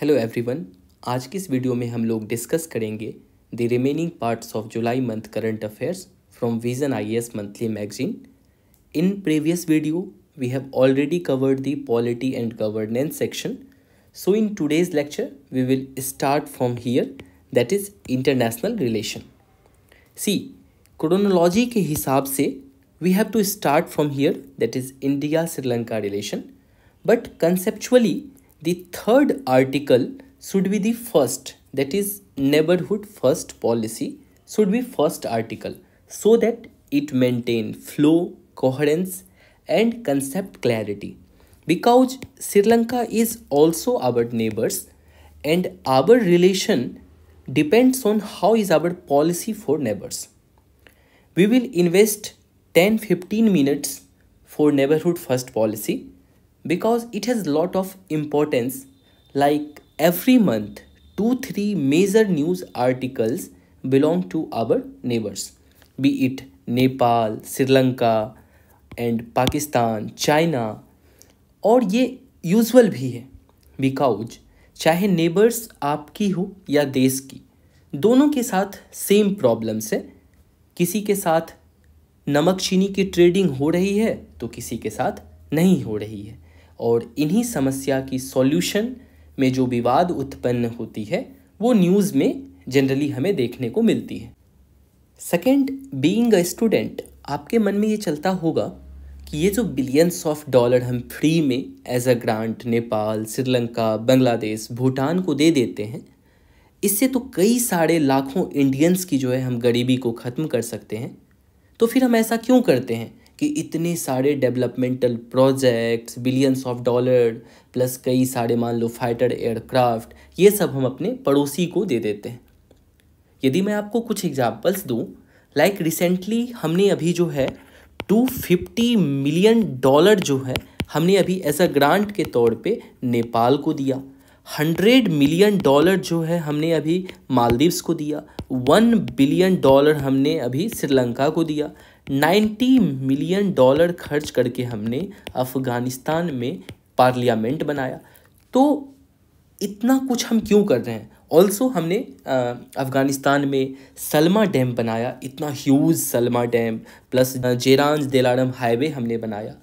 Hello everyone आज की इस वीडियो में हम लोग डिस्कस करेंगे the remaining parts of July month current affairs from vision IAS monthly magazine in previous video we have already covered the polity and governance section so in today's lecture we will start from here that is international relation see chronology के हिसाब से we have to start from here that is India Sri Lanka relation but conceptually the third article should be the first that is neighborhood first policy should be first article so that it maintain flow coherence and concept clarity because sri lanka is also our neighbors and our relation depends on how is our policy for neighbors we will invest 10 15 minutes for neighborhood first policy because it has lot of importance like every month two three major news articles belong to our neighbors be it nepal sri lanka and pakistan china और ये usual भी है because चाहे neighbours आपकी हो या देश की दोनों के साथ सेम प्रॉब्लम्स है किसी के साथ नमक चीनी की ट्रेडिंग हो रही है तो किसी के साथ नहीं हो रही है और इन्हीं समस्या की सॉल्यूशन में जो विवाद उत्पन्न होती है वो न्यूज़ में जनरली हमें देखने को मिलती है सेकेंड बीइंग अ स्टूडेंट आपके मन में ये चलता होगा कि ये जो बिलियंस ऑफ डॉलर हम फ्री में as a grant Nepal Sri Lanka Bangladesh Bhutan को दे देते हैं इससे तो कई सारे लाखों इंडियंस की जो है हम गरीबी को ख़त्म कर सकते हैं तो फिर हम ऐसा क्यों करते हैं कि इतने सारे developmental projects billions of dollar plus कई सारे मान लो फाइटर एयरक्राफ्ट ये सब हम अपने पड़ोसी को दे देते हैं यदि मैं आपको कुछ एग्जाम्पल्स दूँ लाइक रिसेंटली हमने अभी जो है टू फिफ्टी मिलियन डॉलर जो है हमने अभी एज अ ग्रांट के तौर पे नेपाल को दिया हंड्रेड मिलियन डॉलर जो है हमने अभी मालदीव्स को दिया वन बिलियन डॉलर हमने अभी श्रीलंका को दिया 90 मिलियन डॉलर खर्च करके हमने अफ़गानिस्तान में पार्लियामेंट बनाया तो इतना कुछ हम क्यों कर रहे हैं ऑल्सो हमने अफ़गानिस्तान में सलमा डैम बनाया इतना huge Salma dam plus Zaranj Delaram highway हमने बनाया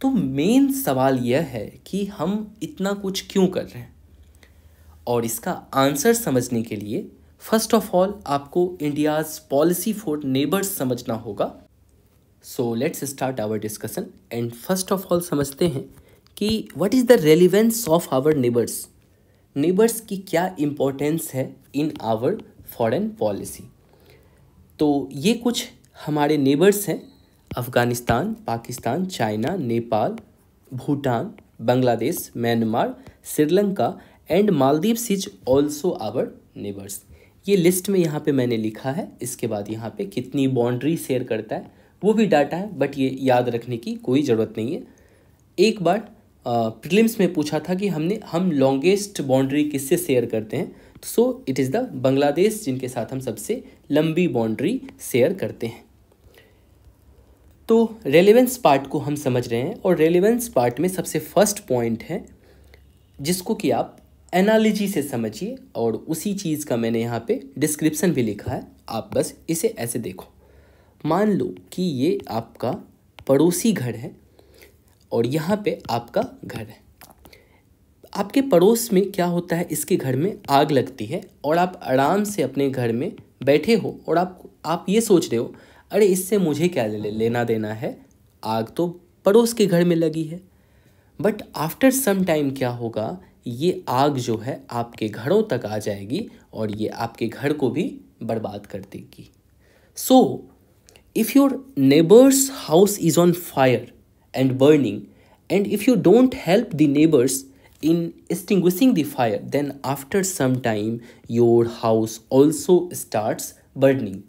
तो मेन सवाल यह है कि हम इतना कुछ क्यों कर रहे हैं और इसका आंसर समझने के लिए फर्स्ट ऑफ ऑल आपको इंडियाज़ पॉलिसी फॉर नेबर्स समझना होगा so let's start our discussion and first of all समझते हैं कि what is the relevance of our neighbours neighbours की क्या इम्पोर्टेंस है इन आवर फॉरेन पॉलिसी तो ये कुछ हमारे नेबर्स हैं Afghanistan Pakistan China Nepal Bhutan Bangladesh Myanmar Sri Lanka and Maldives is also our neighbours ये लिस्ट में यहाँ पे मैंने लिखा है इसके बाद यहाँ पे कितनी बाउंड्री शेयर करता है वो भी डाटा है बट ये याद रखने की कोई ज़रूरत नहीं है एक बार प्रिलिम्स में पूछा था कि हमने हम लॉन्गेस्ट बाउंड्री किससे शेयर करते हैं so it is the Bangladesh जिनके साथ हम सबसे लंबी बाउंड्री शेयर करते हैं तो रेलेवेंस पार्ट को हम समझ रहे हैं और रेलेवेंस पार्ट में सबसे फर्स्ट पॉइंट है जिसको कि आप एनालॉजी से समझिए और उसी चीज़ का मैंने यहाँ पे डिस्क्रिप्शन भी लिखा है आप बस इसे ऐसे देखो मान लो कि ये आपका पड़ोसी घर है और यहाँ पे आपका घर है आपके पड़ोस में क्या होता है इसके घर में आग लगती है और आप आराम से अपने घर में बैठे हो और आप आप ये सोच रहे हो अरे इससे मुझे क्या ले, लेना देना है आग तो पड़ोस के घर में लगी है बट आफ्टर सम टाइम क्या होगा ये आग जो है आपके घरों तक आ जाएगी और ये आपके घर को भी बर्बाद कर देगी सो so, if your neighbor's house is on fire and burning, and if you don't help the neighbors in extinguishing the fire, then after some time your house also starts burning.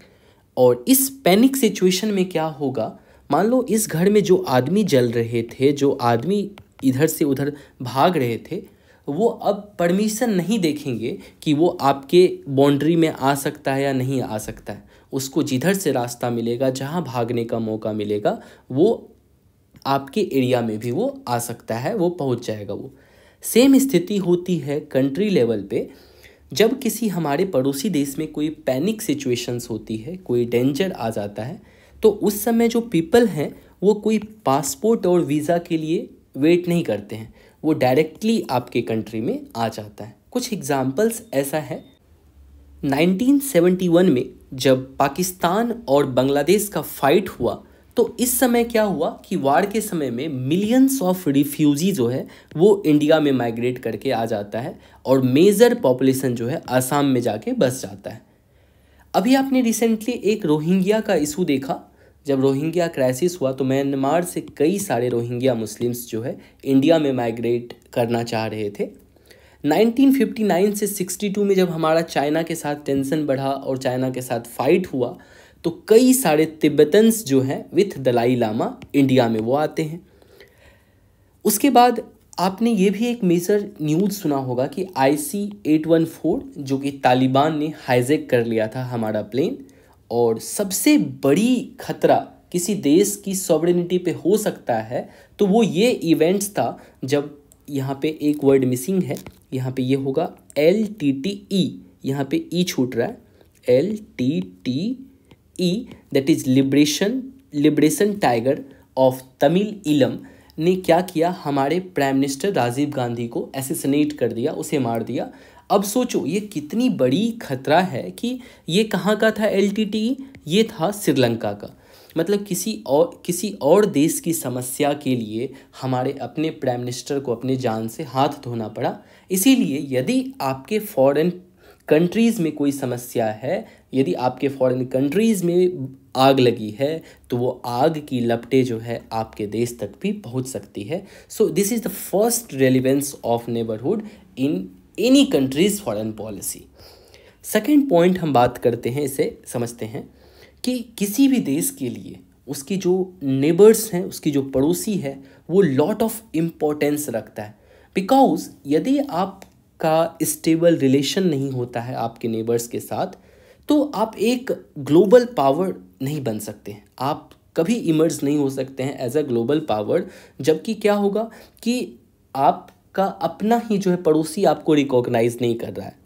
और इस पैनिक सिचुएशन में क्या होगा मान लो इस घर में जो आदमी जल रहे थे जो आदमी इधर से उधर भाग रहे थे वो अब परमिशन नहीं देखेंगे कि वो आपके बाउंड्री में आ सकता है या नहीं आ सकता है उसको जिधर से रास्ता मिलेगा जहाँ भागने का मौका मिलेगा वो आपके एरिया में भी वो आ सकता है वो पहुँच जाएगा वो सेम स्थिति होती है कंट्री लेवल पे जब किसी हमारे पड़ोसी देश में कोई पैनिक सिचुएशंस होती है कोई डेंजर आ जाता है तो उस समय जो पीपल हैं वो कोई पासपोर्ट और वीज़ा के लिए वेट नहीं करते हैं वो डायरेक्टली आपके कंट्री में आ जाता है कुछ एग्जाम्पल्स ऐसा है 1971 में जब पाकिस्तान और बांग्लादेश का फाइट हुआ तो इस समय क्या हुआ कि वार के समय में मिलियंस ऑफ रिफ्यूजी जो है वो इंडिया में माइग्रेट करके आ जाता है और मेजर पॉपुलेशन जो है आसाम में जाके बस जाता है अभी आपने रिसेंटली एक रोहिंग्या का इशू देखा जब रोहिंग्या क्राइसिस हुआ तो म्यांमार से कई सारे रोहिंग्या मुस्लिम्स जो है इंडिया में माइग्रेट करना चाह रहे थे 1959 से 62 में जब हमारा चाइना के साथ टेंशन बढ़ा और चाइना के साथ फाइट हुआ तो कई सारे तिब्बतंस जो हैं विथ दलाई लामा इंडिया में वो आते हैं उसके बाद आपने ये भी एक मेजर न्यूज़ सुना होगा कि I C eight one four जो कि तालिबान ने हाईजेक कर लिया था हमारा प्लेन और सबसे बड़ी खतरा किसी देश की सॉवरेनिटी पे हो सकता है तो वो ये इवेंट्स था जब यहाँ पे एक वर्ड मिसिंग है यहाँ पे ये होगा एल टी टी ई यहाँ पे ई e छूट रहा है L T T E that is liberation liberation tiger of Tamil Eelam ने क्या किया हमारे प्राइम मिनिस्टर राजीव गांधी को एसेसिनेट कर दिया उसे मार दिया अब सोचो ये कितनी बड़ी खतरा है कि ये कहाँ का था एल टी टी ये था श्रीलंका का मतलब किसी और किसी और देश की समस्या के लिए हमारे अपने प्राइम मिनिस्टर को अपने जान से हाथ धोना पड़ा इसीलिए यदि आपके फॉरेन कंट्रीज़ में कोई समस्या है यदि आपके फॉरेन कंट्रीज़ में आग लगी है तो वो आग की लपटें जो है आपके देश तक भी पहुंच सकती है so this is the first relevance of neighbourhood in any countries foreign policy second point हम बात करते हैं इसे समझते हैं कि किसी भी देश के लिए उसकी जो नेबर्स हैं उसकी जो पड़ोसी है वो लॉट ऑफ इम्पोर्टेंस रखता है बिकॉज यदि आपका स्टेबल रिलेशन नहीं होता है आपके नेबर्स के साथ तो आप एक ग्लोबल पावर नहीं बन सकते हैं आप कभी इमर्ज नहीं हो सकते हैं एज अ ग्लोबल पावर जबकि क्या होगा कि आपका अपना ही जो है पड़ोसी आपको रिकॉग्नाइज नहीं कर रहा है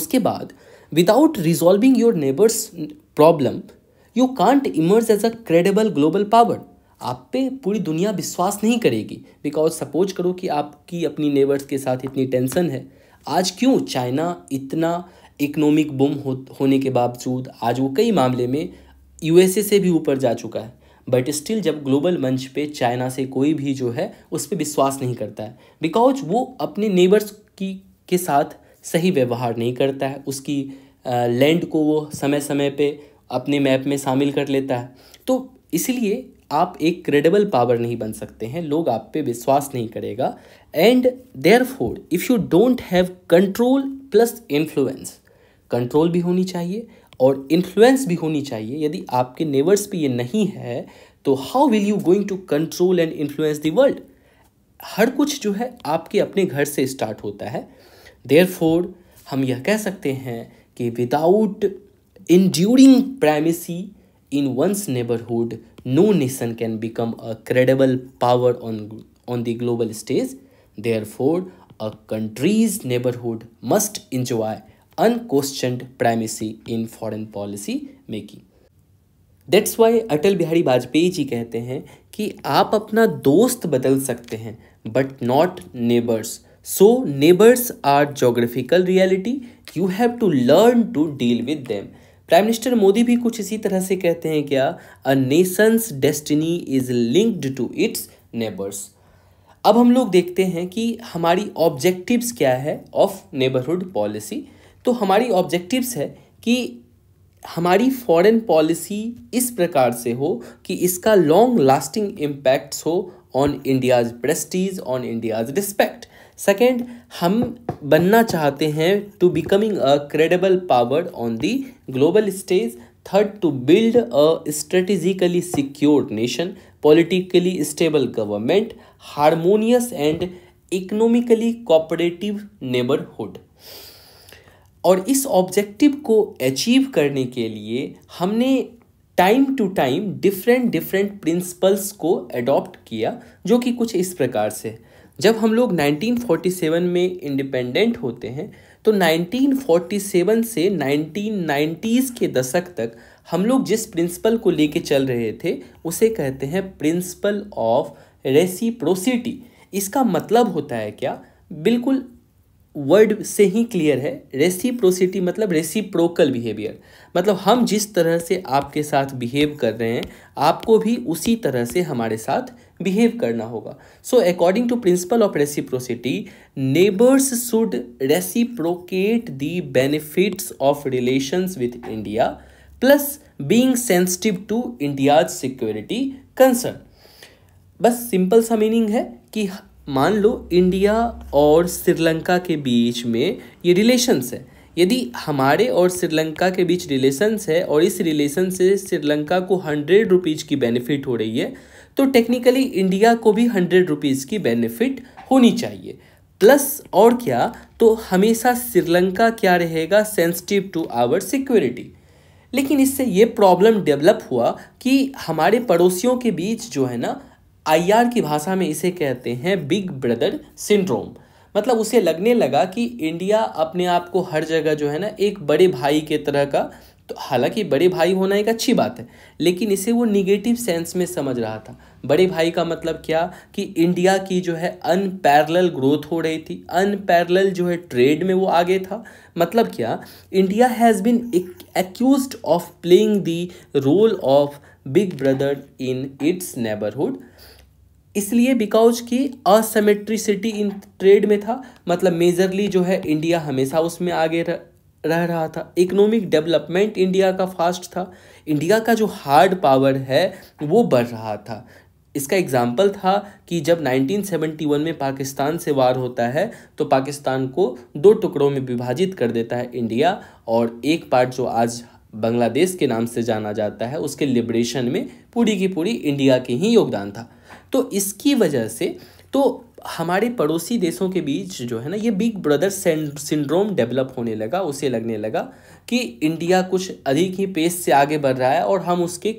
उसके बाद without resolving your neighbours problem you can't emerge as a credible global power आप पे पूरी दुनिया विश्वास नहीं करेगी बिकॉज सपोज करो कि आपकी अपनी नेबर्स के साथ इतनी टेंशन है आज क्यों चाइना इतना इकोनॉमिक बुम हो, होने के बावजूद आज वो कई मामले में यूएसए से भी ऊपर जा चुका है बट स्टिल जब ग्लोबल मंच पे चाइना से कोई भी जो है उस पर विश्वास नहीं करता है बिकॉज वो अपने नेबर्स की के साथ सही व्यवहार नहीं करता है उसकी लैंड को वो समय समय पे अपने मैप में शामिल कर लेता है तो इसलिए आप एक क्रेडिबल पावर नहीं बन सकते हैं लोग आप पे विश्वास नहीं करेगा and there for if you don't have control plus influence control भी होनी चाहिए और इन्फ्लुएंस भी होनी चाहिए यदि आपके नेबर्स पे ये नहीं है तो how will you going to control and influence the world हर कुछ जो है आपके अपने घर से स्टार्ट होता है देयर हम यह कह सकते हैं कि without enduring primacy in one's neighbourhood no nation can become a credible power on, on the global stage. Therefore, a country's neighborhood must enjoy unquestioned primacy in foreign policy making. that's why atal bihari Vajpayee ji kehte hain ki aap apna dost badal sakte hain but not neighbors so neighbors are geographical reality you have to learn to deal with them prime minister Modi भी कुछ इसी तरह से कहते हैं क्या a nation's destiny is linked to its neighbours अब हम लोग देखते हैं कि हमारी ऑब्जेक्टिव्स क्या है ऑफ नेबरहुड पॉलिसी तो हमारी ऑब्जेक्टिव्स है कि हमारी फॉरेन पॉलिसी इस प्रकार से हो कि इसका लॉन्ग लास्टिंग इम्पैक्ट्स हो on India's prestige on India's respect second हम बनना चाहते हैं to becoming a credible power on the global stage third to build a strategically secured nation politically stable government harmonious and economically cooperative neighbourhood और इस objective को achieve करने के लिए हमने time to time different different principles को adopt किया जो कि कुछ इस प्रकार से है जब हम लोग 1947 में इंडिपेंडेंट होते हैं तो 1947 से 1990s के दशक तक हम लोग जिस प्रिंसिपल को लेके चल रहे थे उसे कहते हैं प्रिंसिपल ऑफ रेसिप्रोसिटी इसका मतलब होता है क्या बिल्कुल वर्ड से ही क्लियर है रेसिप्रोसिटी मतलब रेसिप्रोकल बिहेवियर मतलब हम जिस तरह से आपके साथ बिहेव कर रहे हैं आपको भी उसी तरह से हमारे साथ बिहेव करना होगा so according to principle of reciprocity neighbours should reciprocate the benefits of relations with India plus being sensitive to India's security concern बस सिंपल सा मीनिंग है कि मान लो इंडिया और श्रीलंका के बीच में ये रिलेशंस है यदि हमारे और श्रीलंका के बीच रिलेशंस है और इस रिलेशन से श्रीलंका को हंड्रेड रुपीज़ की बेनिफिट हो रही है तो टेक्निकली इंडिया को भी हंड्रेड रुपीज़ की बेनिफिट होनी चाहिए प्लस और क्या तो हमेशा श्रीलंका क्या रहेगा सेंसिटिव टू आवर सिक्योरिटी लेकिन इससे ये प्रॉब्लम डेवलप हुआ कि हमारे पड़ोसियों के बीच जो है ना आईआर की भाषा में इसे कहते हैं बिग ब्रदर सिंड्रोम मतलब उसे लगने लगा कि इंडिया अपने आप को हर जगह जो है ना एक बड़े भाई के तरह का तो हालांकि बड़े भाई होना एक अच्छी बात है लेकिन इसे वो निगेटिव सेंस में समझ रहा था बड़े भाई का मतलब क्या कि इंडिया की जो है अनपैरल ग्रोथ हो रही थी अनपैरल जो है ट्रेड में वो आगे था मतलब क्या India has been accused of playing the role of big brother in its neighbourhood इसलिए बिकॉज की असमेट्रिसिटी इन ट्रेड में था मतलब मेजरली जो है इंडिया हमेशा उसमें आगे रह रहा था इकोनॉमिक डेवलपमेंट इंडिया का फास्ट था इंडिया का जो हार्ड पावर है वो बढ़ रहा था इसका एग्जाम्पल था कि जब 1971 में पाकिस्तान से वार होता है तो पाकिस्तान को दो टुकड़ों में विभाजित कर देता है इंडिया और एक पार्ट जो आज बांग्लादेश के नाम से जाना जाता है उसके लिबरेशन में पूरी की पूरी इंडिया के ही योगदान था तो इसकी वजह से तो हमारे पड़ोसी देशों के बीच जो है ना ये बिग ब्रदर सिंड्रोम डेवलप होने लगा उसे लगने लगा कि इंडिया कुछ अधिक ही पेस से आगे बढ़ रहा है और हम उसके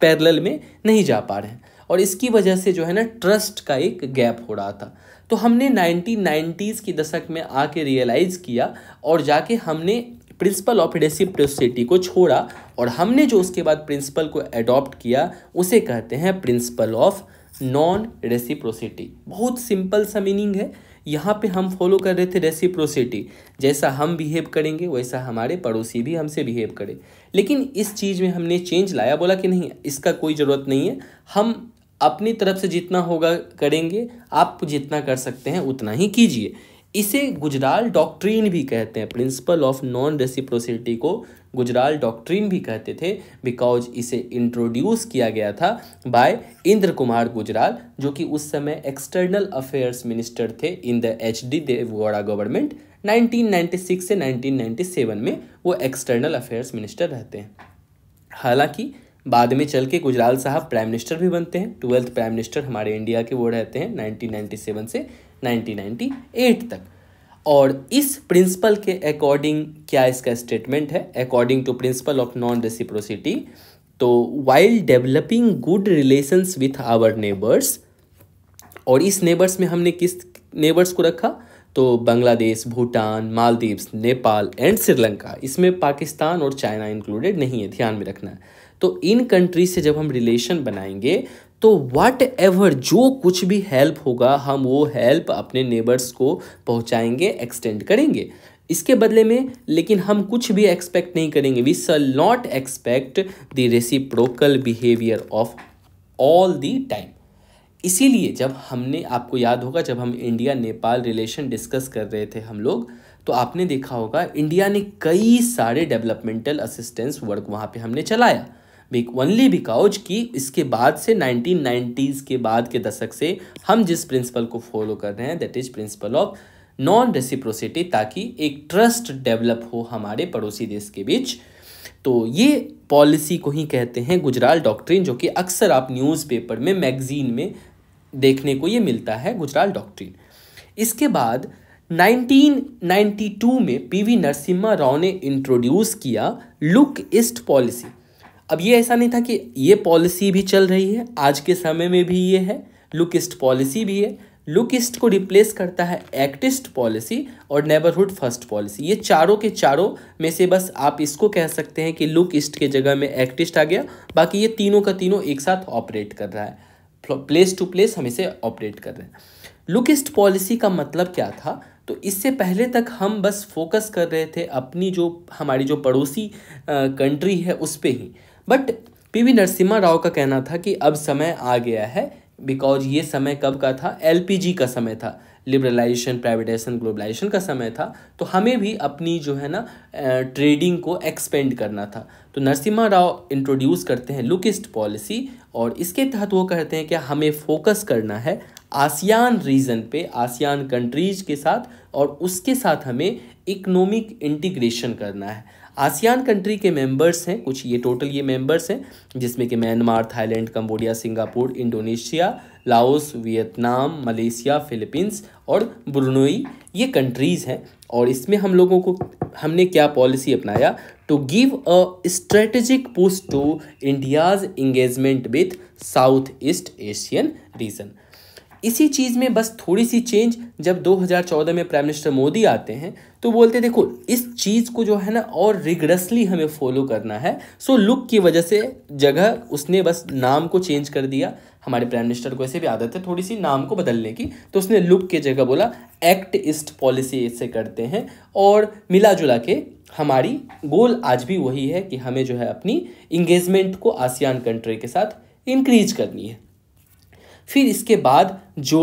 पैरल में नहीं जा पा रहे हैं और इसकी वजह से जो है ना ट्रस्ट का एक गैप हो रहा था तो हमने नाइनटीन नाइन्टीज़ की दशक में आके रियलाइज़ किया और जाके हमने प्रिंसिपल ऑफ रेसिप्रोसिटी को छोड़ा और हमने जो उसके बाद प्रिंसिपल को एडॉप्ट किया उसे कहते हैं प्रिंसिपल ऑफ नॉन रेसिप्रोसिटी बहुत सिंपल सा मीनिंग है यहाँ पे हम फॉलो कर रहे थे रेसिप्रोसिटी जैसा हम बिहेव करेंगे वैसा हमारे पड़ोसी भी हमसे बिहेव करे लेकिन इस चीज़ में हमने चेंज लाया बोला कि नहीं इसका कोई ज़रूरत नहीं है हम अपनी तरफ से जितना होगा करेंगे आप जितना कर सकते हैं उतना ही कीजिए इसे गुजराल डॉक्ट्रीन भी कहते हैं प्रिंसिपल ऑफ नॉन रेसिप्रोसिटी को गुजराल डॉक्ट्रीन भी कहते थे बिकॉज इसे इंट्रोड्यूस किया गया था बाय इंद्र कुमार गुजराल जो कि उस समय एक्सटर्नल अफेयर्स मिनिस्टर थे in the H D Deve Gowda government 1996 से 1997 में वो एक्सटर्नल अफेयर्स मिनिस्टर रहते हैं हालांकि बाद में चल के गुजराल साहब प्राइम मिनिस्टर भी बनते हैं ट्वेल्थ प्राइम मिनिस्टर हमारे इंडिया के वो रहते हैं 1997 से 1998 तक और इस प्रिंसिपल के अकॉर्डिंग क्या इसका स्टेटमेंट है according to principle of non reciprocity तो while developing good relations with our neighbours और इस नेबर्स में हमने किस नेबर्स को रखा तो बांग्लादेश भूटान मालदीव्स नेपाल एंड श्रीलंका इसमें पाकिस्तान और चाइना इंक्लूडेड नहीं है ध्यान में रखना है तो इन कंट्रीज से जब हम रिलेशन बनाएंगे तो वाट एवर जो कुछ भी हेल्प होगा हम वो हेल्प अपने नेबर्स को पहुंचाएंगे एक्सटेंड करेंगे इसके बदले में लेकिन हम कुछ भी एक्सपेक्ट नहीं करेंगे we shall not expect the reciprocal behaviour of all the time इसीलिए जब हमने आपको याद होगा जब हम इंडिया नेपाल रिलेशन डिस्कस कर रहे थे हम लोग तो आपने देखा होगा इंडिया ने कई सारे डेवलपमेंटल असिस्टेंस वर्क वहाँ पे हमने चलाया ओनली बिकॉज कि इसके बाद से 1990s के बाद के दशक से हम जिस प्रिंसिपल को फॉलो कर रहे हैं that is principle of non reciprocity ताकि एक ट्रस्ट डेवलप हो हमारे पड़ोसी देश के बीच तो ये पॉलिसी को ही कहते हैं गुजराल डॉक्ट्रिन जो कि अक्सर आप न्यूज़पेपर में मैगजीन में देखने को ये मिलता है गुजराल डॉक्ट्रिन इसके बाद 1992 में पीवी नरसिम्हा राव ने इंट्रोड्यूस किया लुक ईस्ट पॉलिसी अब ये ऐसा नहीं था कि ये पॉलिसी भी चल रही है आज के समय में भी ये है लुकिस्ट पॉलिसी भी है लुकिस्ट को रिप्लेस करता है एक्टिस्ट पॉलिसी और नेबरहुड फर्स्ट पॉलिसी ये चारों के चारों में से बस आप इसको कह सकते हैं कि लुकिस्ट के जगह में एक्टिस्ट आ गया बाकी ये तीनों का तीनों एक साथ ऑपरेट कर रहा है प्लेस टू प्लेस हम इसे ऑपरेट कर रहे हैं लुकिस्ट पॉलिसी का मतलब क्या था तो इससे पहले तक हम बस फोकस कर रहे थे अपनी जो हमारी जो पड़ोसी कंट्री है उस पर ही बट पीवी नरसिम्हा राव का कहना था कि अब समय आ गया है बिकॉज ये समय कब का था एलपीजी का समय था लिबरलाइजेशन प्राइवेटाइजेशन ग्लोबलाइजेशन का समय था तो हमें भी अपनी जो है ना ट्रेडिंग को एक्सपेंड करना था तो नरसिम्हा राव इंट्रोड्यूस करते हैं लुकिस्ट पॉलिसी और इसके तहत वो कहते हैं कि हमें फोकस करना है आसियान रीजन पे आसियान कंट्रीज के साथ और उसके साथ हमें इकोनॉमिक इंटीग्रेशन करना है आसियान कंट्री के मेंबर्स हैं कुछ ये टोटल ये मेंबर्स हैं जिसमें कि Myanmar Thailand Cambodia Singapore Indonesia Laos Vietnam Malaysia Philippines और ब्रुनोई ये कंट्रीज़ हैं और इसमें हम लोगों को हमने क्या पॉलिसी अपनाया to give a strategic push to India's engagement with South East Asian region इसी चीज़ में बस थोड़ी सी चेंज जब 2014 में प्राइम मिनिस्टर मोदी आते हैं तो बोलते देखो इस चीज़ को जो है ना और रिगरसली हमें फॉलो करना है सो लुक की वजह से जगह उसने बस नाम को चेंज कर दिया हमारे प्राइम मिनिस्टर को ऐसे भी आदत है थोड़ी सी नाम को बदलने की तो उसने लुक की जगह बोला एक्ट ईस्ट पॉलिसी इससे करते हैं और मिला जुला के हमारी गोल आज भी वही है कि हमें जो है अपनी इंगेजमेंट को आसियान कंट्री के साथ इंक्रीज करनी है फिर इसके बाद जो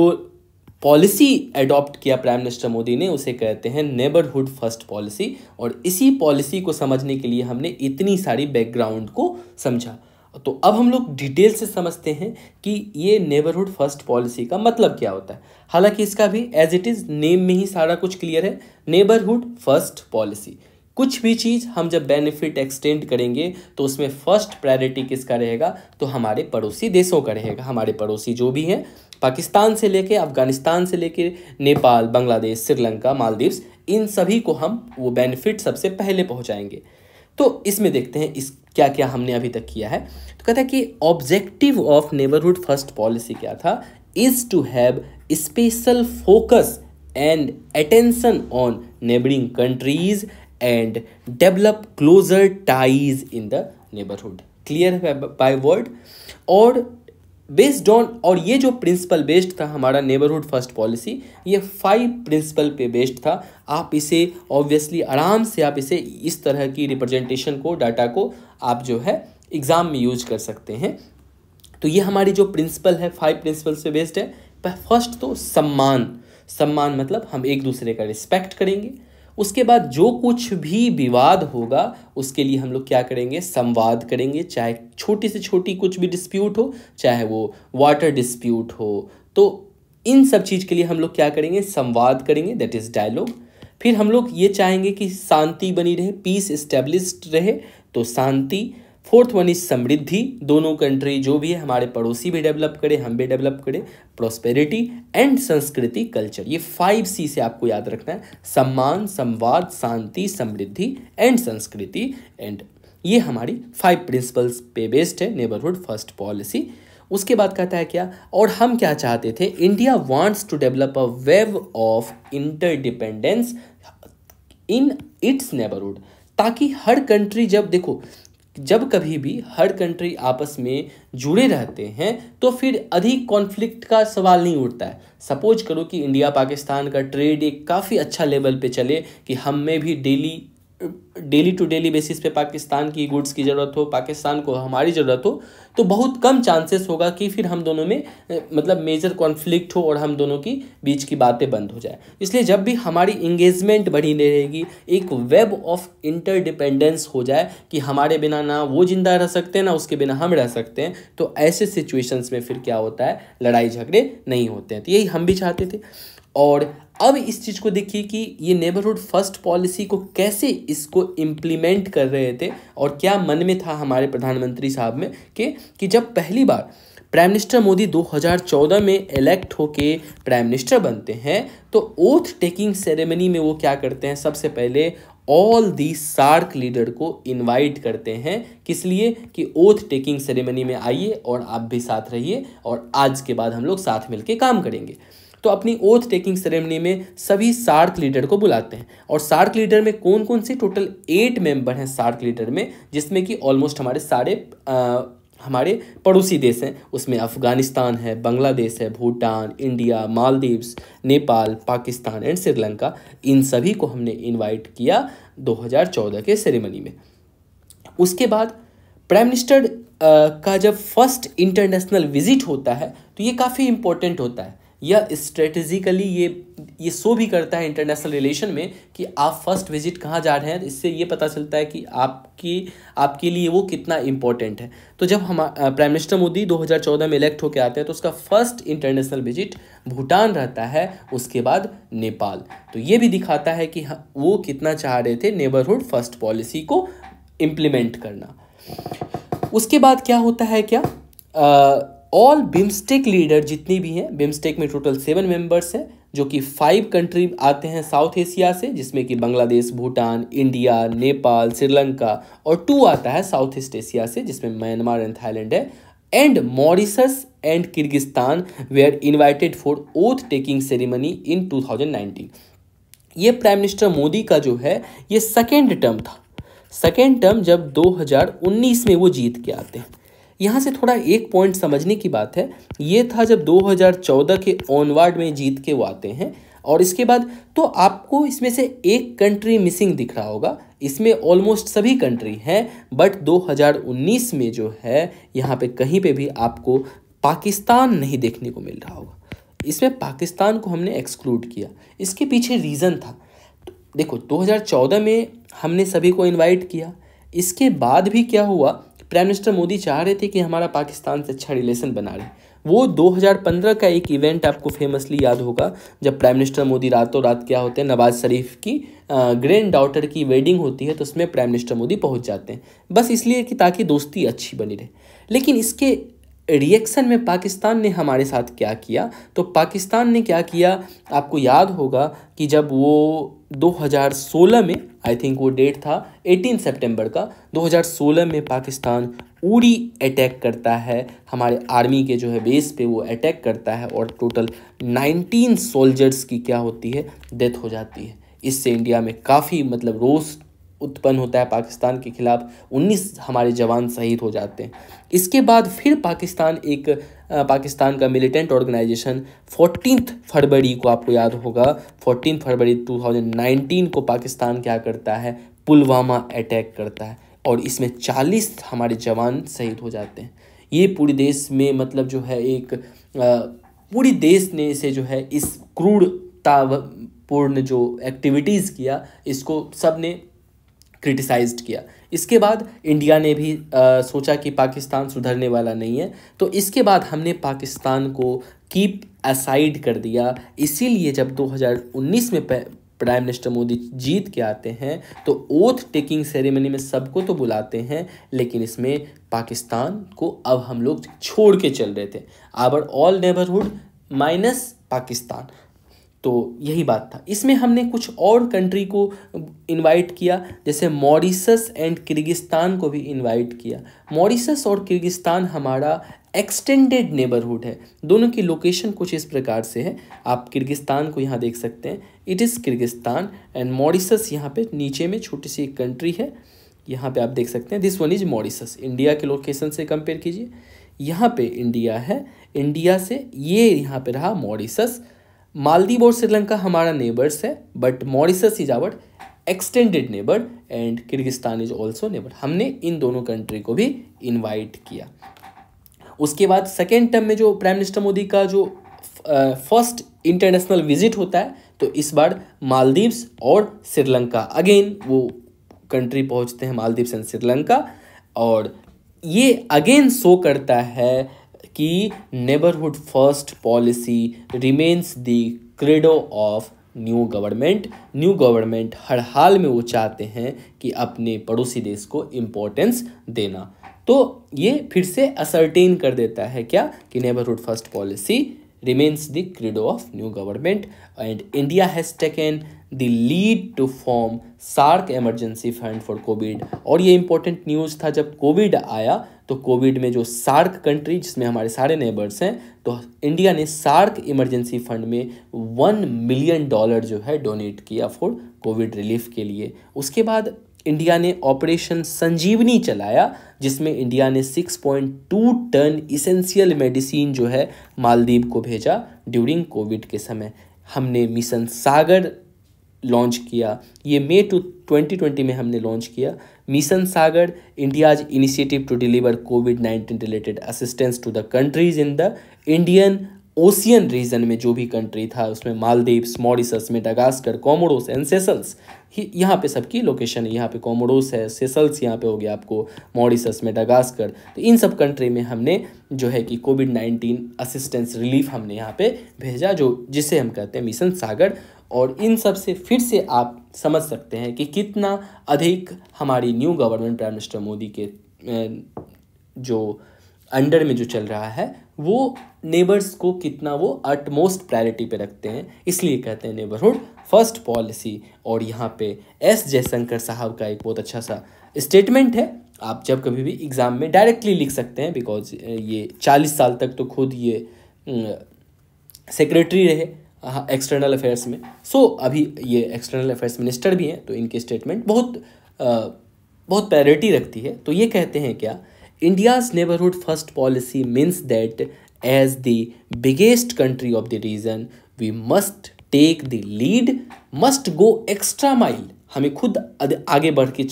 पॉलिसी एडॉप्ट किया प्राइम मिनिस्टर मोदी ने उसे कहते हैं नेबरहुड फर्स्ट पॉलिसी और इसी पॉलिसी को समझने के लिए हमने इतनी सारी बैकग्राउंड को समझा तो अब हम लोग डिटेल से समझते हैं कि ये नेबरहुड फर्स्ट पॉलिसी का मतलब क्या होता है हालांकि इसका भी एज इट इज़ नेम में ही सारा कुछ क्लियर है नेबरहुड फर्स्ट पॉलिसी कुछ भी चीज़ हम जब बेनिफिट एक्सटेंड करेंगे तो उसमें फर्स्ट प्रायोरिटी किसका रहेगा तो हमारे पड़ोसी देशों का रहेगा हमारे पड़ोसी जो भी हैं पाकिस्तान से लेके अफगानिस्तान से लेके नेपाल बांग्लादेश श्रीलंका मालदीव्स इन सभी को हम वो बेनिफिट सबसे पहले पहुँचाएंगे तो इसमें देखते हैं इस क्या क्या हमने अभी तक किया है तो कहता है कि objective of neighbourhood first policy क्या था is to have special focus and attention on neighbouring countries and develop closer ties in the neighbourhood clear है बाय वर्ड और बेस्ड ऑन और ये जो प्रिंसिपल बेस्ड था हमारा नेबरहुड फर्स्ट पॉलिसी ये फाइव प्रिंसिपल पे बेस्ड था आप इसे ऑब्वियसली आराम से आप इसे इस तरह की रिप्रेजेंटेशन को डाटा को आप जो है एग्ज़ाम में यूज कर सकते हैं तो ये हमारी जो प्रिंसिपल है फाइव प्रिंसिपल पे बेस्ड है फर्स्ट तो सम्मान सम्मान मतलब हम एक दूसरे का रिस्पेक्ट करेंगे उसके बाद जो कुछ भी विवाद होगा उसके लिए हम लोग क्या करेंगे संवाद करेंगे चाहे छोटी से छोटी कुछ भी डिस्प्यूट हो चाहे वो वाटर डिस्प्यूट हो तो इन सब चीज़ के लिए हम लोग क्या करेंगे संवाद करेंगे दैट इज़ डायलॉग फिर हम लोग ये चाहेंगे कि शांति बनी रहे पीस इस्टेब्लिश रहे तो शांति फोर्थ वन इज समृद्धि दोनों कंट्री जो भी है हमारे पड़ोसी भी डेवलप करें हम भी डेवलप करें प्रोस्पेरिटी एंड संस्कृति कल्चर ये फाइव सी से आपको याद रखना है सम्मान संवाद शांति समृद्धि एंड संस्कृति एंड ये हमारी फाइव प्रिंसिपल्स पे बेस्ड है नेबरहुड फर्स्ट पॉलिसी उसके बाद कहता है क्या और हम क्या चाहते थे India wants to develop a wave of interdependence in its neighbourhood ताकि हर कंट्री जब देखो जब कभी भी हर कंट्री आपस में जुड़े रहते हैं तो फिर अधिक कॉन्फ्लिक्ट का सवाल नहीं उठता है सपोज करो कि इंडिया पाकिस्तान का ट्रेड एक काफ़ी अच्छा लेवल पे चले कि हम में भी daily daily to daily basis पे पाकिस्तान की गुड्स की ज़रूरत हो पाकिस्तान को हमारी ज़रूरत हो तो बहुत कम चांसेस होगा कि फिर हम दोनों में मतलब मेजर कॉन्फ्लिक्ट हो और हम दोनों की बीच की बातें बंद हो जाए इसलिए जब भी हमारी इंगेजमेंट बढ़ी रहेगी एक वेब ऑफ इंटरडिपेंडेंस हो जाए कि हमारे बिना ना वो ज़िंदा रह सकते हैं ना उसके बिना हम रह सकते हैं तो ऐसे सिचुएशंस में फिर क्या होता है लड़ाई झगड़े नहीं होते हैं तो यही हम भी चाहते थे और अब इस चीज़ को देखिए कि ये नेबरहुड फर्स्ट पॉलिसी को कैसे इसको इम्प्लीमेंट कर रहे थे और क्या मन में था हमारे प्रधानमंत्री साहब में कि कि जब पहली बार प्राइम मिनिस्टर मोदी 2014 में इलेक्ट होके प्राइम मिनिस्टर बनते हैं तो ओथ टेकिंग सेरेमनी में वो क्या करते हैं सबसे पहले ऑल दी सार्क लीडर को इनवाइट करते हैं किस लिए कि ओथ टेकिंग सेरेमनी में आइए और आप भी साथ रहिए और आज के बाद हम लोग साथ मिलकर काम करेंगे तो अपनी ओथ टेकिंग सेरेमनी में सभी सार्क लीडर को बुलाते हैं और सार्क लीडर में कौन कौन से टोटल एट मेंबर हैं सार्क लीडर में जिसमें कि ऑलमोस्ट हमारे सारे आ, हमारे पड़ोसी देश हैं उसमें अफ़गानिस्तान है बांग्लादेश है भूटान इंडिया मालदीव्स नेपाल पाकिस्तान एंड श्रीलंका इन सभी को हमने इनवाइट किया 2014 के सेरेमनी में उसके बाद प्राइम मिनिस्टर का जब फर्स्ट इंटरनेशनल विजिट होता है तो ये काफ़ी इम्पोर्टेंट होता है या स्ट्रेटेजिकली ये ये शो भी करता है इंटरनेशनल रिलेशन में कि आप फर्स्ट विजिट कहाँ जा रहे हैं तो इससे ये पता चलता है कि आपकी आपके लिए वो कितना इम्पोर्टेंट है तो जब हम प्राइम मिनिस्टर मोदी 2014 में इलेक्ट होकर आते हैं तो उसका फर्स्ट इंटरनेशनल विजिट भूटान रहता है उसके बाद नेपाल तो ये भी दिखाता है कि वो कितना चाह रहे थे नेबरहुड फर्स्ट पॉलिसी को इम्प्लीमेंट करना उसके बाद क्या होता है क्या आ, ऑल बिम्स्टेक लीडर जितनी भी हैं बिम्स्टेक में टोटल सेवन मेंबर्स हैं जो कि फाइव कंट्री आते हैं साउथ एशिया से जिसमें कि बांग्लादेश भूटान इंडिया नेपाल श्रीलंका और टू आता है साउथ ईस्ट एशिया से जिसमें म्यांमार एंड थाईलैंड है and Mauritius and Kyrgyzstan they are invited for oath taking ceremony in two ये प्राइम मिनिस्टर मोदी का जो है ये सेकेंड टर्म था सेकेंड टर्म जब 2019 में वो जीत के आते हैं यहाँ से थोड़ा एक पॉइंट समझने की बात है ये था जब 2014 के ऑनवर्ड में जीत के वो आते हैं और इसके बाद तो आपको इसमें से एक कंट्री मिसिंग दिख रहा होगा इसमें ऑलमोस्ट सभी कंट्री हैं बट 2019 में जो है यहाँ पे कहीं पे भी आपको पाकिस्तान नहीं देखने को मिल रहा होगा इसमें पाकिस्तान को हमने एक्सक्लूड किया इसके पीछे रीज़न था तो देखो 2014 में हमने सभी को इनवाइट किया इसके बाद भी क्या हुआ प्राइम मिनिस्टर मोदी चाह रहे थे कि हमारा पाकिस्तान से अच्छा रिलेशन बना रहे वो 2015 का एक इवेंट आपको फेमसली याद होगा जब प्राइम मिनिस्टर मोदी रातों रात क्या होते हैं नवाज शरीफ की ग्रैंड डॉटर की वेडिंग होती है तो उसमें प्राइम मिनिस्टर मोदी पहुंच जाते हैं बस इसलिए कि ताकि दोस्ती अच्छी बनी रहे लेकिन इसके रिएक्शन में पाकिस्तान ने हमारे साथ क्या किया तो पाकिस्तान ने क्या किया आपको याद होगा कि जब वो 2016 में आई थिंक वो डेट था 18 सितंबर का 2016 में पाकिस्तान उड़ी अटैक करता है हमारे आर्मी के जो है बेस पे वो अटैक करता है और टोटल 19 सोल्जर्स की क्या होती है डेथ हो जाती है इससे इंडिया में काफ़ी मतलब रोस उत्पन्न होता है पाकिस्तान के खिलाफ 19 हमारे जवान शहीद हो जाते हैं इसके बाद फिर पाकिस्तान एक पाकिस्तान का मिलिटेंट ऑर्गेनाइजेशन फोर्टीन फरवरी को आपको याद होगा फोर्टीन फरवरी नाइनटीन को पाकिस्तान क्या करता है पुलवामा अटैक करता है और इसमें चालीस हमारे जवान शहीद हो जाते हैं ये पूरे देश में मतलब जो है एक पूरी देश ने इसे जो है इस क्रूरता पूर्ण जो एक्टिविटीज़ किया इसको सब ने क्रिटिसाइज किया इसके बाद इंडिया ने भी आ, सोचा कि पाकिस्तान सुधरने वाला नहीं है तो इसके बाद हमने पाकिस्तान को कीप असाइड कर दिया इसीलिए जब 2019 में प्राइम मिनिस्टर मोदी जीत के आते हैं तो ओथ टेकिंग सेरेमनी में सबको तो बुलाते हैं लेकिन इसमें पाकिस्तान को अब हम लोग छोड़ के चल रहे थे our all neighbourhood minus Pakistan तो यही बात था इसमें हमने कुछ और कंट्री को इनवाइट किया जैसे मॉरिसस एंड किर्गिस्तान को भी इनवाइट किया मॉरिसस और किर्गिस्तान हमारा एक्सटेंडेड नेबरहुड है दोनों की लोकेशन कुछ इस प्रकार से है आप किर्गिस्तान को यहाँ देख सकते हैं it is Kyrgyzstan and Mauritius यहाँ पे नीचे में छोटी सी एक कंट्री है यहाँ पे आप देख सकते हैं this one is Mauritius India के लोकेशन से कंपेयर कीजिए यहाँ पे इंडिया है इंडिया से ये यहाँ पे रहा मॉरिसस मालदीव और श्रीलंका हमारा नेबर्स है but Mauritius is our extended neighbour and Kyrgyzstan is also neighbour हमने इन दोनों कंट्री को भी इन्वाइट किया उसके बाद सेकेंड टर्म में जो प्राइम मिनिस्टर मोदी का जो फर्स्ट इंटरनेशनल विजिट होता है तो इस बार मालदीव्स और श्रीलंका अगेन वो कंट्री पहुंचते हैं मालदीव्स एंड श्रीलंका और ये अगेन शो करता है कि neighbourhood first policy remains the credo of new government new government हर हाल में वो चाहते हैं कि अपने पड़ोसी देश को इम्पोर्टेंस देना तो ये फिर से असरटेन कर देता है क्या कि neighbourhood first policy remains the credo of new government and India has taken the lead to form SAARC emergency fund for covid और ये इम्पोर्टेंट न्यूज़ था जब कोविड आया तो कोविड में जो सार्क कंट्री जिसमें हमारे सारे नेबर्स हैं तो इंडिया ने सार्क इमरजेंसी फंड में वन मिलियन डॉलर जो है डोनेट किया फॉर कोविड रिलीफ के लिए उसके बाद इंडिया ने ऑपरेशन संजीवनी चलाया जिसमें इंडिया ने 6.2 टन इसेंशियल मेडिसिन जो है मालदीव को भेजा ड्यूरिंग कोविड के समय हमने मिशन सागर लॉन्च किया ये मई टू 2020 में हमने लॉन्च किया mission Sagar India's initiative to deliver covid nineteen related assistance to the countries in the Indian Ocean region में जो भी कंट्री था उसमें Maldives Mauritius Madagascar Comoros and Seychelles यहाँ पे सबकी लोकेशन है यहाँ पे कॉमोडोस है सेसल्स यहाँ पे हो गया आपको मॉरिसस मेडागास्कर तो इन सब कंट्री में हमने जो है कि कोविड नाइन्टीन असिस्टेंस रिलीफ हमने यहाँ पे भेजा जो जिसे हम कहते हैं मिशन सागर और इन सब से फिर से आप समझ सकते हैं कि कितना अधिक हमारी new government prime minister Modi के जो अंडर में जो चल रहा है वो नेबर्स को कितना वो अटमोस्ट प्रायोरिटी पे रखते हैं इसलिए कहते हैं नेबरहुड फर्स्ट पॉलिसी और यहाँ पे एस जयशंकर साहब का एक बहुत अच्छा सा स्टेटमेंट है आप जब कभी भी एग्ज़ाम में डायरेक्टली लिख सकते हैं बिकॉज ये चालीस साल तक तो खुद ये सेक्रेटरी रहे एक्सटर्नल अफेयर्स में सो so, अभी ये एक्सटर्नल अफेयर्स मिनिस्टर भी हैं तो इनके स्टेटमेंट बहुत आ, बहुत प्रायोरिटी रखती है तो ये कहते हैं क्या India's neighbourhood first policy means that as the biggest country of the region we must take the lead must go extra mile हमें खुद आगे बढ़ के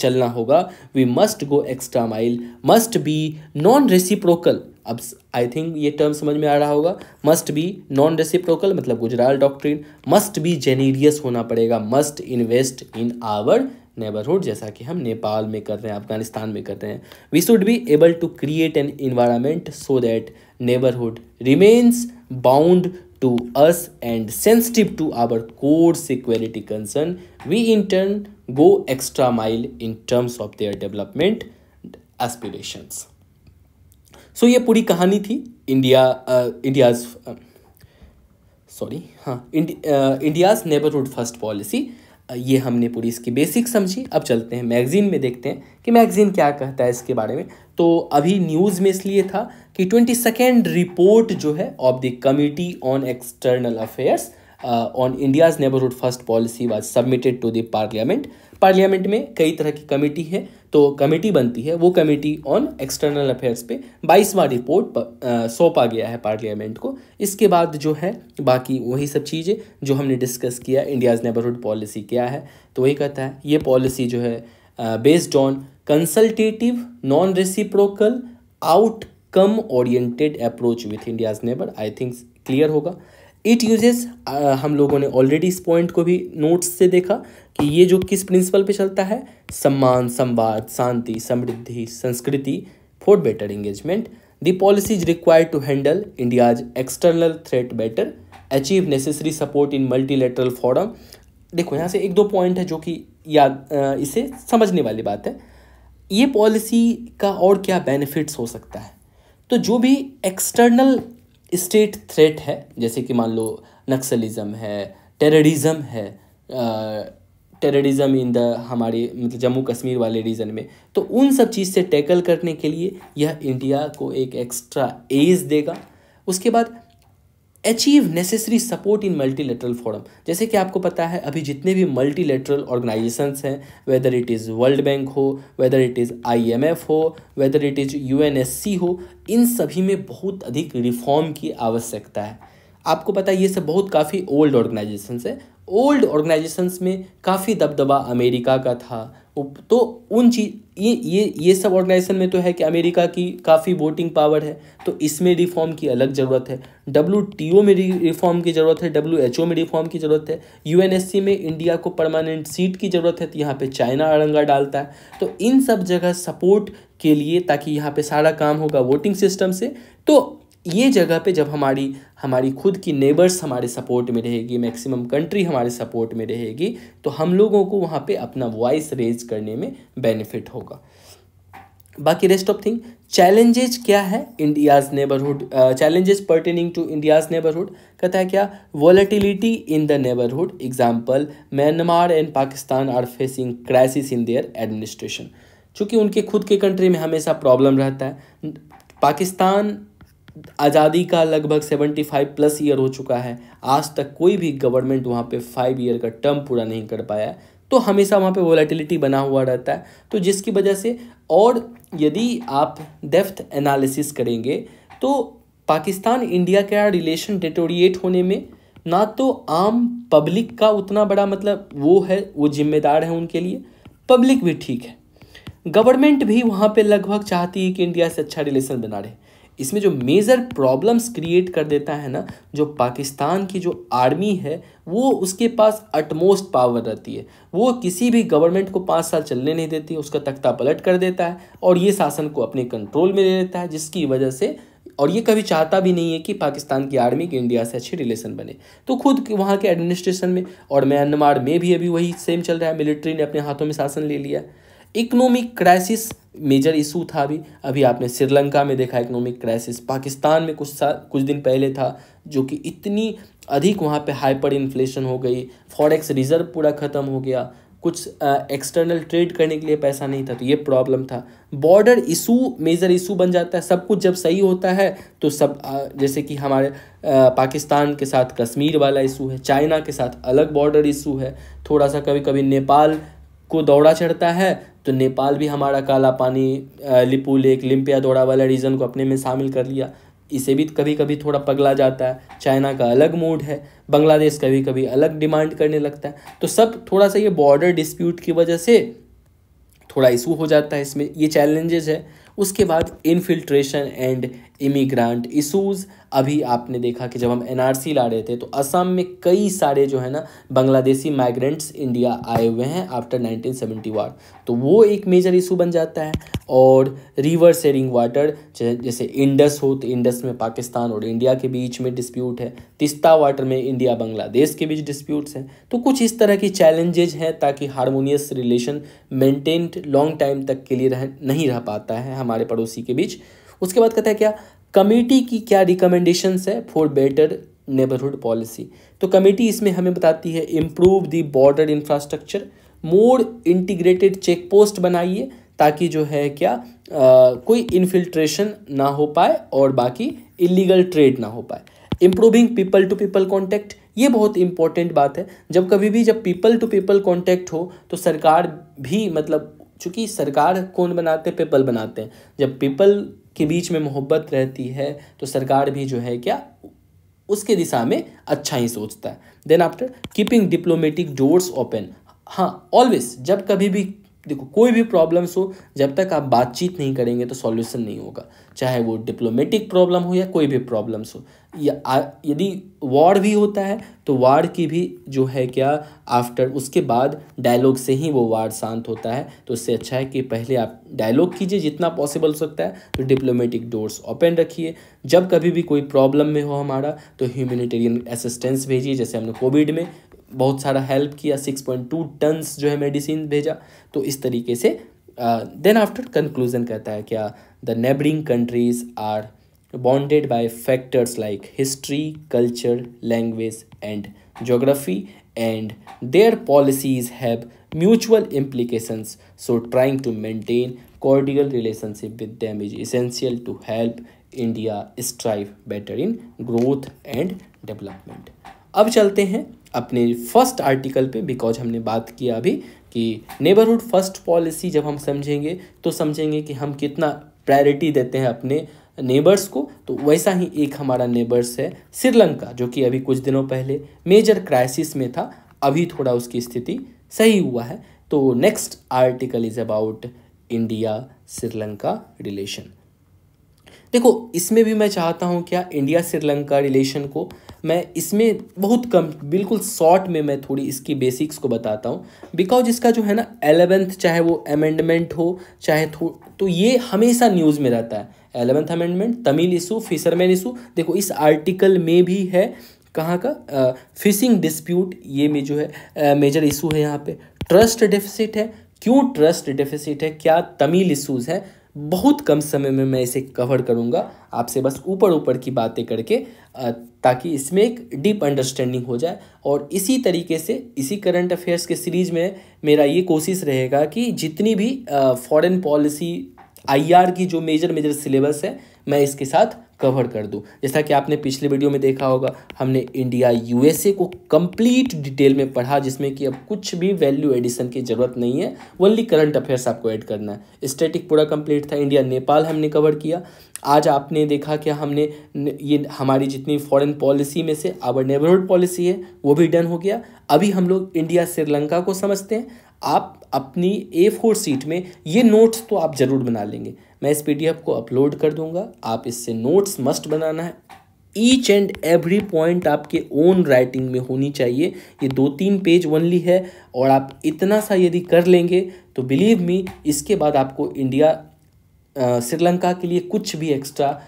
चलना होगा we must go extra mile must be non reciprocal अब I think ये term समझ में आ रहा होगा मस्ट बी नॉन रेसिप्रोकल मतलब Gujral doctrine must be generous होना पड़ेगा must invest in our neighbourhood जैसा कि हम नेपाल में कर रहे हैं अफगानिस्तान में कर रहे हैं we should be able to create an environment so that neighbourhood remains bound to us and sensitive to our core security concern we in turn go extra mile in terms of their development aspirations so ये पूरी कहानी थी India India's sorry हाँ India's neighbourhood first policy ये हमने पूरी इसकी basic समझी अब चलते हैं मैगज़ीन में देखते हैं कि मैगज़ीन क्या कहता है इसके बारे में तो अभी न्यूज़ में इसलिए था कि ट्वेंटी सेकेंड रिपोर्ट जो है of the committee on external affairs on India's neighbourhood first policy was submitted to the parliament parliament में कई तरह की कमेटी है तो कमेटी बनती है वो कमेटी ऑन एक्सटर्नल अफेयर्स पे बाईसवा रिपोर्ट सौंपा गया है पार्लियामेंट को इसके बाद जो है बाकी वही सब चीज़ें जो हमने डिस्कस किया इंडियाज़ नेबरहुड पॉलिसी क्या है तो वही कहता है ये पॉलिसी जो है based on consultative non reciprocal outcome oriented approach with India's neighbour I think clear होगा इट यूजेस uh, हम लोगों ने ऑलरेडी इस पॉइंट को भी नोट्स से देखा कि ये जो किस प्रिंसिपल पे चलता है सम्मान संवाद शांति समृद्धि संस्कृति for better engagement the policy is required to handle India's external threat better achieve necessary support in multilateral forum देखो यहाँ से एक दो पॉइंट है जो कि याद uh, इसे समझने वाली बात है ये पॉलिसी का और क्या बेनिफिट्स हो सकता है तो जो भी एक्सटर्नल स्टेट थ्रेट है जैसे कि मान लो नक्सलिज़म है टेररिज्म है टेररिज्म इन द हमारे मतलब जम्मू कश्मीर वाले रीजन में तो उन सब चीज़ से टैकल करने के लिए यह इंडिया को एक एक्स्ट्रा एज देगा उसके बाद achieve necessary support in multilateral forum जैसे कि आपको पता है अभी जितने भी मल्टीलेटरल ऑर्गेनाइजेशंस हैं whether it is World Bank हो वेदर इट इज़ आईएमएफ हो वेदर इट इज़ यूएनएससी हो इन सभी में बहुत अधिक रिफॉर्म की आवश्यकता है आपको पता है ये सब बहुत काफ़ी ओल्ड ऑर्गेनाइजेशंस है ओल्ड ऑर्गेनाइजेशंस में काफ़ी दबदबा अमेरिका का था तो उन चीज ये ये ये सब ऑर्गेनाइजेशन में तो है कि अमेरिका की काफ़ी वोटिंग पावर है तो इसमें रिफॉर्म की अलग ज़रूरत है डब्ल्यू में रिफॉर्म की ज़रूरत है डब्ल्यू में रिफॉर्म की ज़रूरत है यू में इंडिया को परमानेंट सीट की ज़रूरत है तो यहाँ पे चाइना अड़ंगा डालता है तो इन सब जगह सपोर्ट के लिए ताकि यहाँ पे सारा काम होगा वोटिंग सिस्टम से तो ये जगह पे जब हमारी हमारी खुद की नेबर्स हमारे सपोर्ट में रहेगी मैक्सिमम कंट्री हमारे सपोर्ट में रहेगी तो हम लोगों को वहाँ पे अपना वॉइस रेज करने में बेनिफिट होगा बाकी रेस्ट ऑफ थिंग चैलेंजेज क्या है India's neighbourhood challenges pertaining to India's neighbourhood कहता है क्या volatility in the neighbourhood example Myanmar and Pakistan are facing crisis in their administration चूँकि उनके खुद के कंट्री में हमेशा प्रॉब्लम रहता है पाकिस्तान आज़ादी का लगभग सेवेंटी फाइव प्लस ईयर हो चुका है आज तक कोई भी गवर्नमेंट वहाँ पे फाइव ईयर का टर्म पूरा नहीं कर पाया है तो हमेशा वहाँ पे वोलेटिलिटी बना हुआ रहता है तो जिसकी वजह से और यदि आप डेफ्थ एनालिसिस करेंगे तो पाकिस्तान इंडिया का रिलेशन डिटोरिएट होने में ना तो आम पब्लिक का उतना बड़ा मतलब वो है वो जिम्मेदार है उनके लिए पब्लिक भी ठीक है गवर्नमेंट भी वहाँ पे लगभग चाहती है कि इंडिया से अच्छा रिलेशन बना रहे इसमें जो मेजर प्रॉब्लम्स क्रिएट कर देता है ना जो पाकिस्तान की जो आर्मी है वो उसके पास अटमोस्ट पावर रहती है वो किसी भी गवर्नमेंट को पाँच साल चलने नहीं देती उसका तख्ता पलट कर देता है और ये शासन को अपने कंट्रोल में ले लेता है जिसकी वजह से और ये कभी चाहता भी नहीं है कि पाकिस्तान की आर्मी के इंडिया से अच्छी रिलेशन बने तो खुद वहाँ के एडमिनिस्ट्रेशन में और म्यांमार में भी अभी वही सेम चल रहा है मिलिट्री ने अपने हाथों में शासन ले लिया इकोनॉमिक क्राइसिस मेजर इशू था अभी अभी आपने श्रीलंका में देखा इकोनॉमिक क्राइसिस पाकिस्तान में कुछ सा कुछ दिन पहले था जो कि इतनी अधिक वहाँ पे हाइपर इन्फ्लेशन हो गई फॉरेक्स रिजर्व पूरा ख़त्म हो गया कुछ एक्सटर्नल ट्रेड करने के लिए पैसा नहीं था तो ये प्रॉब्लम था बॉर्डर इशू मेजर इशू बन जाता है सब कुछ जब सही होता है तो सब uh, जैसे कि हमारे uh, पाकिस्तान के साथ कश्मीर वाला इशू है चाइना के साथ अलग बॉर्डर इशू है थोड़ा सा कभी कभी नेपाल को दौड़ा चढ़ता है तो नेपाल भी हमारा काला पानी लिपू लेक लिम्पिया दौड़ा वाला रीजन को अपने में शामिल कर लिया इसे भी कभी कभी थोड़ा पगला जाता है चाइना का अलग मूड है बांग्लादेश कभी कभी अलग डिमांड करने लगता है तो सब थोड़ा सा ये बॉर्डर डिस्प्यूट की वजह से थोड़ा इशू हो जाता है इसमें ये चैलेंजेस है उसके बाद इनफिल्ट्रेशन एंड इमिग्रांट इशूज़ अभी आपने देखा कि जब हम एनआरसी ला रहे थे तो असम में कई सारे जो है ना बांग्लादेशी माइग्रेंट्स इंडिया आए हुए हैं आफ्टर वार तो वो एक मेजर इशू बन जाता है और रिवर शेयरिंग वाटर जैसे इंडस हो तो इंडस में पाकिस्तान और इंडिया के बीच में डिस्प्यूट है तिस्ता वाटर में इंडिया बांग्लादेश के बीच डिस्प्यूट्स हैं तो कुछ इस तरह की चैलेंजेज हैं ताकि harmonious relation maintained long time तक के लिए रह नहीं रह पाता है हमारे पड़ोसी के बीच उसके बाद कहता है क्या कमेटी की क्या रिकमेंडेशंस है फॉर बेटर नेबरहुड पॉलिसी तो कमेटी इसमें हमें बताती है improve the border infrastructure more integrated check post बनाइए ताकि जो है क्या आ, कोई इन्फिल्ट्रेशन ना हो पाए और बाकी इलीगल ट्रेड ना हो पाए improving people to people contact ये बहुत इंपॉर्टेंट बात है जब कभी भी जब पीपल टू पीपल कॉन्टैक्ट हो तो सरकार भी मतलब चूँकि सरकार कौन बनाते हैं पीपल बनाते हैं जब पीपल के बीच में मोहब्बत रहती है तो सरकार भी जो है क्या उसके दिशा में अच्छा ही सोचता है then after keeping diplomatic doors open हाँ ऑलवेज जब कभी भी देखो कोई भी प्रॉब्लम्स हो जब तक आप बातचीत नहीं करेंगे तो सॉल्यूशन नहीं होगा चाहे वो डिप्लोमेटिक प्रॉब्लम हो या कोई भी प्रॉब्लम्स हो या यदि वार भी होता है तो वार की भी जो है क्या आफ्टर उसके बाद डायलॉग से ही वो वार शांत होता है तो उससे अच्छा है कि पहले आप डायलॉग कीजिए जितना पॉसिबल हो सकता है तो डिप्लोमेटिक डोर्स ओपन रखिए जब कभी भी कोई प्रॉब्लम में हो हमारा तो ह्यूमिनिटेरियन असिस्टेंस भेजिए जैसे हमने कोविड में बहुत सारा हेल्प किया सिक्स पॉइंट टू टन्स जो है मेडिसिन भेजा तो इस तरीके से देन आफ्टर कंक्लूजन कहता है क्या the neighbouring countries are bonded by factors like history culture language and geography and their policies have mutual implications so trying to maintain cordial relationship with them is essential to help India strive better in growth and development अब चलते हैं अपने first article पे because हमने बात किया अभी कि नेबरहुड फर्स्ट पॉलिसी जब हम समझेंगे तो समझेंगे कि हम कितना प्रायोरिटी देते हैं अपने नेबर्स को तो वैसा ही एक हमारा नेबर्स है श्रीलंका जो कि अभी कुछ दिनों पहले मेजर क्राइसिस में था अभी थोड़ा उसकी स्थिति सही हुआ है तो next article is about India Sri Lanka relation देखो इसमें भी मैं चाहता हूँ क्या इंडिया श्रीलंका रिलेशन को मैं इसमें बहुत कम बिल्कुल शॉर्ट में मैं थोड़ी इसकी बेसिक्स को बताता हूँ बिकॉज इसका जो है ना एलेवेंथ चाहे वो अमेंडमेंट हो चाहे थो तो ये हमेशा न्यूज़ में रहता है eleventh amendment Tamil issue fisherman issue देखो इस आर्टिकल में भी है कहाँ का फिशिंग डिस्प्यूट ये में जो है मेजर इशू है यहाँ पे ट्रस्ट डिफिसिट है क्यों ट्रस्ट डेफिसिट है क्या तमिल इशूज़ हैं बहुत कम समय में मैं इसे कवर करूँगा आपसे बस ऊपर ऊपर की बातें करके ताकि इसमें एक डीप अंडरस्टैंडिंग हो जाए और इसी तरीके से इसी करंट अफेयर्स के सीरीज़ में मेरा ये कोशिश रहेगा कि जितनी भी फॉरेन पॉलिसी आईआर की जो मेजर मेजर सिलेबस है मैं इसके साथ कवर कर दूँ जैसा कि आपने पिछले वीडियो में देखा होगा हमने इंडिया यूएसए को कंप्लीट डिटेल में पढ़ा जिसमें कि अब कुछ भी वैल्यू एडिशन की ज़रूरत नहीं है ओनली करंट अफेयर्स आपको ऐड करना है स्टैटिक पूरा कंप्लीट था इंडिया नेपाल हमने कवर किया आज आपने देखा कि हमने ये हमारी जितनी फॉरेन पॉलिसी में से आवर नेबरहुड पॉलिसी है वो भी डन हो गया अभी हम लोग इंडिया श्रीलंका को समझते हैं आप अपनी ए फोर सीट में ये नोट्स तो आप ज़रूर बना लेंगे मैं इस पी को अपलोड कर दूंगा आप इससे नोट्स मस्ट बनाना है ईच एंड एवरी पॉइंट आपके ओन राइटिंग में होनी चाहिए ये दो तीन पेज ओनली है और आप इतना सा यदि कर लेंगे तो बिलीव मी इसके बाद आपको इंडिया श्रीलंका के लिए कुछ भी एक्स्ट्रा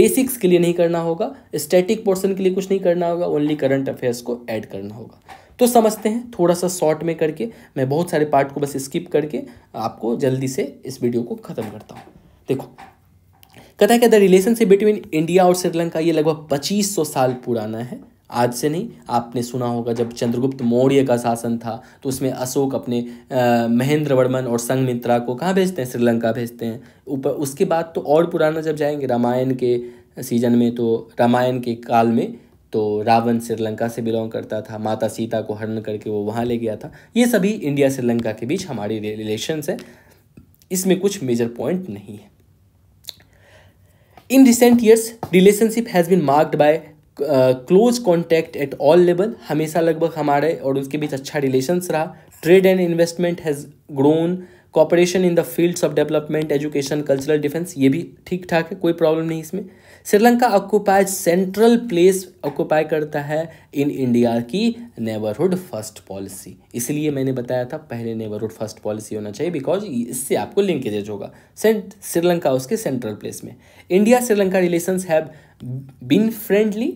बेसिक्स के लिए नहीं करना होगा स्टैटिक पोर्सन के लिए कुछ नहीं करना होगा ओनली करंट अफेयर्स को ऐड करना होगा तो समझते हैं थोड़ा सा शॉर्ट में करके मैं बहुत सारे पार्ट को बस स्किप करके आपको जल्दी से इस वीडियो को ख़त्म करता हूँ देखो कथा कि द रिलेशनशिप बिटवीन इंडिया और श्रीलंका ये लगभग पच्चीस सौ साल पुराना है आज से नहीं आपने सुना होगा जब चंद्रगुप्त मौर्य का शासन था तो उसमें अशोक अपने महेंद्र वर्मन और संगमित्रा को कहाँ भेजते हैं श्रीलंका भेजते हैं ऊपर उसके बाद तो और पुराना जब जाएंगे रामायण के सीजन में तो रामायण के काल में तो रावण श्रीलंका से बिलोंग करता था माता सीता को हरण करके वो वहाँ ले गया था ये सभी इंडिया श्रीलंका के बीच हमारी रिलेशन है इसमें कुछ मेजर पॉइंट नहीं है in recent years relationship has been marked by close contact at all level हमेशा लगभग हमारे और उसके बीच अच्छा रिलेशंस रहा trade and investment has grown cooperation in the fields of development education cultural defence ये भी ठीक ठाक है कोई प्रॉब्लम नहीं इसमें Sri Lanka occupies central place occupy करता है इन इंडिया की नेबरहुड फर्स्ट पॉलिसी इसलिए मैंने बताया था पहले नेबरहुड फर्स्ट पॉलिसी होना चाहिए बिकॉज इससे आपको लिंकेजेज होगा सेंट श्रीलंका उसके सेंट्रल प्लेस में India Sri Lanka relations have been friendly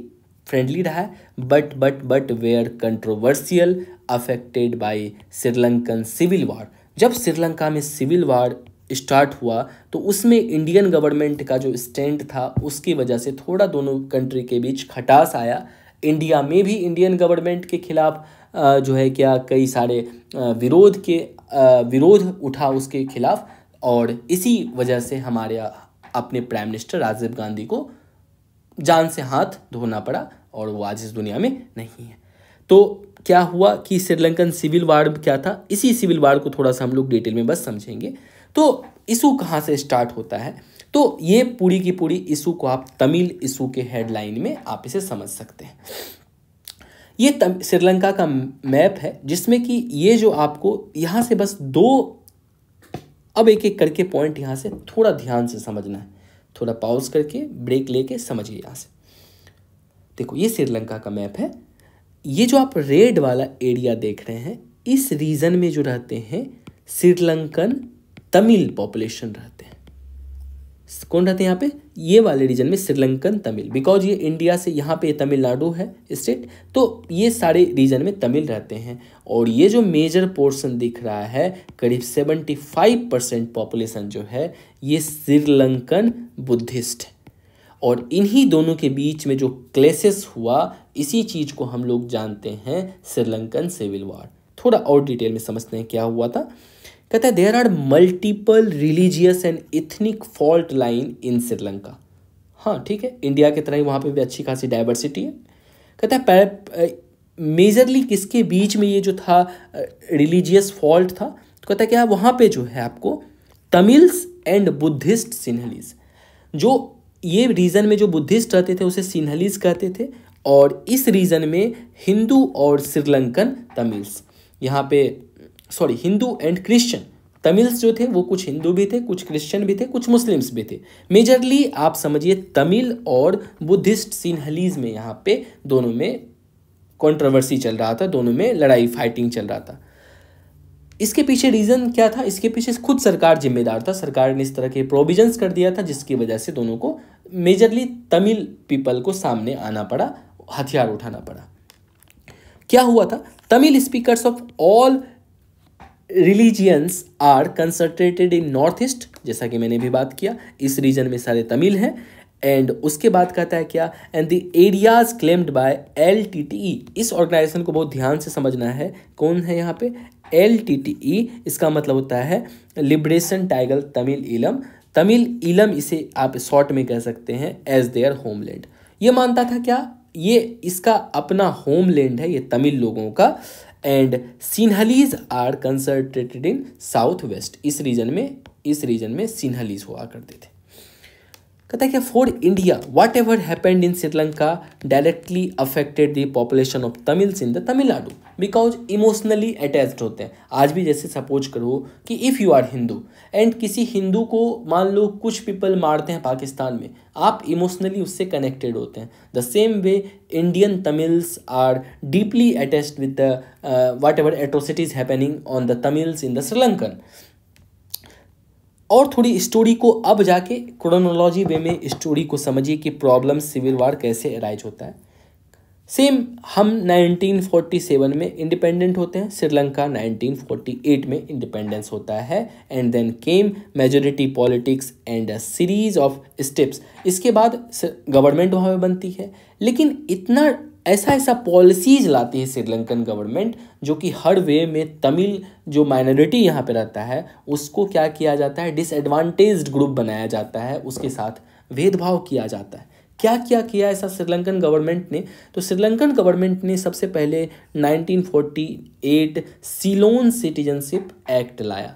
friendly रहा है but but but were controversial affected by Sri Lankan civil war जब श्रीलंका में सिविल वार स्टार्ट हुआ तो उसमें इंडियन गवर्नमेंट का जो स्टैंड था उसकी वजह से थोड़ा दोनों कंट्री के बीच खटास आया इंडिया में भी इंडियन गवर्नमेंट के खिलाफ जो है क्या कई सारे विरोध के विरोध उठा उसके खिलाफ और इसी वजह से हमारे अपने प्राइम मिनिस्टर राजीव गांधी को जान से हाथ धोना पड़ा और वो आज इस दुनिया में नहीं है तो क्या हुआ कि श्रीलंकन सिविल वार क्या था इसी सिविल वार को थोड़ा सा हम लोग डिटेल में बस समझेंगे तो इशू कहाँ से स्टार्ट होता है तो ये पूरी की पूरी इशू को आप तमिल इशू के हेडलाइन में आप इसे समझ सकते हैं ये श्रीलंका का मैप है जिसमें कि ये जो आपको यहाँ से बस दो अब एक एक करके पॉइंट यहाँ से थोड़ा ध्यान से समझना है थोड़ा पॉज करके ब्रेक लेके समझिए यहाँ से देखो ये श्रीलंका का मैप है ये जो आप रेड वाला एरिया देख रहे हैं इस रीजन में जो रहते हैं श्रीलंकन तमिल पॉपुलेशन रहते हैं कौन रहते हैं यहाँ पे ये वाले रीजन में श्रीलंकन तमिल बिकॉज ये इंडिया से यहाँ पे तमिलनाडु है स्टेट तो ये सारे रीजन में तमिल रहते हैं और ये जो मेजर पोर्शन दिख रहा है करीब सेवेंटी फाइव परसेंट पॉपुलेशन जो है ये श्रीलंकन बुद्धिस्ट है और इन्हीं दोनों के बीच में जो क्लेसेस हुआ इसी चीज़ को हम लोग जानते हैं श्रीलंकन सिविल वार थोड़ा और डिटेल में समझते हैं क्या हुआ था कहता है there are multiple religious and ethnic fault line in Sri Lanka हाँ ठीक है इंडिया की तरह ही वहाँ पे भी अच्छी खासी डाइवर्सिटी है कहता है मेजरली किसके बीच में ये जो था रिलीजियस फॉल्ट था तो कहता है क्या हाँ, वहाँ पे जो है आपको तमिल्स एंड बुद्धिस्ट सिन्हलीज जो ये रीजन में जो बुद्धिस्ट रहते थे उसे सिन्हलीज कहते थे और इस रीजन में हिंदू और श्रीलंकन तमिल्स यहाँ पे sorry Hindu and Christian Tamils जो थे वो कुछ हिंदू भी थे कुछ क्रिश्चियन भी थे कुछ मुस्लिम्स भी थे मेजरली आप समझिए तमिल और बुद्धिस्ट सिन्हलीज में यहाँ पे दोनों में कंट्रोवर्सी चल रहा था दोनों में लड़ाई फाइटिंग चल रहा था इसके पीछे रीज़न क्या था इसके पीछे खुद सरकार जिम्मेदार था सरकार ने इस तरह के प्रोविजंस कर दिया था जिसकी वजह से दोनों को मेजरली तमिल पीपल को सामने आना पड़ा हथियार उठाना पड़ा क्या हुआ था Tamil speakers of all religions are concentrated in north east जैसा कि मैंने भी बात किया इस रीजन में सारे तमिल हैं एंड उसके बाद कहता है क्या and the areas claimed by L T T E इस ऑर्गेनाइजेशन को बहुत ध्यान से समझना है कौन है यहाँ पे एल टी टी ई इसका मतलब होता है लिबरेशन टाइगर तमिल इलम तमिल इलम इसे आप शॉर्ट में कह सकते हैं एज देयर होमलैंड ये मानता था क्या ये इसका अपना होमलैंड है ये तमिल लोगों का and Sinhalese are concentrated in south west इस रीजन में इस रीजन में सिन्हलीज हुआ करते थे कहता है कि for India whatever happened in Sri Lanka directly affected the population of Tamils in the Tamil Nadu because emotionally attach होते हैं आज भी जैसे सपोज करो कि if you are Hindu and किसी हिंदू को मान लो कुछ पीपल मारते हैं पाकिस्तान में आप इमोशनली उससे कनेक्टेड होते हैं the same way Indian Tamils are deeply attach with the whatever atrocities happening on the Tamils in the Sri Lankan और थोड़ी स्टोरी को अब जाके क्रोनोलॉजी वे में स्टोरी को समझिए कि प्रॉब्लम सिविल वार कैसे अराइज होता है सेम हम 1947 में इंडिपेंडेंट होते हैं श्रीलंका 1948 में इंडिपेंडेंस होता है and then came majority politics and a series of steps इसके बाद गवर्नमेंट वहाँ पर बनती है लेकिन इतना ऐसा ऐसा पॉलिसीज लाती है श्रीलंकन गवर्नमेंट जो कि हर वे में तमिल जो माइनॉरिटी यहाँ पे रहता है उसको क्या किया जाता है डिसएडवांटेज ग्रुप बनाया जाता है उसके साथ भेदभाव किया जाता है क्या क्या किया ऐसा श्रीलंकन गवर्नमेंट ने तो श्रीलंकन गवर्नमेंट ने सबसे पहले 1948 सीलोन सिटीजनशिप एक्ट लाया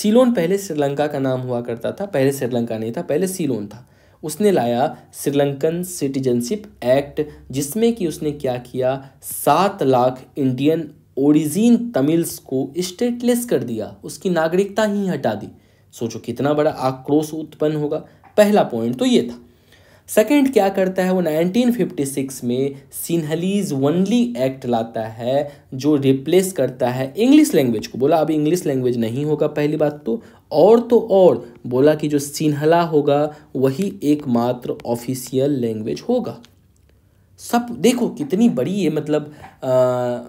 सीलोन पहले श्रीलंका का नाम हुआ करता था पहले श्रीलंका नहीं था पहले सीलोन था उसने लाया श्रीलंकन सिटीजनशिप एक्ट जिसमें कि उसने क्या किया सात लाख इंडियन ओरिजिन तमिल्स को स्टेटलेस कर दिया उसकी नागरिकता ही हटा दी सोचो कितना बड़ा आक्रोश उत्पन्न होगा पहला पॉइंट तो ये था सेकंड क्या करता है वो 1956 में सिन्हलीज वनली एक्ट लाता है जो रिप्लेस करता है इंग्लिश लैंग्वेज को बोला अब इंग्लिश लैंग्वेज नहीं होगा पहली बात तो और तो और बोला कि जो सिन्हला होगा वही एकमात्र ऑफिशियल लैंग्वेज होगा सब देखो कितनी बड़ी ये मतलब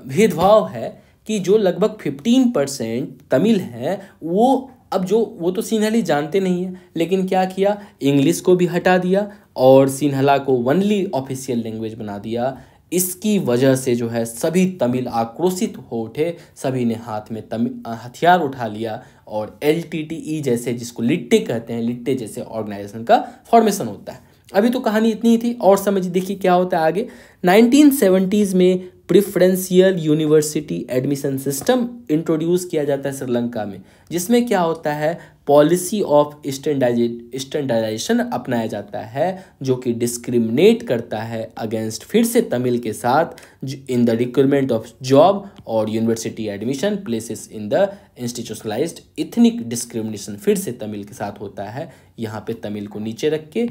भेदभाव है कि जो लगभग फिफ्टीन परसेंट तमिल हैं वो अब जो वो तो सिन्हली जानते नहीं है लेकिन क्या किया इंग्लिश को भी हटा दिया और सिन्हला को वनली ऑफिशियल लैंग्वेज बना दिया इसकी वजह से जो है सभी तमिल आक्रोशित हो उठे सभी ने हाथ में तमिल हथियार उठा लिया और एल e जैसे जिसको लिट्टे कहते हैं लिट्टे जैसे ऑर्गेनाइजेशन का फॉर्मेशन होता है अभी तो कहानी इतनी ही थी और समझिए देखिए क्या होता है आगे सेवेंटीज़ में preferential university admission system introduce किया जाता है श्रीलंका में जिसमें क्या होता है पॉलिसी ऑफ स्टैंडाइजेशन अपनाया जाता है जो कि डिस्क्रिमिनेट करता है अगेंस्ट फिर से तमिल के साथ in the recruitment of job और university admission places in the institutionalised ethnic discrimination फिर से तमिल के साथ होता है यहाँ पे तमिल को नीचे रख के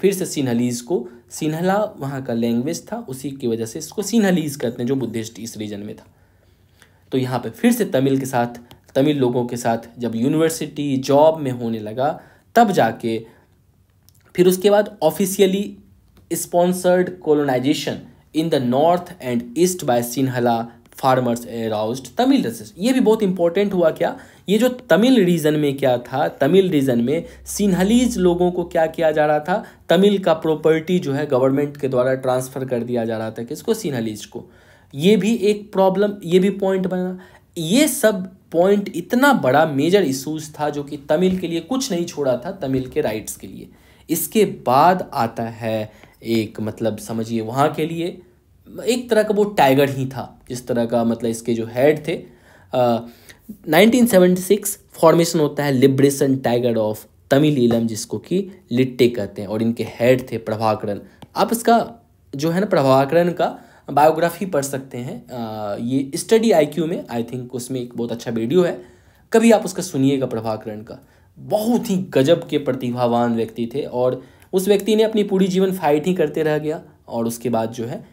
फिर से सिन्हलीज को सिन्हला वहाँ का लैंग्वेज था उसी की वजह से इसको सिन्हलीज कहते हैं जो बुद्धिस्ट इस रीजन में था तो यहाँ पे फिर से तमिल के साथ तमिल लोगों के साथ जब यूनिवर्सिटी जॉब में होने लगा तब जाके फिर उसके बाद officially sponsored colonisation in the north and east by Sinhala farmers aroused Tamil racist ये भी बहुत इंपॉर्टेंट हुआ क्या ये जो तमिल रीजन में क्या था तमिल रीजन में सिन्हलीज लोगों को क्या किया जा रहा था तमिल का प्रॉपर्टी जो है गवर्नमेंट के द्वारा ट्रांसफ़र कर दिया जा रहा था किसको सिन्हलीज को ये भी एक प्रॉब्लम ये भी पॉइंट बना ये सब पॉइंट इतना बड़ा मेजर इशूज़ था जो कि तमिल के लिए कुछ नहीं छोड़ा था तमिल के राइट्स के लिए इसके बाद आता है एक मतलब समझिए वहाँ के लिए एक तरह का वो टाइगर ही था जिस तरह का मतलब इसके जो हेड थे नाइनटीन सेवेंटी सिक्स फॉर्मेशन होता है लिब्रेशन टाइगर ऑफ तमिल इलम जिसको कि लिट्टे कहते हैं और इनके हेड थे प्रभाकरण आप इसका जो है ना प्रभाकरण का बायोग्राफी पढ़ सकते हैं आ, ये स्टडी आईक्यू में आई थिंक उसमें एक बहुत अच्छा वीडियो है कभी आप उसका सुनिएगा प्रभाकरण का बहुत ही गजब के प्रतिभावान व्यक्ति थे और उस व्यक्ति ने अपनी पूरी जीवन फाइट ही करते रह गया और उसके बाद जो है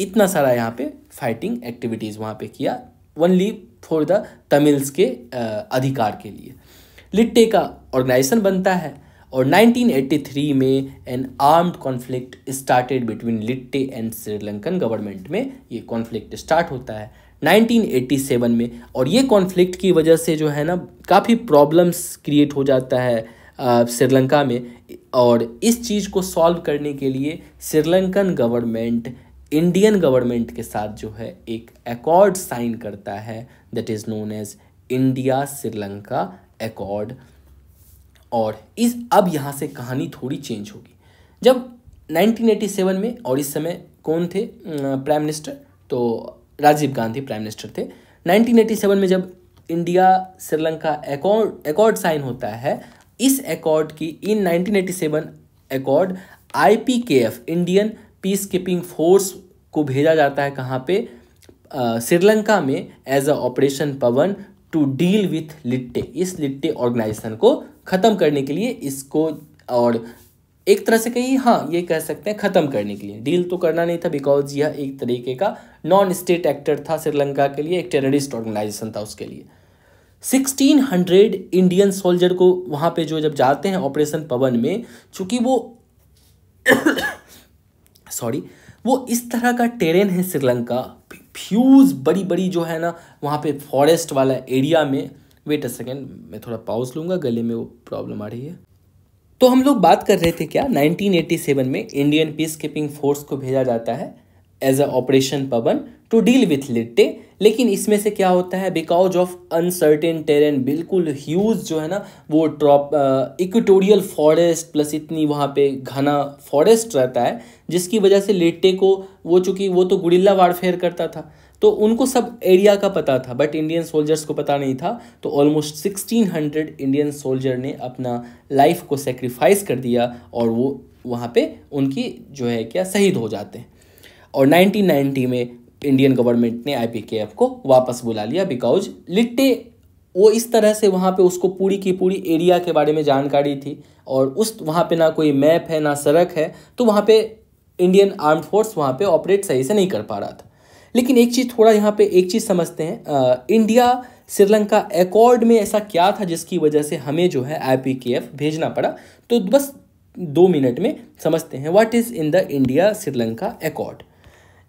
इतना सारा यहाँ पे फाइटिंग एक्टिविटीज़ वहाँ पे किया ओनली फॉर द तमिल्स के अधिकार के लिए लिट्टे का ऑर्गेनाइजेशन बनता है और 1983 में an armed conflict started between LTTE and Sri Lankan government में ये कॉन्फ्लिक्ट स्टार्ट होता है 1987 में और ये कॉन्फ्लिक्ट की वजह से जो है ना काफ़ी प्रॉब्लम्स क्रिएट हो जाता है श्रीलंका में और इस चीज़ को सॉल्व करने के लिए श्रीलंकन गवर्नमेंट इंडियन गवर्नमेंट के साथ जो है एक एकॉर्ड साइन करता है that is known as India Sri Lanka accord और इस अब यहाँ से कहानी थोड़ी चेंज होगी जब 1987 में और इस समय कौन थे प्राइम अं, मिनिस्टर तो राजीव गांधी प्राइम मिनिस्टर थे 1987 में जब India Sri Lanka accord accord sign होता है इस अकॉर्ड की in 1987 accord IPKF Indian peace keeping force को भेजा जाता है कहाँ पे श्रीलंका में as a operation Pawan to deal with LTTE इस लिट्टे ऑर्गेनाइजेशन को ख़त्म करने के लिए इसको और एक तरह से कही हाँ ये कह सकते हैं ख़त्म करने के लिए डील तो करना नहीं था बिकॉज यह एक तरीके का नॉन स्टेट एक्टर था श्रीलंका के लिए एक टेररिस्ट ऑर्गेनाइजेशन था उसके लिए सिक्सटीन हंड्रेड इंडियन सोल्जर को वहाँ पे जो जब जाते हैं ऑपरेशन पवन में चूँकि वो सॉरी वो इस तरह का टेरेन है श्रीलंका फ्यूज बड़ी बड़ी जो है ना वहाँ पे फॉरेस्ट वाला एरिया में वेट अ सेकेंड मैं थोड़ा पाउस लूँगा गले में वो प्रॉब्लम आ रही है तो हम लोग बात कर रहे थे क्या 1987 में इंडियन पीस कीपिंग फोर्स को भेजा जाता है as a operation Pawan to deal with LTTE लेकिन इसमें से क्या होता है बिकॉज ऑफ अनसर्टेन टेरेन बिल्कुल ह्यूज जो है ना वो ट्रॉप इक्विटोरियल फॉरेस्ट प्लस इतनी वहाँ पे घना फॉरेस्ट रहता है जिसकी वजह से लेटे को वो चूँकि वो तो गुडिल्ला वारफेयर करता था तो उनको सब एरिया का पता था बट इंडियन सोल्जर्स को पता नहीं था तो almost sixteen hundred Indian soldier ने अपना लाइफ को सेक्रीफाइस कर दिया और वो वहाँ पे उनकी जो है क्या शहीद हो जाते हैं और 1990 में इंडियन गवर्नमेंट ने आई को वापस बुला लिया बिकॉज लिट्टे वो इस तरह से वहाँ पे उसको पूरी की पूरी एरिया के बारे में जानकारी थी और उस वहाँ पे ना कोई मैप है ना सड़क है तो वहाँ पे इंडियन आर्म फोर्स वहाँ पे ऑपरेट सही से नहीं कर पा रहा था लेकिन एक चीज़ थोड़ा यहाँ पे एक चीज़ समझते हैं आ, इंडिया श्रीलंका एकॉर्ड में ऐसा क्या था जिसकी वजह से हमें जो है आई भेजना पड़ा तो बस दो मिनट में समझते हैं what is in the India Sri Lanka accord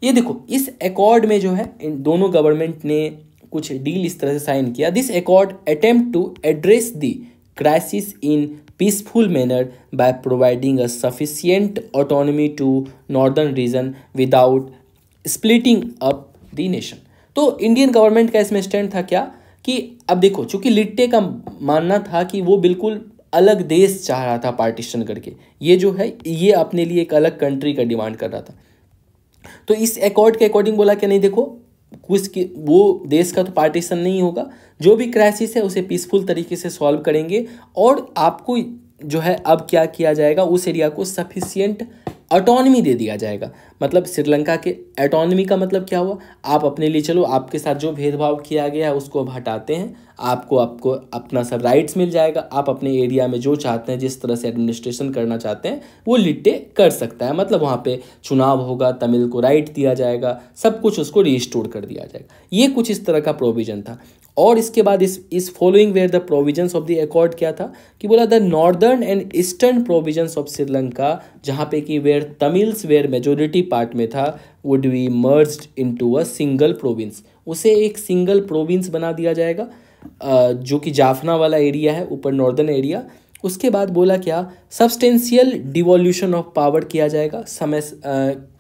ये देखो इस एकॉर्ड में जो है इन दोनों गवर्नमेंट ने कुछ डील इस तरह से साइन किया this accord attempt to address the crisis in peaceful manner by providing a sufficient autonomy to northern region without splitting up the nation तो इंडियन गवर्नमेंट का इसमें स्टैंड था क्या कि अब देखो चूंकि लिट्टे का मानना था कि वो बिल्कुल अलग देश चाह रहा था पार्टीशन करके ये जो है ये अपने लिए एक अलग कंट्री का डिमांड कर रहा था तो इस अकॉर्ड के अकॉर्डिंग बोला कि नहीं देखो कुछ की वो देश का तो पार्टीशन नहीं होगा जो भी क्राइसिस है उसे पीसफुल तरीके से सॉल्व करेंगे और आपको जो है अब क्या किया जाएगा उस एरिया को सफिशियंट ऑटोनमी दे दिया जाएगा मतलब श्रीलंका के ऑटोनमी का मतलब क्या हुआ आप अपने लिए चलो आपके साथ जो भेदभाव किया गया है उसको अब हटाते हैं आपको आपको अपना सब राइट्स मिल जाएगा आप अपने एरिया में जो चाहते हैं जिस तरह से एडमिनिस्ट्रेशन करना चाहते हैं वो लिट्टे कर सकता है मतलब वहाँ पे चुनाव होगा तमिल को राइट दिया जाएगा सब कुछ उसको रिस्टोर कर दिया जाएगा ये कुछ इस तरह का प्रोविज़न था और इसके बाद इस इस following were the provisions of the accord क्या था कि बोला the northern and eastern provisions of Sri Lanka जहाँ पे कि where Tamils were majority part में था would be merge into a single province उसे एक सिंगल प्रोविंस बना दिया जाएगा जो कि जाफना वाला एरिया है ऊपर नॉर्दर्न एरिया उसके बाद बोला क्या सब्सटेंशियल डिवोल्यूशन ऑफ पावर किया जाएगा समय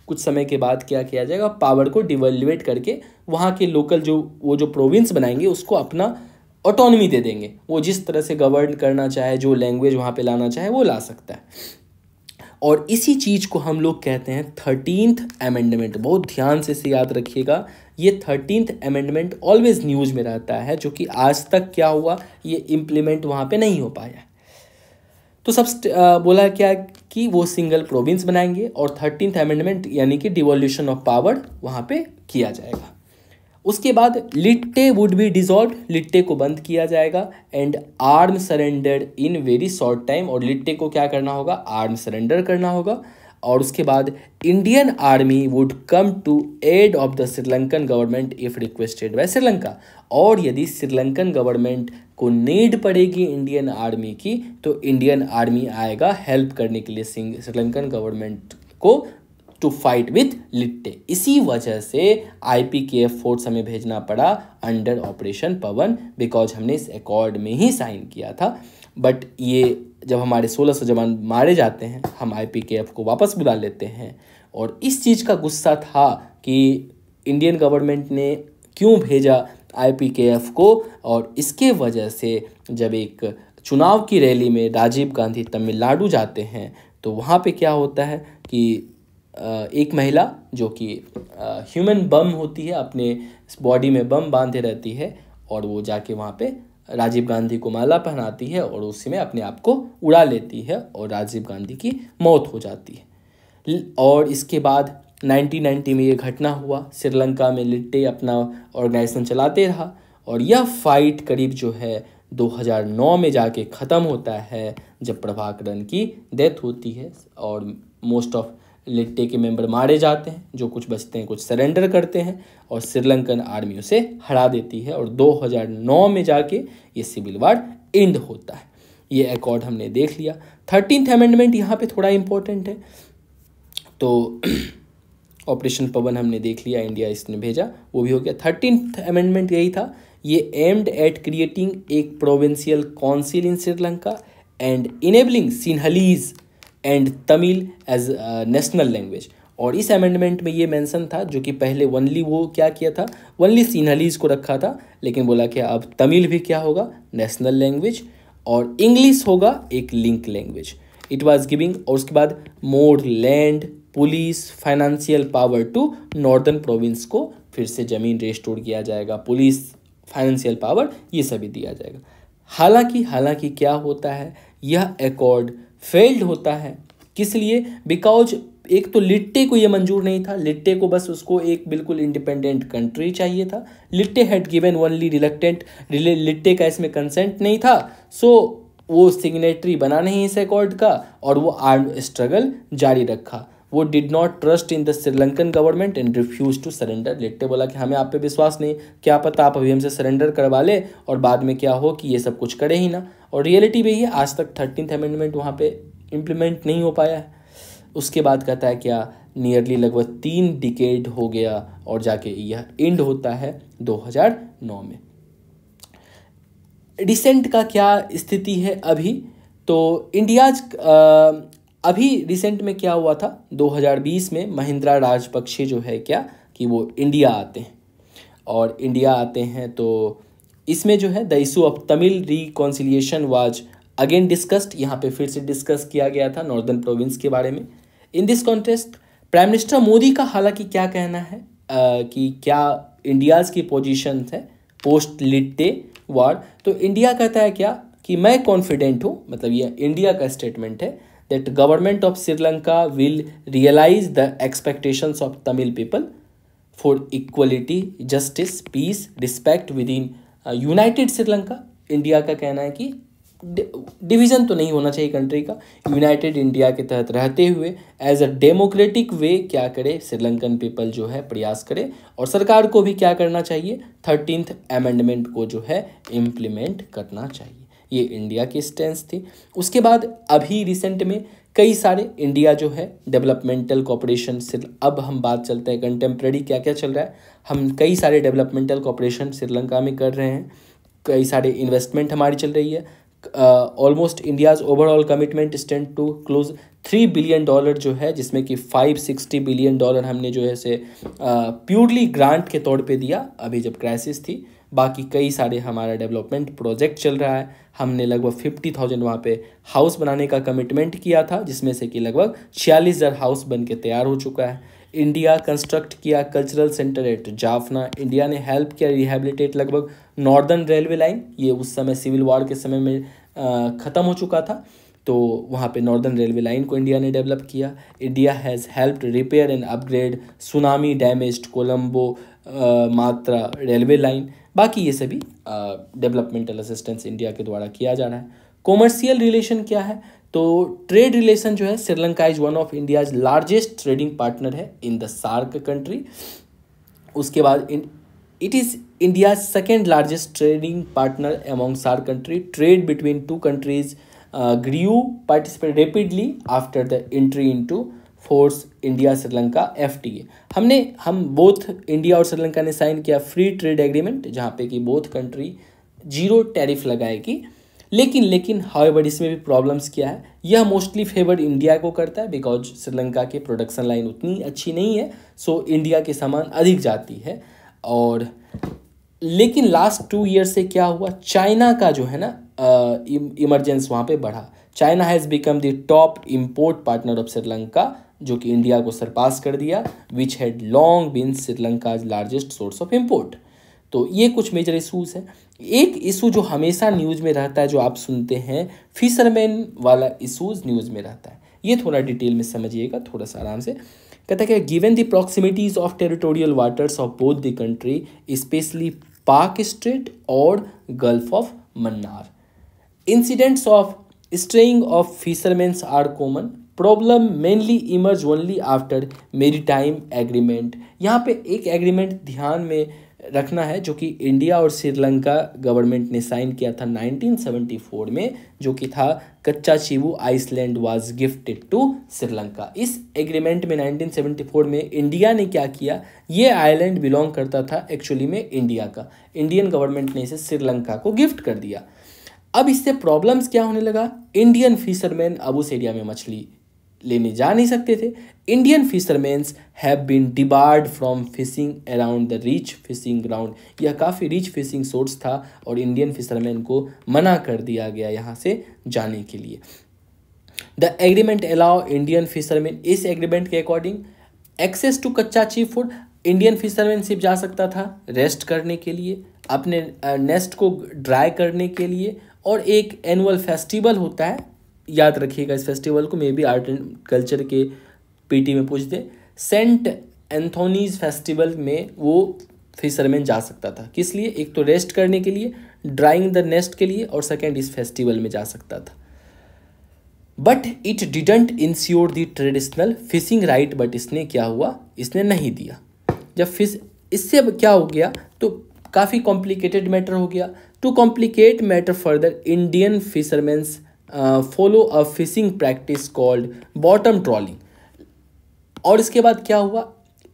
कुछ समय के बाद क्या किया जाएगा पावर को डिवेल्युएट करके वहाँ के लोकल जो वो जो प्रोविंस बनाएंगे उसको अपना ऑटोनमी दे देंगे वो जिस तरह से गवर्न करना चाहे जो लैंग्वेज वहाँ पे लाना चाहे वो ला सकता है और इसी चीज़ को हम लोग कहते हैं थर्टीनथ अमेंडमेंट बहुत ध्यान से इसे याद रखिएगा ये थर्टीनथ अमेंडमेंट ऑलवेज न्यूज़ में रहता है जो कि आज तक क्या हुआ ये इम्प्लीमेंट वहाँ पे नहीं हो पाया तो सब बोला क्या कि वो सिंगल प्रोविंस बनाएंगे और थर्टीन अमेंडमेंट यानी कि डिवोल्यूशन ऑफ पावर वहाँ पे किया जाएगा उसके बाद LTTE would be dissolve LTTE को बंद किया जाएगा and arm surrender in very short time और लिट्टे को क्या करना होगा आर्म सरेंडर करना होगा और उसके बाद Indian army would come to aid of the Sri Lankan government if requested by Sri Lanka और यदि श्रीलंकन गवर्नमेंट को नीड पड़ेगी इंडियन आर्मी की तो इंडियन आर्मी आएगा हेल्प करने के लिए श्रीलंकन गवर्नमेंट को टू फाइट विथ लिट्टे इसी वजह से के एफ फोर्स हमें भेजना पड़ा अंडर ऑपरेशन पवन बिकॉज हमने इस अकॉर्ड में ही साइन किया था बट ये जब हमारे सोलह सौ जवान मारे जाते हैं हम आई पी के एफ को वापस बुला लेते हैं और इस चीज़ का गुस्सा था कि इंडियन गवर्नमेंट ने क्यों भेजा आईपीकेएफ को और इसके वजह से जब एक चुनाव की रैली में राजीव गांधी तमिलनाडु जाते हैं तो वहाँ पे क्या होता है कि एक महिला जो कि ह्यूमन बम होती है अपने बॉडी में बम बांधे रहती है और वो जाके वहाँ पे राजीव गांधी को माला पहनाती है और उसी में अपने आप को उड़ा लेती है और राजीव गांधी की मौत हो जाती है और इसके बाद 1990 में ये घटना हुआ श्रीलंका में लिट्टे अपना ऑर्गेनाइजेशन चलाते रहा और यह फाइट करीब जो है 2009 में जाके ख़त्म होता है जब प्रभाकरण की डेथ होती है और मोस्ट ऑफ लिट्टे के मेंबर मारे जाते हैं जो कुछ बचते हैं कुछ सरेंडर करते हैं और श्रीलंकन आर्मी उसे हरा देती है और 2009 में जाके ये सिविल वार एंड होता है ये अकॉर्ड हमने देख लिया थर्टीन अमेंडमेंट यहाँ पे थोड़ा इम्पोर्टेंट है तो ऑपरेशन पवन हमने देख लिया इंडिया इसने भेजा वो भी हो गया थर्टीन अमेंडमेंट यही था ये एम्ड एट क्रिएटिंग एक provincial council in Sri Lanka and enabling Sinhalese and Tamil as national language और इस अमेंडमेंट में ये मेंशन था जो कि पहले वनली वो क्या किया था वनली सिन्हलीज को रखा था लेकिन बोला कि अब तमिल भी क्या होगा नेशनल लैंग्वेज और इंग्लिश होगा एक link language it was giving और उसके बाद more land police financial power to northern province को फिर से ज़मीन रेस्टोर किया जाएगा पुलिस फाइनेंशियल पावर ये सभी दिया जाएगा हालांकि हालांकि क्या होता है यह एकॉर्ड फेल्ड होता है किस लिए बिकॉज एक तो लिट्टे को यह मंजूर नहीं था लिट्टे को बस उसको एक बिल्कुल इंडिपेंडेंट कंट्री चाहिए था LTTE had given only reluctant LTTE का इसमें कंसेंट नहीं था सो so, वो सिग्नेटरी बना नहीं इस एकॉर्ड का और वो आर्म स्ट्रगल जारी रखा वो did not trust in the Sri Lankan government and refuse to surrender LTTE बोला कि हमें आप पे विश्वास नहीं क्या पता आप अभी हमसे सरेंडर करवा ले और बाद में क्या हो कि ये सब कुछ करे ही ना और रियलिटी भी है आज तक थर्टीन अमेंडमेंट वहाँ पे इम्प्लीमेंट नहीं हो पाया है उसके बाद कहता है क्या नियरली लगभग तीन डिकेड हो गया और जाके यह एंड होता है 2009 में रिसेंट का क्या स्थिति है अभी तो इंडियाज अभी रिसेंट में क्या हुआ था 2020 में महिंद्रा राजपक्षे जो है क्या कि वो इंडिया आते हैं और इंडिया आते हैं तो इसमें जो है the issue of Tamil reconciliation was again discussed यहाँ पे फिर से डिस्कस किया गया था नॉर्दर्न प्रोविंस के बारे में in this contest prime minister Modi का हालांकि क्या कहना है आ, कि क्या इंडियाज़ की पोजिशन है पोस्ट लिट्टे वार तो इंडिया कहता है क्या कि मैं कॉन्फिडेंट हूँ मतलब ये इंडिया का स्टेटमेंट है that government of Sri Lanka will realize the expectations of Tamil people for equality, justice, peace, respect within united Sri Lanka India का कहना है कि डिवीज़न तो नहीं होना चाहिए कंट्री का यूनाइटेड इंडिया के तहत रहते हुए एज अ डेमोक्रेटिक वे क्या करे श्रीलंकन पीपल जो है प्रयास करे और सरकार को भी क्या करना चाहिए थर्टीनथ अमेंडमेंट को जो है इम्प्लीमेंट करना चाहिए ये इंडिया की स्टेंस थी उसके बाद अभी रिसेंट में कई सारे इंडिया जो है डेवलपमेंटल कॉपरेशन से अब हम बात चलते हैं कंटेम्प्रेरी क्या क्या चल रहा है हम कई सारे डेवलपमेंटल कॉपरेशन श्रीलंका में कर रहे हैं कई सारे इन्वेस्टमेंट हमारी चल रही है almost India's overall commitment stand to close three billion dollar जो है जिसमें कि फाइव सिक्सटी बिलियन डॉलर हमने जो है से प्योरली ग्रांट के तौर पे दिया अभी जब क्राइसिस थी बाकी कई सारे हमारा डेवलपमेंट प्रोजेक्ट चल रहा है हमने लगभग फिफ्टी थाउजेंड वहाँ पे हाउस बनाने का कमिटमेंट किया था जिसमें से कि लगभग छियालीस हज़ार हाउस बन के तैयार हो चुका है इंडिया कंस्ट्रक्ट किया cultural centre at Jaffna India ने हेल्प किया रिहेबिलिटेट लगभग नॉर्दर्न रेलवे लाइन ये उस समय सिविल वॉर के समय में ख़त्म हो चुका था तो वहाँ पे नॉर्दर्न रेलवे लाइन को इंडिया ने डेवलप किया India has helped repair and upgrade tsunami damage Colombo Matara railway line बाकी ये सभी डेवलपमेंटल असिस्टेंस इंडिया के द्वारा किया जा रहा है कॉमर्शियल रिलेशन क्या है तो ट्रेड रिलेशन जो है Sri Lanka is one of India's largest trading partner है इन द सार्क कंट्री उसके बाद it is India second largest trading partner among SAARC country trade between two countries participate rapidly after the entry into force India Sri Lanka F हमने हम both India और श्रीलंका ने sign किया free trade agreement जहाँ पे कि बोथ कंट्री जीरो टैरिफ लगाएगी लेकिन लेकिन हाउ एवर इसमें भी प्रॉब्लम्स क्या है यह मोस्टली फेवर इंडिया को करता है बिकॉज श्रीलंका के प्रोडक्शन लाइन उतनी अच्छी नहीं है सो so इंडिया के सामान अधिक जाती है और लेकिन लास्ट टू ईयर से क्या हुआ चाइना का जो है ना इमरजेंस वहाँ पे बढ़ा China has become the top import partner of Sri Lanka जो कि इंडिया को सरपास कर दिया which had long been Sri Lanka largest source of import तो ये कुछ मेजर इशूज़ हैं एक इशू जो हमेशा न्यूज़ में रहता है जो आप सुनते हैं फिशरमैन वाला इशूज़ न्यूज़ में रहता है ये थोड़ा डिटेल में समझिएगा थोड़ा सा आराम से कहता है given the proximities of territorial waters of both the country specially Palk strait और gulf of Mannar incidents of straying of fishermans are common problem mainly emerge only after maritime agreement यहाँ पे एक एग्रीमेंट ध्यान में रखना है जो कि इंडिया और श्रीलंका गवर्नमेंट ने साइन किया था 1974 में जो कि था Katchatheevu island was gifted to Sri Lanka इस एग्रीमेंट में 1974 में इंडिया ने क्या किया ये आइलैंड बिलोंग करता था एक्चुअली में इंडिया का इंडियन गवर्नमेंट ने इसे श्रीलंका को गिफ्ट कर दिया अब इससे प्रॉब्लम्स क्या होने लगा इंडियन फिशरमैन अब उस एरिया में मछली लेने जा नहीं सकते थे Indian fishermans have been debarred from fishing around the rich fishing ground यह काफ़ी रिच फिशिंग सोर्स था और इंडियन फिशरमैन को मना कर दिया गया यहाँ से जाने के लिए the agreement allow Indian fisherman इस एग्रीमेंट के अकॉर्डिंग एक्सेस टू कच्चा ची फूड इंडियन फिशरमैन सिर्फ जा सकता था रेस्ट करने के लिए अपने नेस्ट को ड्राई करने के लिए और एक एनुअल फेस्टिवल होता है याद रखिएगा इस फेस्टिवल को may be art and culture के पीटी में पूछ दे सेंट एंथोनीज फेस्टिवल में वो फिशरमैन जा सकता था किस लिए एक तो रेस्ट करने के लिए ड्राइंग द नेस्ट के लिए और सेकेंड इस फेस्टिवल में जा सकता था but it didn't ensure the traditional fishing right but इसने क्या हुआ इसने नहीं दिया जब फिश इससे अब क्या हो गया तो काफ़ी कॉम्प्लिकेटेड मैटर हो गया to complicate matter further Indian fishermans follow a fishing practice called bottom trawling और इसके बाद क्या हुआ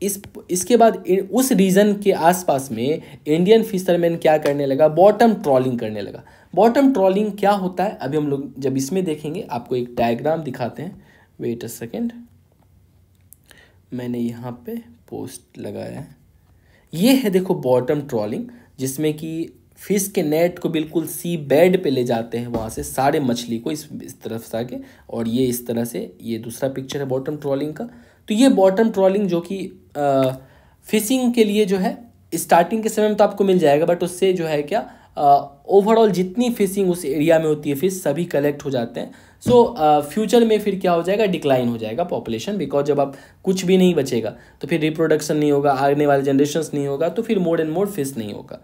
इस इसके बाद उस रीजन के आसपास में इंडियन फिशरमैन क्या करने लगा बॉटम ट्रॉलिंग करने लगा बॉटम ट्रॉलिंग क्या होता है अभी हम लोग जब इसमें देखेंगे आपको एक डायग्राम दिखाते हैं वेट अ सेकेंड मैंने यहाँ पे पोस्ट लगाया है ये है देखो बॉटम ट्रॉलिंग जिसमें कि फिश के नेट को बिल्कुल सी बेड पे ले जाते हैं वहाँ से सारे मछली को इस इस तरफ से आके और ये इस तरह से ये दूसरा पिक्चर है बॉटम ट्रॉलिंग का तो ये बॉटम ट्रॉलिंग जो कि फिशिंग के लिए जो है स्टार्टिंग के समय में तो आपको मिल जाएगा बट उससे जो है क्या ओवरऑल जितनी फिशिंग उस एरिया में होती है फिश सभी कलेक्ट हो जाते हैं सो so, फ्यूचर uh, में फिर क्या हो जाएगा डिक्लाइन हो जाएगा पॉपुलेशन बिकॉज जब आप कुछ भी नहीं बचेगा तो फिर रिप्रोडक्शन नहीं होगा आगने वाले जनरेशन नहीं होगा तो फिर मोर एंड मोर फिश नहीं होगा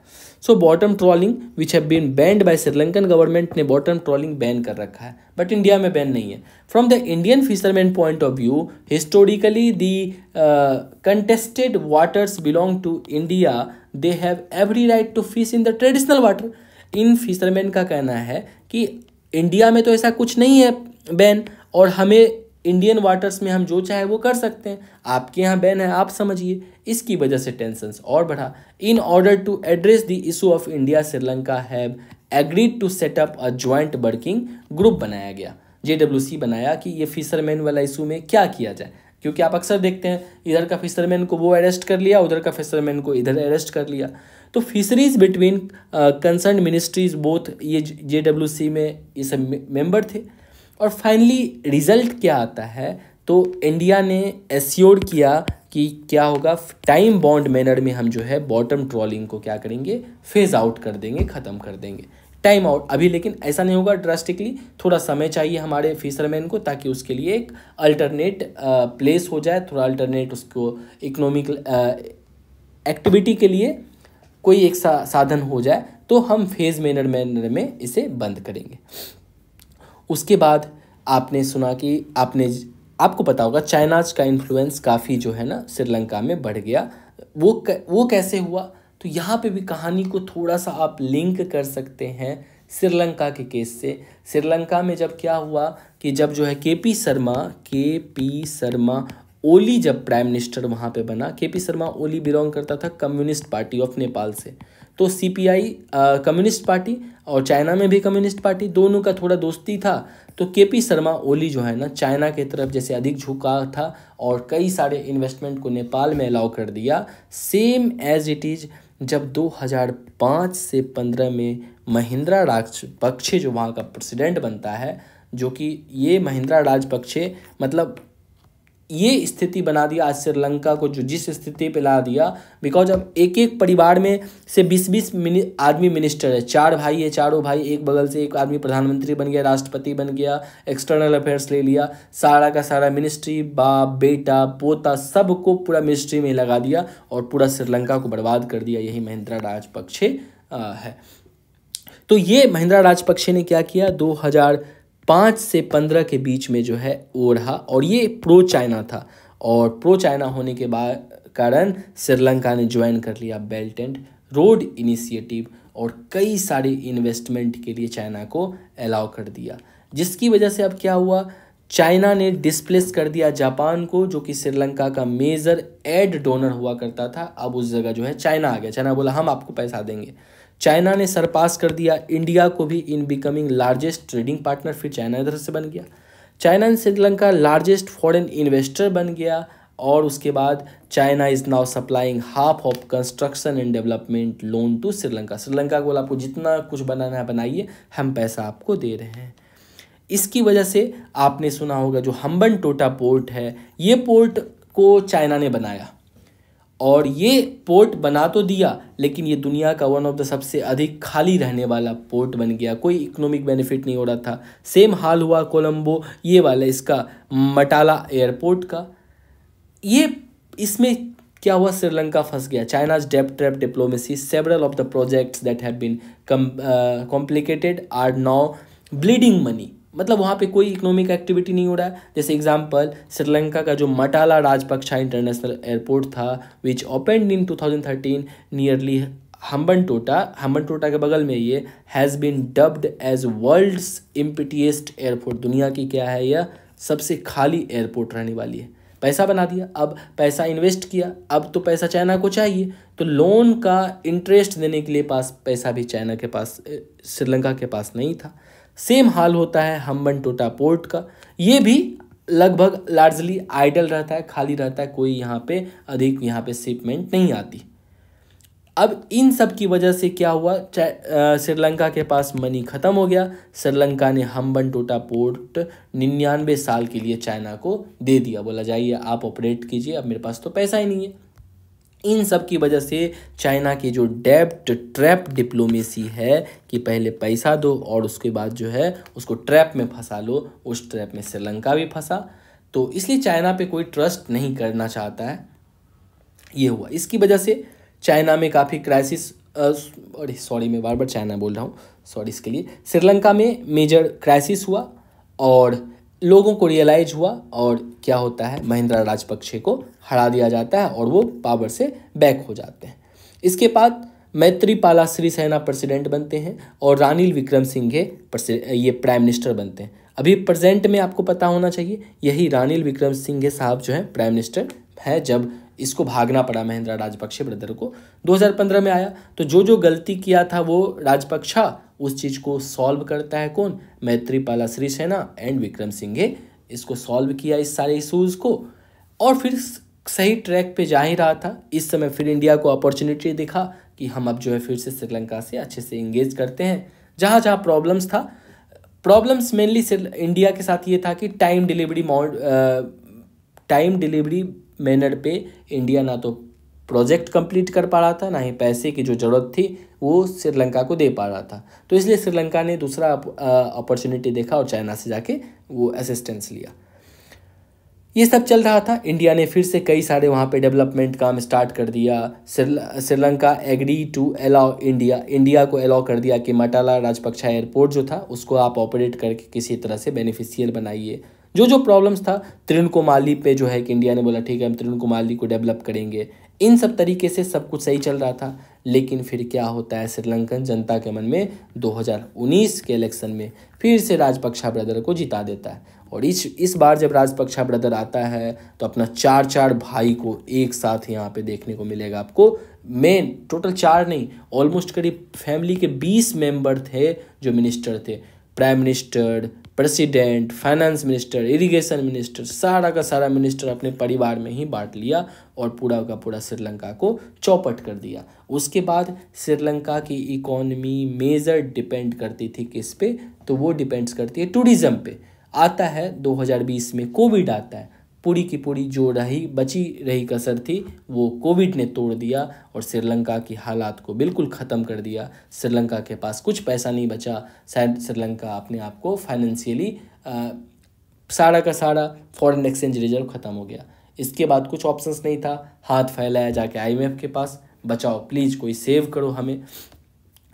so bottom trawling which have been banned by Sri Lankan government ने बॉटम ट्रॉलिंग बैन कर रखा है बट इंडिया में बैन नहीं है from the Indian fisherman point of view historically the contested waters belong to India they have every right to fish in the traditional water इन fisherman का कहना है कि इंडिया में तो ऐसा कुछ नहीं है बैन और हमें इंडियन वाटर्स में हम जो चाहे वो कर सकते हैं आपके यहाँ बैन है आप समझिए इसकी वजह से टेंशन और बढ़ा in order to address the issue of India Sri Lanka have agreed to set up a joint working group बनाया गया जे बनाया कि ये फिशरमैन वाला इशू में क्या किया जाए क्योंकि आप अक्सर देखते हैं इधर का फिशरमैन को वो अरेस्ट कर लिया उधर का फिशरमैन को इधर अरेस्ट कर लिया तो fisheries between concern ministries both ये जे डब्ल्यू सी में ये सब मेंबर थे और फाइनली रिजल्ट क्या आता है तो इंडिया ने एश्योर किया कि क्या होगा टाइम बॉन्ड मैनर में हम जो है बॉटम ट्रॉलिंग को क्या करेंगे फेज आउट कर देंगे ख़त्म कर देंगे टाइम आउट अभी लेकिन ऐसा नहीं होगा ड्रास्टिकली थोड़ा समय चाहिए हमारे फिशरमैन को ताकि उसके लिए एक अल्टरनेट प्लेस हो जाए थोड़ा अल्टरनेट उसको इकोनॉमिक एक्टिविटी के लिए कोई एक सा, साधन हो जाए तो हम फेज मैनर मैनर में इसे बंद करेंगे उसके बाद आपने सुना कि आपने आपको पता होगा चाइनाज का इन्फ्लुएंस काफ़ी जो है ना श्रीलंका में बढ़ गया वो क, वो कैसे हुआ तो यहाँ पे भी कहानी को थोड़ा सा आप लिंक कर सकते हैं श्रीलंका के केस से श्रीलंका में जब क्या हुआ कि जब जो है के पी शर्मा के पी शर्मा ओली जब प्राइम मिनिस्टर वहाँ पे बना के पी शर्मा ओली बिलोंग करता था कम्युनिस्ट पार्टी ऑफ नेपाल से तो C P I communist party और चाइना में भी कम्युनिस्ट पार्टी दोनों का थोड़ा दोस्ती था तो के पी शर्मा ओली जो है ना चाइना की तरफ जैसे अधिक झुका था और कई सारे इन्वेस्टमेंट को नेपाल में अलाउ कर दिया सेम एज इट इज़ जब 2005 से 15 में महिंद्रा राजपक्षे जो वहाँ का प्रेसिडेंट बनता है जो कि ये महिंद्रा राजपक्षे मतलब ये स्थिति बना दिया आज श्रीलंका को जो जिस स्थिति पे ला दिया बिकॉज अब एक एक परिवार में से बीस बीस मिनि, आदमी मिनिस्टर है चार भाई है चारों भाई एक बगल से एक आदमी प्रधानमंत्री बन गया राष्ट्रपति बन गया एक्सटर्नल अफेयर्स ले लिया सारा का सारा मिनिस्ट्री बाप बेटा पोता सबको पूरा मिनिस्ट्री में लगा दिया और पूरा श्रीलंका को बर्बाद कर दिया यही महिंद्रा राजपक्षे है तो ये महिंद्रा राजपक्षे ने क्या किया दो पाँच से पंद्रह के बीच में जो है वो रहा और ये प्रो चाइना था और प्रो चाइना होने के बाद कारण श्रीलंका ने ज्वाइन कर लिया बेल्ट एंड रोड इनिशिएटिव और कई सारे इन्वेस्टमेंट के लिए चाइना को अलाउ कर दिया जिसकी वजह से अब क्या हुआ चाइना ने डिस्प्लेस कर दिया जापान को जो कि श्रीलंका का मेजर एड डोनर हुआ करता था अब उस जगह जो है चाइना आ गया चाइना बोला हम आपको पैसा देंगे चाइना ने सरपास कर दिया इंडिया को भी in becoming largest trading partner फिर चाइना इधर से बन गया China and Sri Lanka largest foreign investor बन गया और उसके बाद China is now supplying half of construction and development loan to Sri Lanka Sri Lanka को बोला आपको जितना कुछ बनाना है बनाइए हम पैसा आपको दे रहे हैं इसकी वजह से आपने सुना होगा जो हम्बन टोटा पोर्ट है ये पोर्ट को चाइना ने बनाया और ये पोर्ट बना तो दिया लेकिन ये दुनिया का वन ऑफ द सबसे अधिक खाली रहने वाला पोर्ट बन गया कोई इकोनॉमिक बेनिफिट नहीं हो रहा था सेम हाल हुआ कोलंबो ये वाला इसका मटाला एयरपोर्ट का ये इसमें क्या हुआ श्रीलंका फंस गया China's debt trap diplomacy several of the projects that have been complicated are now bleeding money मतलब वहाँ पे कोई इकोनॉमिक एक्टिविटी नहीं हो रहा है जैसे एग्जांपल श्रीलंका का जो मटाला राजपक्षा इंटरनेशनल एयरपोर्ट था विच ओपेंड इन 2013 नियरली हम्बन टोटा हम्बन टोटा के बगल में ये has been dubbed as world's emptiest airport दुनिया की क्या है यह सबसे खाली एयरपोर्ट रहने वाली है पैसा बना दिया अब पैसा इन्वेस्ट किया अब तो पैसा चाइना को चाहिए तो लोन का इंटरेस्ट देने के लिए पास पैसा भी चाइना के पास श्रीलंका के पास नहीं था सेम हाल होता है हम्बन टोटा पोर्ट का ये भी लगभग लार्जली आइडल रहता है खाली रहता है कोई यहाँ पे अधिक यहाँ पे शिपमेंट नहीं आती अब इन सब की वजह से क्या हुआ श्रीलंका के पास मनी ख़त्म हो गया श्रीलंका ने हम्बन टोटा पोर्ट निन्यानवे साल के लिए चाइना को दे दिया बोला जाइए आप ऑपरेट कीजिए अब मेरे पास तो पैसा ही नहीं है इन सब की वजह से चाइना की जो डेप्ट ट्रैप डिप्लोमेसी है कि पहले पैसा दो और उसके बाद जो है उसको ट्रैप में फंसा लो उस ट्रैप में श्रीलंका भी फंसा तो इसलिए चाइना पे कोई ट्रस्ट नहीं करना चाहता है ये हुआ इसकी वजह से चाइना में काफ़ी क्राइसिस सॉरी मैं बार बार चाइना बोल रहा हूँ सॉरी इसके लिए श्रीलंका में मेजर क्राइसिस हुआ और लोगों को रियलाइज हुआ और क्या होता है महिंद्रा राजपक्षे को हरा दिया जाता है और वो पावर से बैक हो जाते हैं इसके बाद मैत्रीपाला सिरिसेना प्रेसिडेंट बनते हैं और रानिल विक्रम सिंघे ये प्राइम मिनिस्टर बनते हैं अभी प्रेजेंट में आपको पता होना चाहिए यही रानिल विक्रम सिंघे साहब जो है प्राइम मिनिस्टर है जब इसको भागना पड़ा महिंद्रा राजपक्षे ब्रदर को 2015 में आया तो जो जो गलती किया था वो राजपक्षा उस चीज़ को सॉल्व करता है कौन मैत्रीपाला सेना एंड विक्रम सिंघे इसको सॉल्व किया इस सारे इशूज़ को और फिर सही ट्रैक पे जा ही रहा था इस समय फिर इंडिया को अपॉर्चुनिटी दिखा कि हम अब जो है फिर से श्रीलंका से अच्छे से इंगेज करते हैं जहाँ जहाँ प्रॉब्लम्स था प्रॉब्लम्स मेनली इंडिया के साथ ये था कि time delivery mode time delivery manner पे इंडिया ना तो प्रोजेक्ट कंप्लीट कर पा रहा था ना ही पैसे की जो ज़रूरत थी वो श्रीलंका को दे पा रहा था तो इसलिए श्रीलंका ने दूसरा अपॉर्चुनिटी देखा और चाइना से जाके वो असिस्टेंस लिया ये सब चल रहा था इंडिया ने फिर से कई सारे वहाँ पे डेवलपमेंट काम स्टार्ट कर दिया Sri Lanka agree to allow India India को अलाउ कर दिया कि मटाला राजपक्षा एयरपोर्ट जो था उसको आप ऑपरेट करके किसी तरह से बेनिफिशियल बनाइए जो जो प्रॉब्लम्स था त्रिन कुमाली पे जो है कि इंडिया ने बोला ठीक है हम त्रिन कुमाली को डेवलप करेंगे इन सब तरीके से सब कुछ सही चल रहा था लेकिन फिर क्या होता है श्रीलंकन जनता के मन में 2019 के इलेक्शन में फिर से राजपक्षा ब्रदर को जिता देता है और इस इस बार जब राजपक्षा ब्रदर आता है तो अपना चार चार भाई को एक साथ यहाँ पे देखने को मिलेगा आपको मेन टोटल चार नहीं ऑलमोस्ट करीब फैमिली के बीस मेंबर थे जो मिनिस्टर थे prime minister president finance minister irrigation minister सारा का सारा मिनिस्टर अपने परिवार में ही बांट लिया और पूरा का पूरा श्रीलंका को चौपट कर दिया उसके बाद श्रीलंका की इकोनमी मेजर डिपेंड करती थी किस पे तो वो डिपेंड्स करती है टूरिज़्म पे आता है 2020 में कोविड आता है पूरी की पूरी जो रही बची रही कसर थी वो कोविड ने तोड़ दिया और श्रीलंका की हालात को बिल्कुल ख़त्म कर दिया श्रीलंका के पास कुछ पैसा नहीं बचा शायद श्रीलंका अपने आप को फाइनेंशियली सारा का सारा फॉरेन एक्सचेंज रिजर्व ख़त्म हो गया इसके बाद कुछ ऑप्शंस नहीं था हाथ फैलाया जाके आईएमएफ के पास बचाओ प्लीज़ कोई सेव करो हमें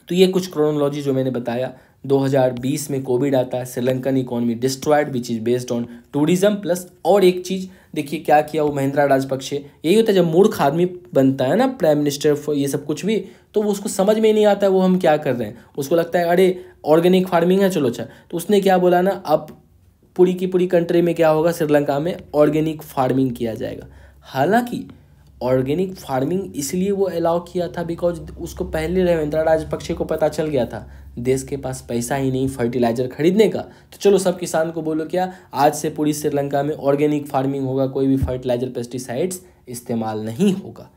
तो ये कुछ क्रोनोलॉजी जो मैंने बताया 2020 में कोविड आता है Sri Lankan economy destroyed which is based on tourism plus और एक चीज़ देखिए क्या किया वो महिंद्रा राजपक्षे यही होता है जब मूर्ख आदमी बनता है ना प्राइम मिनिस्टर ये सब कुछ भी तो वो उसको समझ में नहीं आता है वो हम क्या कर रहे हैं उसको लगता है अरे ऑर्गेनिक फार्मिंग है चलो अच्छा तो उसने क्या बोला ना अब पूरी की पूरी कंट्री में क्या होगा श्रीलंका में ऑर्गेनिक फार्मिंग किया जाएगा हालांकि ऑर्गेनिक फार्मिंग इसलिए वो अलाउ किया था बिकॉज उसको पहले महिंद्रा राजपक्षे को पता चल गया था देश के पास पैसा ही नहीं फर्टिलाइज़र खरीदने का तो चलो सब किसान को बोलो क्या आज से पूरी श्रीलंका में ऑर्गेनिक फार्मिंग होगा कोई भी फर्टिलाइज़र पेस्टिसाइड्स इस्तेमाल नहीं होगा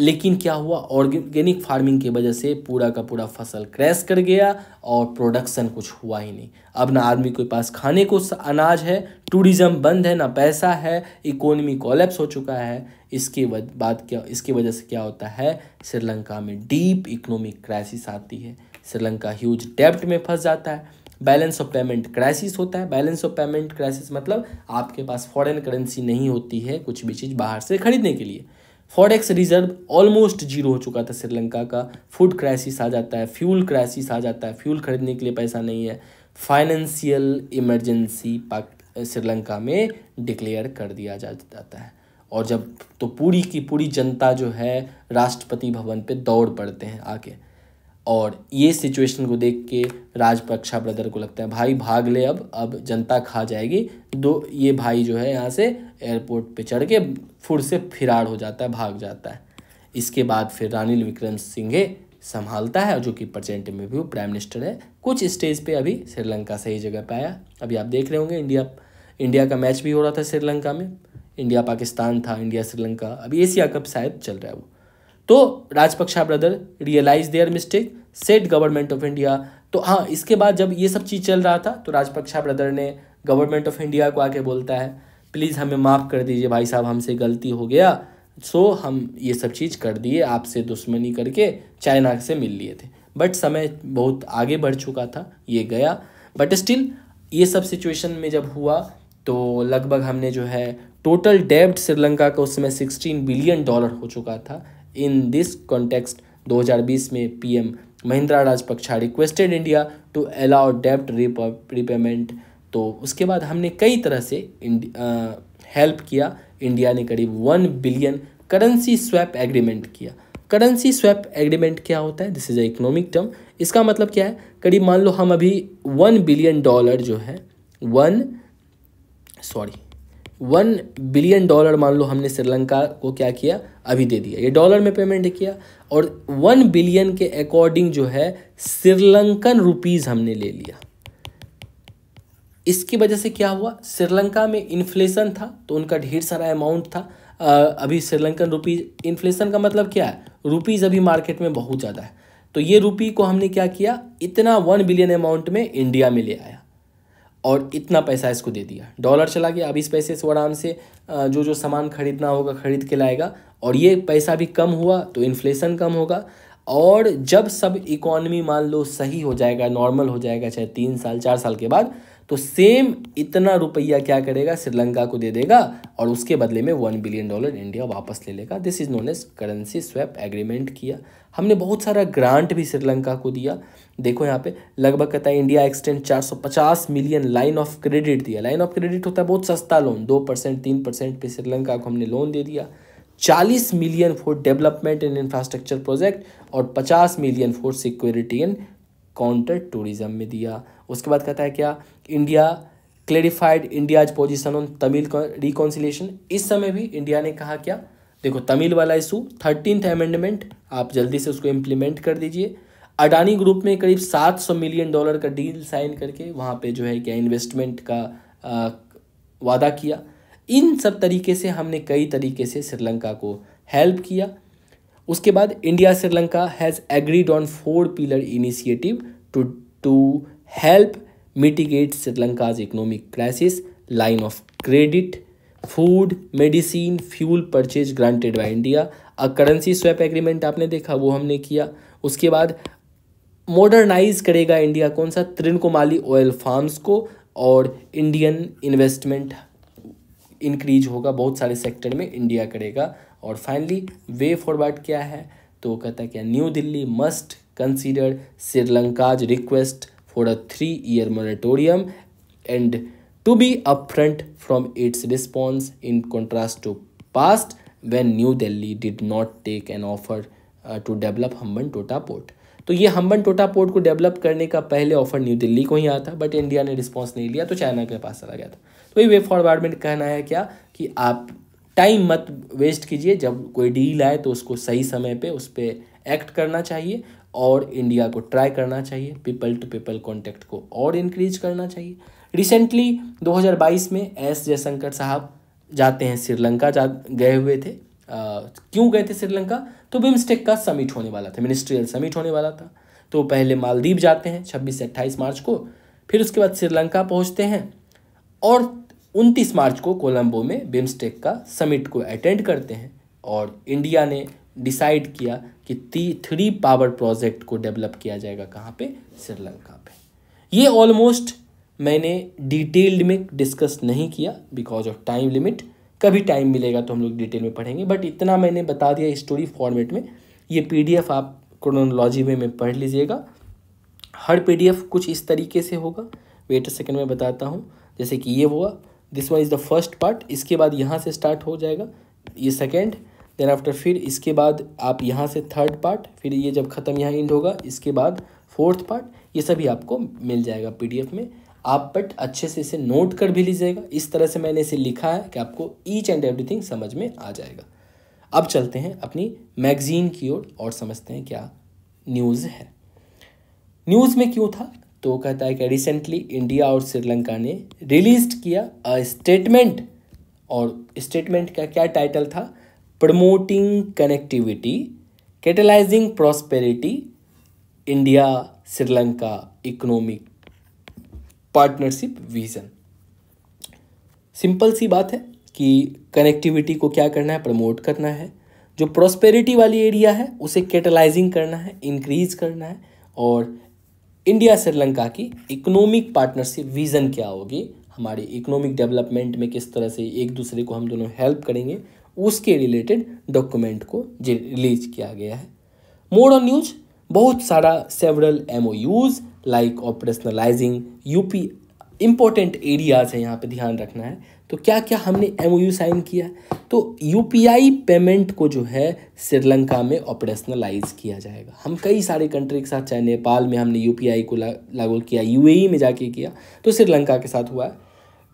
लेकिन क्या हुआ ऑर्गेनिक फार्मिंग की वजह से पूरा का पूरा फसल क्रैश कर गया और प्रोडक्शन कुछ हुआ ही नहीं अब ना आदमी के पास खाने को अनाज है टूरिज़्म बंद है ना पैसा है इकोनमी कोलेप्स हो चुका है इसके बाद क्या इसकी वजह से क्या होता है श्रीलंका में डीप इकोनॉमिक क्राइसिस आती है श्रीलंका ह्यूज डेप्ट में फंस जाता है बैलेंस ऑफ पेमेंट क्राइसिस होता है बैलेंस ऑफ पेमेंट क्राइसिस मतलब आपके पास फॉरेन करेंसी नहीं होती है कुछ भी चीज़ बाहर से खरीदने के लिए फॉरेक्स रिजर्व ऑलमोस्ट जीरो हो चुका था श्रीलंका का फूड क्राइसिस आ जाता है फ्यूल क्राइसिस आ जाता है फ्यूल खरीदने के लिए पैसा नहीं है फाइनेंशियल इमरजेंसी श्रीलंका में डिक्लेयर कर दिया जा जाता है और जब तो पूरी की पूरी जनता जो है राष्ट्रपति भवन पे दौड़ पड़ते हैं आके और ये सिचुएशन को देख के राजपक्षा ब्रदर को लगता है भाई भाग ले अब अब जनता खा जाएगी दो ये भाई जो है यहाँ से एयरपोर्ट पे चढ़ के फुर से फिरार हो जाता है भाग जाता है इसके बाद फिर रानिल विक्रम सिंघे संभालता है जो कि प्रजेंट में भी वो प्राइम मिनिस्टर है कुछ स्टेज पे अभी श्रीलंका सही जगह पर आया अभी आप देख रहे होंगे इंडिया इंडिया का मैच भी हो रहा था श्रीलंका में इंडिया पाकिस्तान था इंडिया श्रीलंका अभी एशिया कप शायद चल रहा है वो तो Rajapaksa brother realize their mistake set government of India तो हाँ इसके बाद जब ये सब चीज़ चल रहा था तो राजपक्षा ब्रदर ने गवर्नमेंट ऑफ इंडिया को आके बोलता है प्लीज़ हमें माफ़ कर दीजिए भाई साहब हमसे गलती हो गया सो so, हम ये सब चीज़ कर दिए आपसे दुश्मनी करके चाइना से मिल लिए थे बट समय बहुत आगे बढ़ चुका था ये गया बट स्टिल ये सब सिचुएशन में जब हुआ तो लगभग हमने जो है टोटल डेब्ट श्रीलंका का उस समय सिक्सटीन बिलियन डॉलर हो चुका था इन दिस कॉन्टेक्स्ट 2020 में PM Mahindra Rajapaksa requested India to allow डेप्ट रिपेमेंट तो उसके बाद हमने कई तरह से हेल्प किया इंडिया ने करीब one billion currency swap agreement किया करेंसी स्वैप एग्रीमेंट क्या होता है this is a economic term इसका मतलब क्या है करीब मान लो हम अभी वन बिलियन डॉलर जो है one sorry one billion dollar मान लो हमने श्रीलंका को क्या किया अभी दे दिया ये डॉलर में पेमेंट किया और वन बिलियन के अकॉर्डिंग जो है श्रीलंकन रुपीज़ हमने ले लिया इसकी वजह से क्या हुआ श्रीलंका में इन्फ्लेशन था तो उनका ढेर सारा अमाउंट था अभी श्रीलंकन रुपीज इन्फ्लेशन का मतलब क्या है रुपीज़ अभी मार्केट में बहुत ज़्यादा है तो ये रुपी को हमने क्या किया इतना वन बिलियन अमाउंट में इंडिया में ले आया और इतना पैसा इसको दे दिया डॉलर चला गया अब इस पैसे से आराम से जो जो सामान खरीदना होगा खरीद के लाएगा और ये पैसा भी कम हुआ तो इन्फ्लेशन कम होगा और जब सब इकोनॉमी मान लो सही हो जाएगा नॉर्मल हो जाएगा चाहे तीन साल चार साल के बाद तो सेम इतना रुपया क्या करेगा श्रीलंका को दे देगा और उसके बदले में वन बिलियन डॉलर इंडिया वापस ले लेगा this is known as currency swap agreement किया हमने बहुत सारा ग्रांट भी श्रीलंका को दिया देखो यहाँ पे लगभग कहता है India extend 450 million line of credit दिया लाइन ऑफ क्रेडिट होता है बहुत सस्ता लोन दो परसेंट तीन परसेंट पे श्रीलंका को हमने लोन दे दिया 40 million for development and infrastructure project और 50 million for security and counter tourism में दिया उसके बाद कहता है क्या India clarified India's position on Tamil reconciliation इस समय भी इंडिया ने कहा क्या देखो तमिल वाला इशू थर्टीन अमेंडमेंट आप जल्दी से उसको इम्प्लीमेंट कर दीजिए अडानी ग्रुप में करीब 700 मिलियन डॉलर का डील साइन करके वहाँ पे जो है क्या इन्वेस्टमेंट का आ, वादा किया इन सब तरीके से हमने कई तरीके से श्रीलंका को हेल्प किया उसके बाद India Sri Lanka has agreed on four pillar initiative to to help mitigate Sri Lanka's economic crisis line of credit food medicine fuel purchase granted by India a currency swap agreement आपने देखा वो हमने किया उसके बाद मॉडर्नाइज करेगा इंडिया कौन सा त्रिनकुमाली ऑयल फार्म्स को और इंडियन इन्वेस्टमेंट इंक्रीज होगा बहुत सारे सेक्टर में इंडिया करेगा और फाइनली वे फॉरवर्ड क्या है तो कहता है क्या New Delhi must consider Sri Lanka's request for a three year moratorium and to be up front from its response in contrast to past when New Delhi did not take an offer to develop Hambantota port तो ये हम्बन Hambantota port को develop करने का पहले offer new Delhi को ही आया था but India ने रिस्पॉन्स नहीं लिया तो चाइना के पास चला गया था तो वे फॉरवर्ड में कहना है क्या कि आप टाइम मत वेस्ट कीजिए जब कोई डील आए तो उसको सही समय पे उस पर एक्ट करना चाहिए और इंडिया को ट्राई करना चाहिए पीपल टू पीपल कॉन्टैक्ट को और इंक्रीज करना चाहिए रिसेंटली 2022 में एस जयशंकर साहब जाते हैं श्रीलंका जा गए हुए थे क्यों गए थे श्रीलंका तो बिम्स्टेक का समिट होने वाला था मिनिस्ट्रियल समिट होने वाला था तो पहले मालदीव जाते हैं छब्बीस से अट्ठाईस मार्च को फिर उसके बाद श्रीलंका पहुँचते हैं और उनतीस मार्च को कोलंबो में बिम्स्टेक का समिट को अटेंड करते हैं और इंडिया ने डिसाइड किया कि ती थ्री पावर प्रोजेक्ट को डेवलप किया जाएगा कहाँ पे श्रीलंका पे ये ऑलमोस्ट मैंने डिटेल्ड में डिस्कस नहीं किया बिकॉज ऑफ टाइम लिमिट कभी टाइम मिलेगा तो हम लोग डिटेल में पढ़ेंगे बट इतना मैंने बता दिया स्टोरी फॉर्मेट में ये पीडीएफ आप क्रोनोलॉजी में में पढ़ लीजिएगा हर पीडीएफ कुछ इस तरीके से होगा वेट सेकेंड में बताता हूँ जैसे कि ये हुआ this one is the first part इसके बाद यहाँ से स्टार्ट हो जाएगा ये सेकेंड देन आफ्टर फिर इसके बाद आप यहाँ से थर्ड पार्ट फिर ये जब ख़त्म यहाँ इंड होगा इसके बाद फोर्थ पार्ट ये सभी आपको मिल जाएगा एफ में आप बट अच्छे से इसे नोट कर भी लीजिएगा इस तरह से मैंने इसे लिखा है कि आपको ईच एंड एवरीथिंग समझ में आ जाएगा अब चलते हैं अपनी मैगजीन की ओर और, और समझते हैं क्या न्यूज़ है न्यूज़ में क्यों था तो कहता है कि रिसेंटली इंडिया और श्रीलंका ने रिलीज किया अ स्टेटमेंट और स्टेटमेंट का क्या टाइटल था promoting connectivity catalysing prosperity India Sri Lanka economic partnership vision simple सी बात है कि कनेक्टिविटी को क्या करना है प्रमोट करना है जो प्रॉस्पेरिटी वाली एरिया है उसे कैटलाइजिंग करना है इंक्रीज करना है और इंडिया श्रीलंका की इकोनॉमिक पार्टनरशिप विज़न क्या होगी हमारे इकोनॉमिक डेवलपमेंट में किस तरह से एक दूसरे को हम दोनों हेल्प करेंगे उसके रिलेटेड डॉक्यूमेंट को रिलीज किया गया है मोड ऑन न्यूज बहुत सारा several M O Us like operationalising UP important areas हैं यहाँ पे ध्यान रखना है तो क्या क्या हमने एम साइन किया तो यू पेमेंट को जो है श्रीलंका में ऑपरेशनलाइज किया जाएगा हम कई सारे कंट्री के साथ चाहे नेपाल में हमने यू को लागू किया यू e में जाके किया तो श्रीलंका के साथ हुआ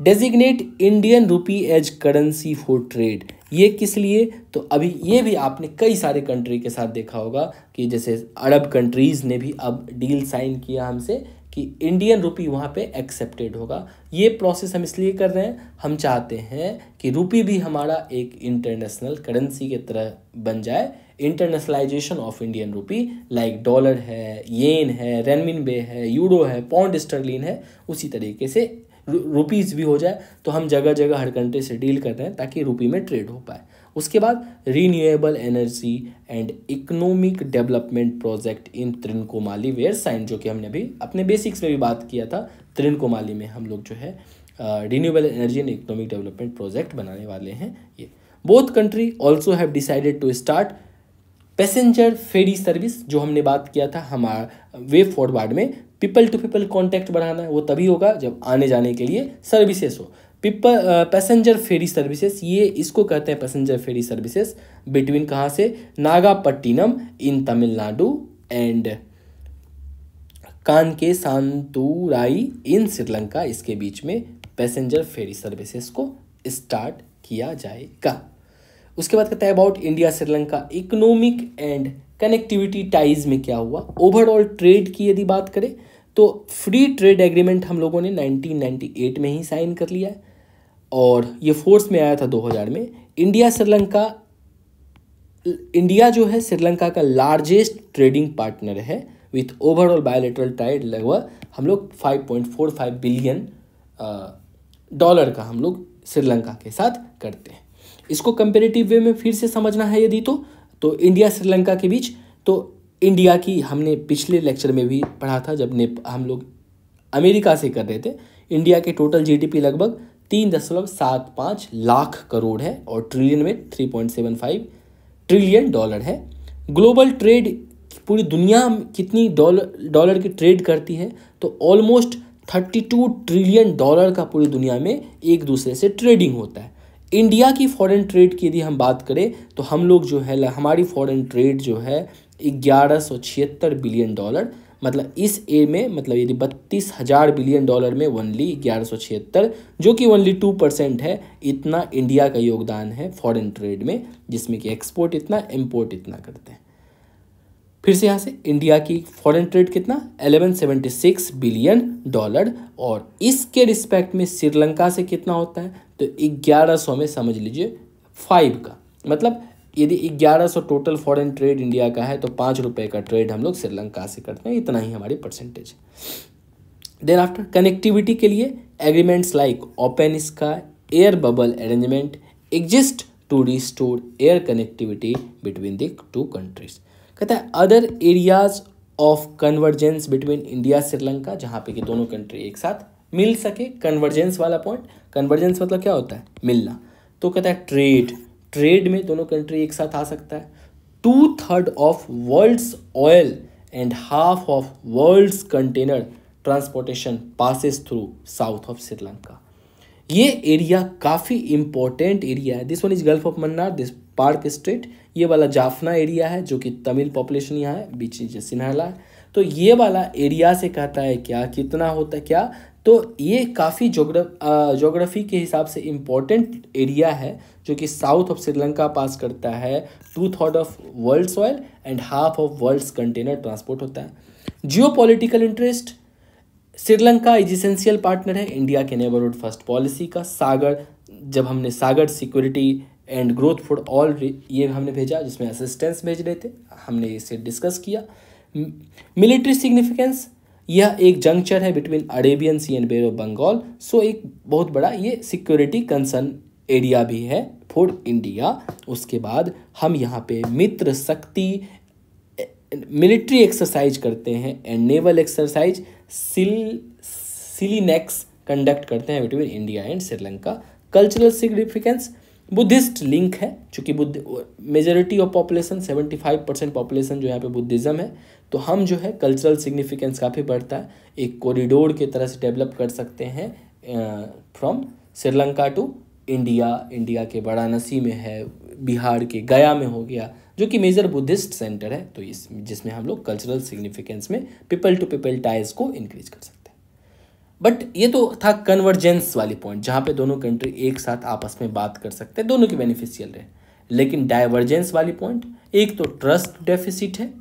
designate Indian rupee as currency for trade ये किस लिए तो अभी ये भी आपने कई सारे कंट्री के साथ देखा होगा कि जैसे अरब कंट्रीज़ ने भी अब डील साइन किया हमसे कि इंडियन रुपी वहाँ पे एक्सेप्टेड होगा ये प्रोसेस हम इसलिए कर रहे हैं हम चाहते हैं कि रुपी भी हमारा एक इंटरनेशनल करेंसी के तरह बन जाए internationalisation of Indian rupee like dollar है येन है रेनमिन बे है यूरो है पॉन्ड स्टर्लिन है उसी तरीके से रुपीज़ भी हो जाए तो हम जगह जगह हर कंट्री से डील कर रहे हैं ताकि रुपी में ट्रेड हो पाए उसके बाद renewable energy and economic development project in Trincomalee were sign जो कि हमने अभी अपने बेसिक्स में भी बात किया था त्रिनकोमाली में हम लोग जो है renewable energy and economic development project बनाने वाले हैं ये both country also have decided to start passenger ferry service जो हमने बात किया था हमारा वे फॉरवर्ड में पीपल टू पीपल कॉन्टैक्ट बढ़ाना है वो तभी होगा जब आने जाने के लिए सर्विसेस हो पैसेंजर फेरी सर्विसेज ये इसको कहते हैं पैसेंजर फेरी सर्विसेज बिटवीन कहाँ से Nagapattinam in Tamil Nadu and Kankesanthurai in Sri Lanka इसके बीच में पैसेंजर फेरी सर्विसेज को स्टार्ट किया जाएगा उसके बाद कहते हैं about India Sri Lanka economic and connectivity ties में क्या हुआ ओवरऑल ट्रेड की यदि बात करें तो फ्री ट्रेड एग्रीमेंट हम लोगों ने 1998 में ही साइन कर लिया है और ये फोर्स में आया था 2000 में इंडिया श्रीलंका इंडिया जो है श्रीलंका का लार्जेस्ट ट्रेडिंग पार्टनर है विथ ओवरऑल बायोलिट्रल ट्राइड लगभग हम लोग 5.45 बिलियन डॉलर का हम लोग श्रीलंका के साथ करते हैं इसको कंपेरेटिव वे में फिर से समझना है यदि तो तो इंडिया श्रीलंका के बीच तो इंडिया की हमने पिछले लेक्चर में भी पढ़ा था जब ने हम लोग अमेरिका से कर रहे थे इंडिया के टोटल जीडीपी लगभग तीन दशमलव सात पाँच लाख करोड़ है और ट्रिलियन में three point seven five trillion dollar है ग्लोबल ट्रेड पूरी दुनिया कितनी डॉलर डॉलर की ट्रेड करती है तो almost thirty two trillion dollar का पूरी दुनिया में एक दूसरे से ट्रेडिंग होता है इंडिया की फॉरेन ट्रेड की यदि हम बात करें तो हम लोग जो है हमारी फॉरेन ट्रेड जो है ग्यारह सौ छिहत्तर बिलियन डॉलर मतलब इस ए में मतलब यदि बत्तीस हज़ार बिलियन डॉलर में वनली ग्यारह सौ छिहत्तर जो कि वनली टू परसेंट है इतना इंडिया का योगदान है फॉरेन ट्रेड में जिसमें कि एक्सपोर्ट इतना इम्पोर्ट इतना करते हैं फिर से यहाँ से इंडिया की फॉरेन ट्रेड कितना सेवेंटी सिक्स बिलियन डॉलर और इसके रिस्पेक्ट में श्रीलंका से कितना होता है तो ग्यारह सौ में समझ लीजिए फाइव का मतलब यदि ग्यारह सौ टोटल फॉरेन ट्रेड इंडिया का है तो पाँच रुपये का ट्रेड हम लोग श्रीलंका से करते हैं इतना ही हमारी परसेंटेज देन आफ्टर कनेक्टिविटी के लिए agreements like open sky air bubble arrangement exist to restore air connectivity between the two countries कहता है other areas of convergence between India Sri Lanka जहाँ पे कि दोनों कंट्री एक साथ मिल सके कन्वर्जेंस वाला पॉइंट कन्वर्जेंस मतलब क्या होता है मिलना तो कहता है ट्रेड ट्रेड में दोनों कंट्री एक साथ आ सकता है two third of world's oil and half of world's container transportation passes through south of Sri Lanka ये एरिया काफ़ी इंपॉर्टेंट एरिया है this one is gulf of Mannar this Palk strait ये वाला जाफना एरिया है जो कि तमिल पॉपुलेशन यहाँ है बीच सिन्हाला है तो ये वाला एरिया से कहता है क्या कितना होता है क्या तो ये काफ़ी जोग्राफी के हिसाब से इम्पोर्टेंट एरिया है जो कि साउथ ऑफ श्रीलंका पास करता है two third of world oil and half of world's container transport होता है geopolitical interest Sri Lanka is essential partner है इंडिया के नेबरहुड फर्स्ट पॉलिसी का सागर जब हमने SAGAR security and growth for all ये हमने भेजा जिसमें असिस्टेंस भेज रहे थे हमने इसे डिस्कस किया मिलिट्री सिग्निफिकेंस यह एक जंक्चर है between Arabian sea and bay of Bengal so एक बहुत बड़ा ये सिक्योरिटी कंसर्न एरिया भी है फॉर इंडिया उसके बाद हम यहाँ पे मित्र शक्ति मिलिट्री एक्सरसाइज करते हैं एंड नेवल एक्सरसाइज सिल सिलीनेक्स कंडक्ट करते हैं between India and Sri Lanka cultural significance Buddhist link है चूँकि Buddha majority of population seventy five percent population जो यहाँ पे बुद्धिज़्म है तो हम जो है कल्चरल सिग्निफिकेंस काफ़ी बढ़ता है एक कॉरिडोर के तरह से डेवलप कर सकते हैं from Sri Lanka to India India के वाराणसी में है बिहार के गया में हो गया जो कि मेजर बुद्धिस्ट सेंटर है तो इस जिसमें हम लोग कल्चरल सिग्निफिकेंस में पीपल टू पीपल टाइज को इंक्रीज कर सकते हैं बट ये तो था कन्वर्जेंस वाली पॉइंट जहाँ पे दोनों कंट्री एक साथ आपस में बात कर सकते हैं दोनों के बेनिफिशियल रहे लेकिन डाइवर्जेंस वाली पॉइंट एक तो ट्रस्ट डेफिसिट है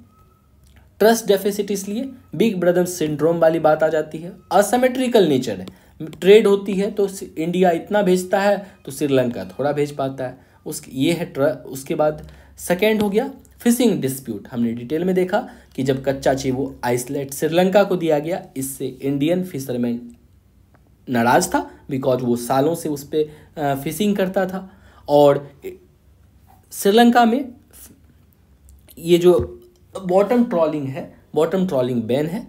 ट्रस्ट डेफिसिट इसलिए बिग ब्रदर सिंड्रोम वाली बात आ जाती है असमेट्रिकल नेचर है ट्रेड होती है तो इंडिया इतना भेजता है तो श्रीलंका थोड़ा भेज पाता है उस ये है ट्र उसके बाद सेकेंड हो गया फिशिंग डिस्प्यूट हमने डिटेल में देखा कि जब कच्चा चीवो आइसलैंड श्रीलंका को दिया गया इससे इंडियन फिशरमैन नाराज था बिकॉज वो सालों से उस पर फिशिंग करता था और श्रीलंका में ये जो बॉटम ट्रॉलिंग है बॉटम ट्रॉलिंग बैन है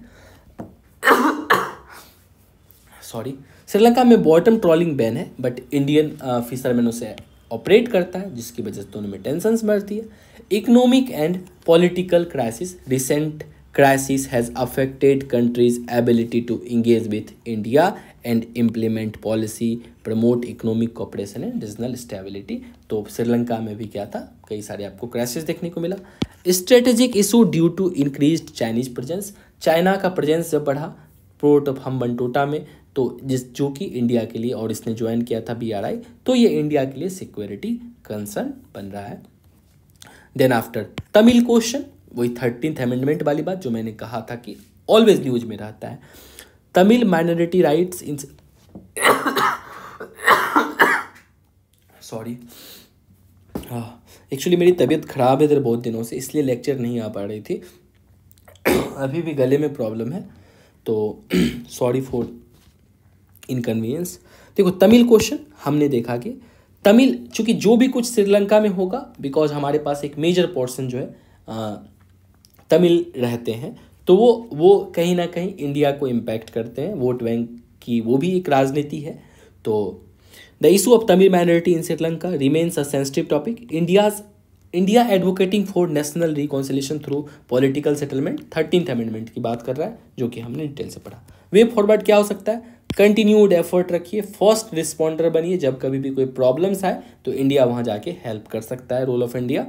सॉरी श्रीलंका में बॉटम ट्रॉलिंग बैन है बट इंडियन फिशरमैन उसे ऑपरेट करता है जिसकी वजह से दोनों में टेंशन बढ़ती है economic and political crisis recent crisis has affected countries ability to engage with India and implement policy promote economic cooperation and regional stability तो श्रीलंका में भी क्या था कई सारे आपको क्राइसिस देखने को मिला strategic issue due to increase Chinese presence China का प्रजेंस जब बढ़ा पोर्ट ऑफ हम्बनटोटा में तो जिस जो कि इंडिया के लिए और इसने ज्वाइन किया था बीआरआई तो ये इंडिया के लिए सिक्योरिटी कंसर्न बन रहा है देन आफ्टर तमिल क्वेश्चन वही थर्टीन अमेंडमेंट वाली बात जो मैंने कहा था कि ऑलवेज न्यूज में रहता है Tamil minority rights in sorry actually मेरी तबीयत ख़राब है इधर बहुत दिनों से इसलिए लेक्चर नहीं आ पा रही थी अभी भी गले में प्रॉब्लम है तो सॉरी फॉर इनकन्वीनियंस देखो तमिल क्वेश्चन हमने देखा कि तमिल चूंकि जो भी कुछ श्रीलंका में होगा बिकॉज हमारे पास एक मेजर पोर्सन जो है आ, तमिल रहते हैं तो वो वो कहीं ना कहीं इंडिया को इम्पैक्ट करते हैं वोट बैंक की वो भी एक राजनीति है तो the issue of Tamil minority in Sri Lanka remains a sensitive topic India's India advocating for national reconciliation through political settlement thirteen amendment की बात कर रहा है जो कि हमने डिटेल से पढ़ा वे फॉरवर्ड क्या हो सकता है कंटिन्यूड एफर्ट रखिए फर्स्ट रिस्पॉन्डर बनिए जब कभी भी कोई प्रॉब्लम्स आए तो इंडिया वहाँ जाके हेल्प कर सकता है role of India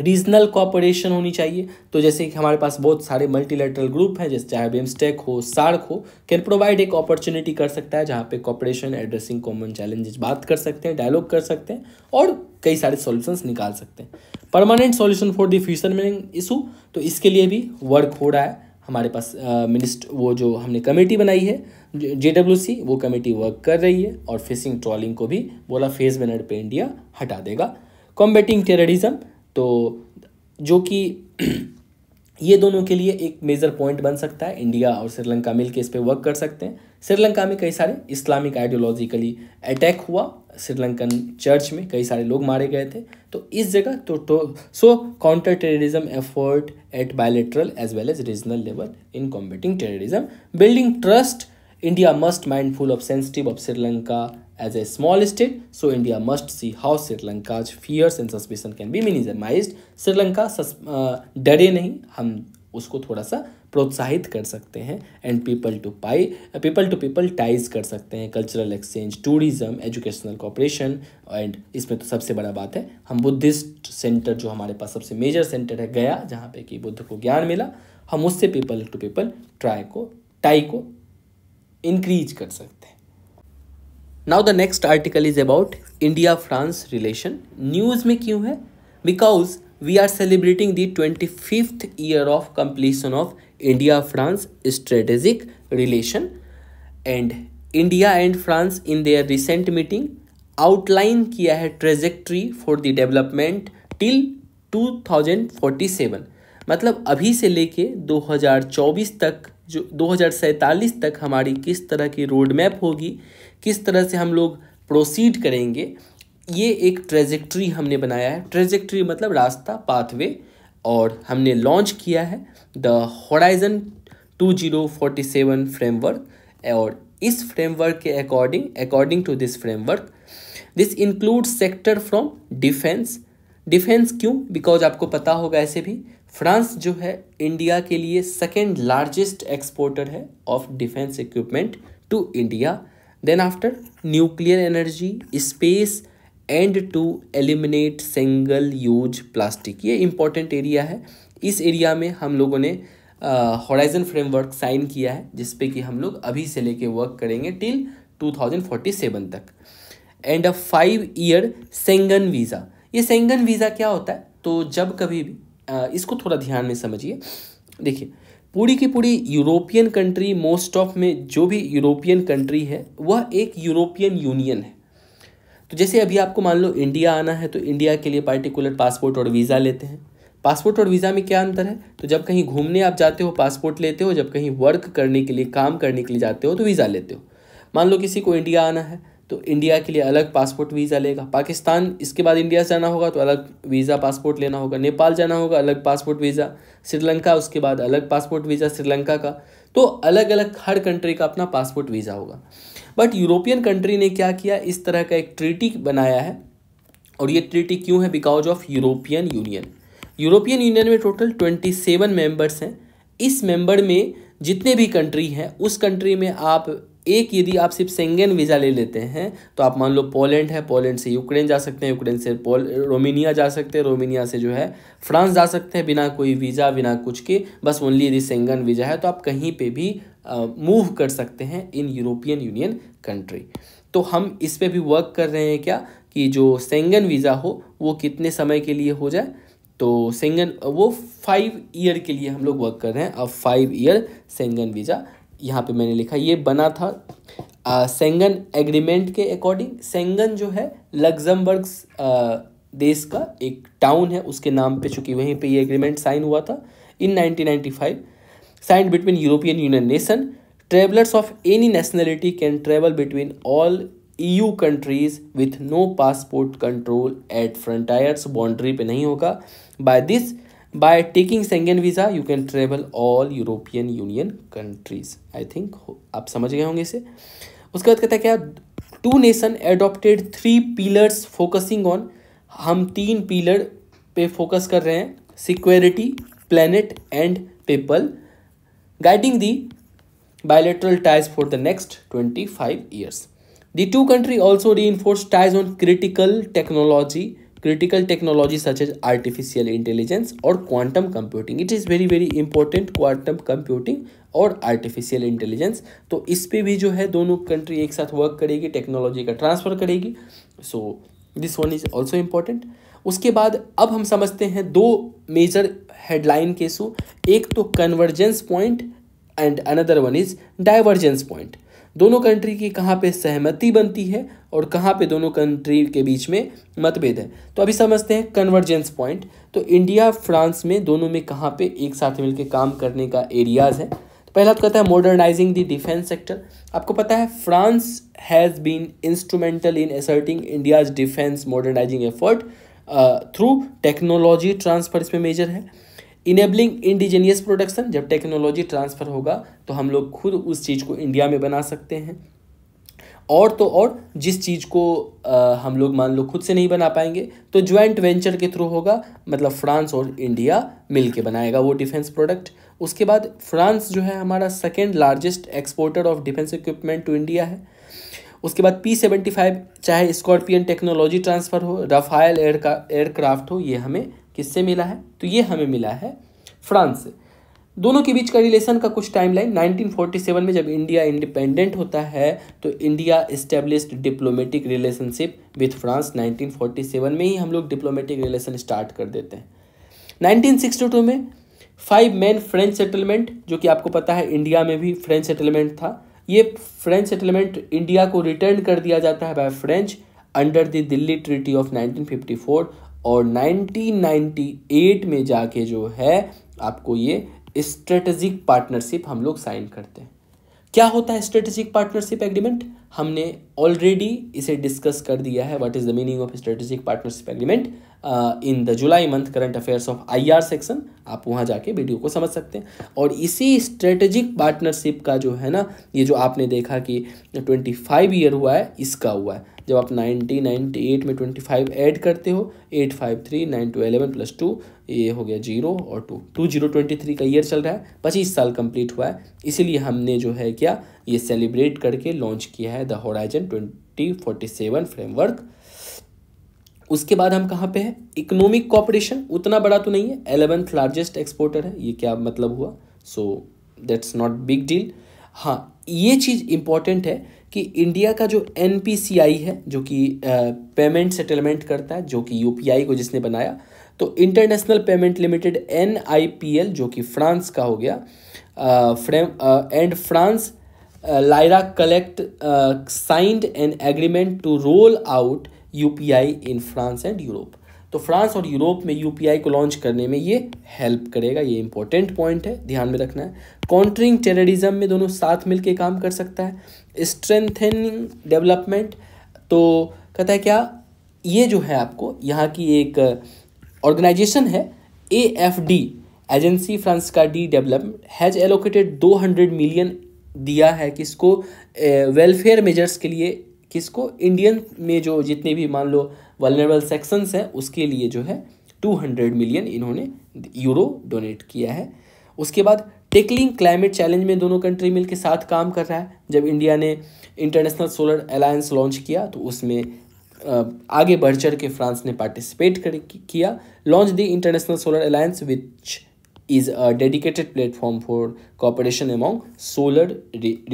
regional cooperation होनी चाहिए तो जैसे कि हमारे पास बहुत सारे मल्टीलेटरल ग्रुप हैं जैसे चाहे बिम्स्टेक हो सार्क हो कैन प्रोवाइड एक अपॉर्चुनिटी कर सकता है जहाँ पे कॉपरेशन एड्रेसिंग कॉमन चैलेंजेस बात कर सकते हैं डायलॉग कर सकते हैं और कई सारे सॉल्यूशंस निकाल सकते हैं permanent solution for the future में इशू तो इसके लिए भी वर्क हो रहा है हमारे पास मिनिस्ट वो जो हमने कमेटी बनाई है जे डब्ल्यू सी वो कमेटी वर्क कर रही है और फिशिंग ट्रॉलिंग को भी बोला फेस बैनर पे इंडिया हटा देगा कॉम्बेटिंग टेररिज्म तो जो कि ये दोनों के लिए एक मेजर पॉइंट बन सकता है इंडिया और श्रीलंका मिलकर इस पर वर्क कर सकते हैं श्रीलंका में कई सारे इस्लामिक आइडियोलॉजिकली अटैक हुआ श्रीलंकन चर्च में कई सारे लोग मारे गए थे तो इस जगह तो, so counter terrorism effort at bilateral as well as regional level in combating terrorism building trust India must mindful of sensitive of Sri Lanka as a small state, so India must see how Sri Lanka's fears and suspicion can be minimized. Sri Lanka uh, डरे नहीं हम उसको थोड़ा सा प्रोत्साहित कर सकते हैं and people to pie people to people ties कर सकते हैं cultural exchange tourism educational cooperation and इसमें तो सबसे बड़ा बात है हम बुद्धिस्ट सेंटर जो हमारे पास सबसे मेजर सेंटर है गया जहाँ पे कि बुद्ध को ज्ञान मिला हम उससे पीपल टू पीपल ट्राई को टाई को इंक्रीज कर सकते हैं now the next article is about India France relation news में क्यों है because we are celebrating the twenty fifth year of completion of India France strategic relation and India and France in their recent meeting outline किया है trajectory for the development till 2047 मतलब अभी से लेके 2024 तक जो दो तक हमारी किस तरह की रोड मैप होगी किस तरह से हम लोग प्रोसीड करेंगे ये एक ट्रेजेक्ट्री हमने बनाया है ट्रेजेक्ट्री मतलब रास्ता पाथवे और हमने लॉन्च किया है द होराइजन 2047 फ्रेमवर्क और इस फ्रेमवर्क के according according to this framework this include sector from defence defence क्यों बिकॉज आपको पता होगा ऐसे भी फ्रांस जो है इंडिया के लिए सेकेंड लार्जेस्ट एक्सपोर्टर है of defence equipment to India then after nuclear energy space and to eliminate single use plastic ये इंपॉर्टेंट एरिया है इस एरिया में हम लोगों ने हॉराइजन फ्रेमवर्क साइन किया है जिस पे कि हम लोग अभी से लेके वर्क करेंगे टिल 2047 तक and a five year Schengen visa ये सेंगन वीज़ा क्या होता है तो जब कभी भी इसको थोड़ा ध्यान में समझिए देखिए पूरी की पूरी यूरोपियन कंट्री मोस्ट ऑफ में जो भी यूरोपियन कंट्री है वह एक यूरोपियन यूनियन है तो जैसे अभी आपको मान लो इंडिया आना है तो इंडिया के लिए पार्टिकुलर पासपोर्ट और वीज़ा लेते हैं पासपोर्ट और वीज़ा में क्या अंतर है तो जब कहीं घूमने आप जाते हो पासपोर्ट लेते हो जब कहीं वर्क करने के लिए काम करने के लिए जाते हो तो वीज़ा लेते हो मान लो किसी को इंडिया आना है तो इंडिया के लिए अलग पासपोर्ट वीज़ा लेगा पाकिस्तान इसके बाद इंडिया से जाना होगा तो अलग वीज़ा पासपोर्ट लेना होगा नेपाल जाना होगा अलग पासपोर्ट वीज़ा श्रीलंका उसके बाद अलग पासपोर्ट वीज़ा श्रीलंका का तो अलग अलग हर कंट्री का अपना पासपोर्ट वीज़ा होगा बट यूरोपियन कंट्री ने क्या किया इस तरह का एक ट्रीटी बनाया है और ये ट्रीटी क्यों है because of European Union European Union में टोटल ट्वेंटी सेवन मेम्बर्स हैं इस मेंबर में जितने भी कंट्री हैं उस कंट्री में आप एक यदि आप सिर्फ सेंगेन वीज़ा ले लेते हैं तो आप मान लो पोलैंड है पोलैंड से यूक्रेन जा सकते हैं यूक्रेन से पोल रोमानिया जा सकते हैं रोमानिया से जो है फ्रांस जा सकते हैं बिना कोई वीज़ा बिना कुछ के बस ओनली यदि सेंगन वीज़ा है तो आप कहीं पे भी मूव कर सकते हैं इन यूरोपियन यूनियन कंट्री तो हम इस पर भी वर्क कर रहे हैं क्या कि जो सेंगन वीज़ा हो वो कितने समय के लिए हो जाए तो सेंगन वो फाइव ईयर के लिए हम लोग वर्क कर रहे हैं अब फाइव ईयर सेंगन वीज़ा यहाँ पे मैंने लिखा ये बना था आ, सेंगन एग्रीमेंट के अकॉर्डिंग सेंगन जो है लग्जमबर्ग देश का एक टाउन है उसके नाम पे चूंकि वहीं पे ये एग्रीमेंट साइन हुआ था in 1995 sign between European Union nation travellers of any nationality can travel between all EU countries with no passport control at frontiers boundary पे नहीं होगा by this by taking Schengen visa you can travel all European Union countries I think आप समझ गए होंगे इसे उसके बाद कहता है क्या two nation adopted three pillars focusing on हम तीन पिलर पे फोकस कर रहे हैं security planet and people guiding the bilateral ties for the next 25 years. The two countries also reinforced ties on critical technology critical technology such as artificial intelligence और quantum computing it is very very important quantum computing और artificial intelligence तो इस पर भी जो है दोनों country एक साथ वर्क करेगी टेक्नोलॉजी का ट्रांसफ़र करेगी so this one is also important उसके बाद अब हम समझते हैं दो मेजर हेडलाइन केसू एक तो convergence point and another one is divergence point दोनों कंट्री की कहाँ पे सहमति बनती है और कहाँ पे दोनों कंट्री के बीच में मतभेद है तो अभी समझते हैं कन्वर्जेंस पॉइंट तो इंडिया फ्रांस में दोनों में कहाँ पे एक साथ मिलकर काम करने का एरियाज़ है तो पहला तो कहता है मॉडर्नाइजिंग द डिफेंस सेक्टर आपको पता है France has been instrumental in asserting India's defence modernising effort through technology transfer इसमें मेजर है इनेबलिंग इंडिजीनियस प्रोडक्शन जब टेक्नोलॉजी ट्रांसफ़र होगा तो हम लोग खुद उस चीज़ को इंडिया में बना सकते हैं और तो और जिस चीज़ को आ, हम लोग मान लो खुद से नहीं बना पाएंगे तो ज्वाइंट वेंचर के थ्रू होगा मतलब फ्रांस और इंडिया मिल के बनाएगा वो डिफेंस प्रोडक्ट उसके बाद फ्रांस जो है हमारा second largest exporter of defence equipment to India है उसके बाद पी सेवेंटी फाइव चाहे स्कॉर्पियन टेक्नोलॉजी ट्रांसफ़र हो रफाइल एयर का एयरक्राफ्ट हो ये हमें किससे मिला है तो ये हमें मिला है फ्रांस से दोनों के बीच का रिलेशन का कुछ टाइम लाइन 1947 में जब इंडिया इंडिपेंडेंट होता है तो India establish diplomatic relationship with France 1947 में ही हम लोग डिप्लोमेटिक रिलेशन स्टार्ट कर देते हैं 1962 में फाइव मैन फ्रेंच सेटलमेंट जो कि आपको पता है इंडिया में भी फ्रेंच सेटलमेंट था ये फ्रेंच सेटलमेंट इंडिया को रिटर्न कर दिया जाता है by French under the Delhi treaty of 1954 और 1998 में जाके जो है आपको ये स्ट्रेटजिक पार्टनरशिप हम लोग साइन करते हैं क्या होता है स्ट्रेटेजिक पार्टनरशिप एग्रीमेंट हमने ऑलरेडी इसे डिस्कस कर दिया है what is the meaning of strategic partnership agreement in the July month current affairs of IR section आप वहां जाके वीडियो को समझ सकते हैं और इसी स्ट्रेटेजिक पार्टनरशिप का जो है ना ये जो आपने देखा कि ट्वेंटी फाइव ईयर हुआ है इसका हुआ है जब आप नाइनटीन नाइनटी एट में ट्वेंटी फाइव ऐड करते हो eight five three nine two eleven plus two ये हो गया जीरो और two two zero twenty three का ईयर चल रहा है पच्चीस साल कंप्लीट हुआ है इसीलिए हमने जो है क्या ये सेलिब्रेट करके लॉन्च किया है the Horizon twenty forty seven framework उसके बाद हम कहाँ पे हैं इकोनॉमिक कॉपरेशन उतना बड़ा तो नहीं है एलेवेंथ लार्जेस्ट एक्सपोर्टर है ये क्या मतलब हुआ so that's not big deal हाँ ये चीज़ इम्पॉर्टेंट है कि इंडिया का जो एन है जो कि पेमेंट सेटलमेंट करता है जो कि यू को जिसने बनाया तो इंटरनेशनल पेमेंट लिमिटेड एन जो कि फ्रांस का हो गया frame and France Lyra Collect signed an agreement to roll out U in France and Europe तो फ्रांस और यूरोप में यू को लॉन्च करने में ये हेल्प करेगा ये इंपॉर्टेंट पॉइंट है ध्यान में रखना है काउंटरिंग टेररिज्म में दोनों साथ मिलकर काम कर सकता है स्ट्रेंथनिंग डेवलपमेंट तो कहता है क्या ये जो है आपको यहाँ की एक ऑर्गेनाइजेशन uh, है A F D agency France का डी डेवलपमेंट हैज़ एलोकेटेड दो हंड्रेड मिलियन दिया है किसको वेलफेयर uh, मेजर्स के लिए किसको इंडियन में जो जितने भी मान लो वलनरेबल सेक्शंस हैं उसके लिए जो है टू हंड्रेड मिलियन इन्होंने यूरो डोनेट किया है उसके बाद टेकलिंग क्लाइमेट चैलेंज में दोनों कंट्री मिल के साथ काम कर रहा है जब इंडिया ने इंटरनेशनल सोलर अलायंस लॉन्च किया तो उसमें आगे बढ़ चढ़ के फ्रांस ने पार्टिसिपेट कर किया launch the international solar alliance which is a dedicated platform for cooperation among solar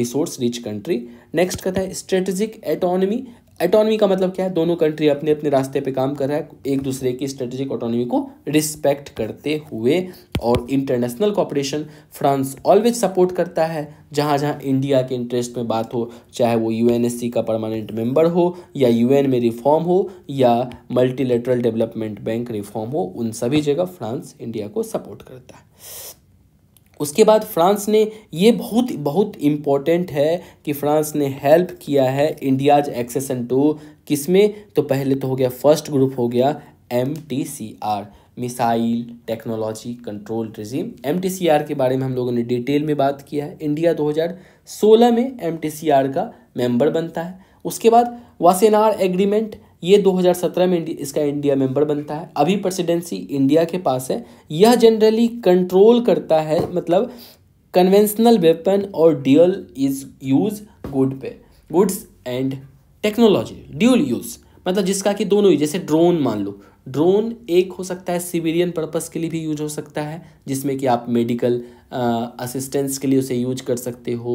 resource rich country next कथा है स्ट्रेटेजिक एटोनमी एटॉनमी का मतलब क्या है दोनों कंट्री अपने अपने रास्ते पे काम कर रहा है एक दूसरे की स्ट्रेटेजिक ऑटोनॉमी को रिस्पेक्ट करते हुए और international cooperation France always support करता है जहाँ जहाँ इंडिया के इंटरेस्ट में बात हो चाहे वो यू का परमानेंट मेंबर हो या यू में रिफॉर्म हो या मल्टीलेटरल डेवलपमेंट बैंक रिफॉर्म हो उन सभी जगह फ्रांस इंडिया को सपोर्ट करता है उसके बाद फ्रांस ने ये बहुत बहुत इम्पोर्टेंट है कि फ्रांस ने हेल्प किया है इंडियाज एक्सेसन टू किस में तो पहले तो हो गया फर्स्ट ग्रुप हो गया M T C R missile technology control regime M T C R के बारे में हम लोगों ने डिटेल में बात किया है इंडिया दो हज़ार सोलह में एम टी सी आर का मेंबर बनता है उसके बाद वासेनार एग्रीमेंट ये 2017 में इसका इंडिया मेंबर बनता है अभी प्रेसिडेंसी इंडिया के पास है यह जनरली कंट्रोल करता है मतलब कन्वेंशनल वेपन और ड्यूअल इज यूज गुड पे goods and technology dual use मतलब जिसका कि दोनों ही जैसे ड्रोन मान लो ड्रोन एक हो सकता है सिविलियन पर्पस के लिए भी यूज हो सकता है जिसमें कि आप मेडिकल असिस्टेंस के लिए उसे यूज कर सकते हो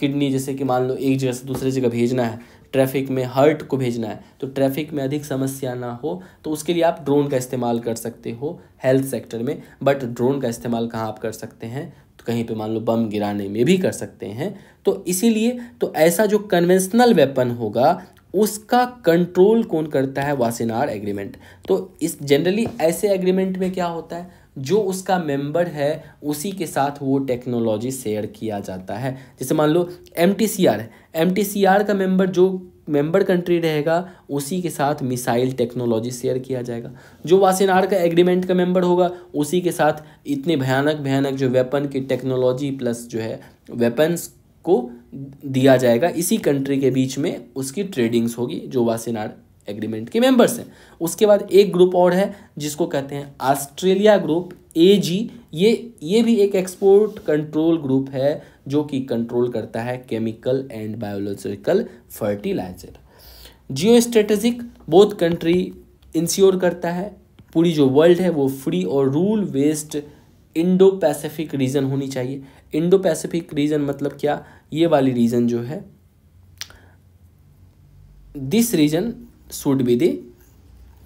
किडनी जैसे कि मान लो एक जगह से दूसरे जगह भेजना है ट्रैफिक में हर्ट को भेजना है तो ट्रैफिक में अधिक समस्या ना हो तो उसके लिए आप ड्रोन का इस्तेमाल कर सकते हो हेल्थ सेक्टर में बट ड्रोन का इस्तेमाल कहाँ आप कर सकते हैं तो कहीं पे मान लो बम गिराने में भी कर सकते हैं तो इसीलिए तो ऐसा जो कन्वेंशनल वेपन होगा उसका कंट्रोल कौन करता है वासिनार एग्रीमेंट तो इस जनरली ऐसे एग्रीमेंट में क्या होता है जो उसका मेंबर है उसी के साथ वो टेक्नोलॉजी शेयर किया जाता है जैसे मान लो M T C R M T C R का मेंबर जो मेंबर कंट्री रहेगा उसी के साथ मिसाइल टेक्नोलॉजी शेयर किया जाएगा जो वासेनार का एग्रीमेंट का मेंबर होगा उसी के साथ इतने भयानक भयानक जो वेपन की टेक्नोलॉजी प्लस जो है वेपन्स को दिया जाएगा इसी कंट्री के बीच में उसकी ट्रेडिंग्स होगी जो वासेनार एग्रीमेंट के मेंबर्स हैं उसके बाद एक ग्रुप और है जिसको कहते हैं ऑस्ट्रेलिया ग्रुप ए जी ये ये भी एक एक्सपोर्ट कंट्रोल ग्रुप है जो कि कंट्रोल करता है chemical and biological fertiliser geo strategic both country ensure करता है पूरी जो वर्ल्ड है वो फ्री और rule based Indo Pacific region होनी चाहिए इंडो पैसिफिक रीजन मतलब क्या ये वाली रीजन जो है this region should be the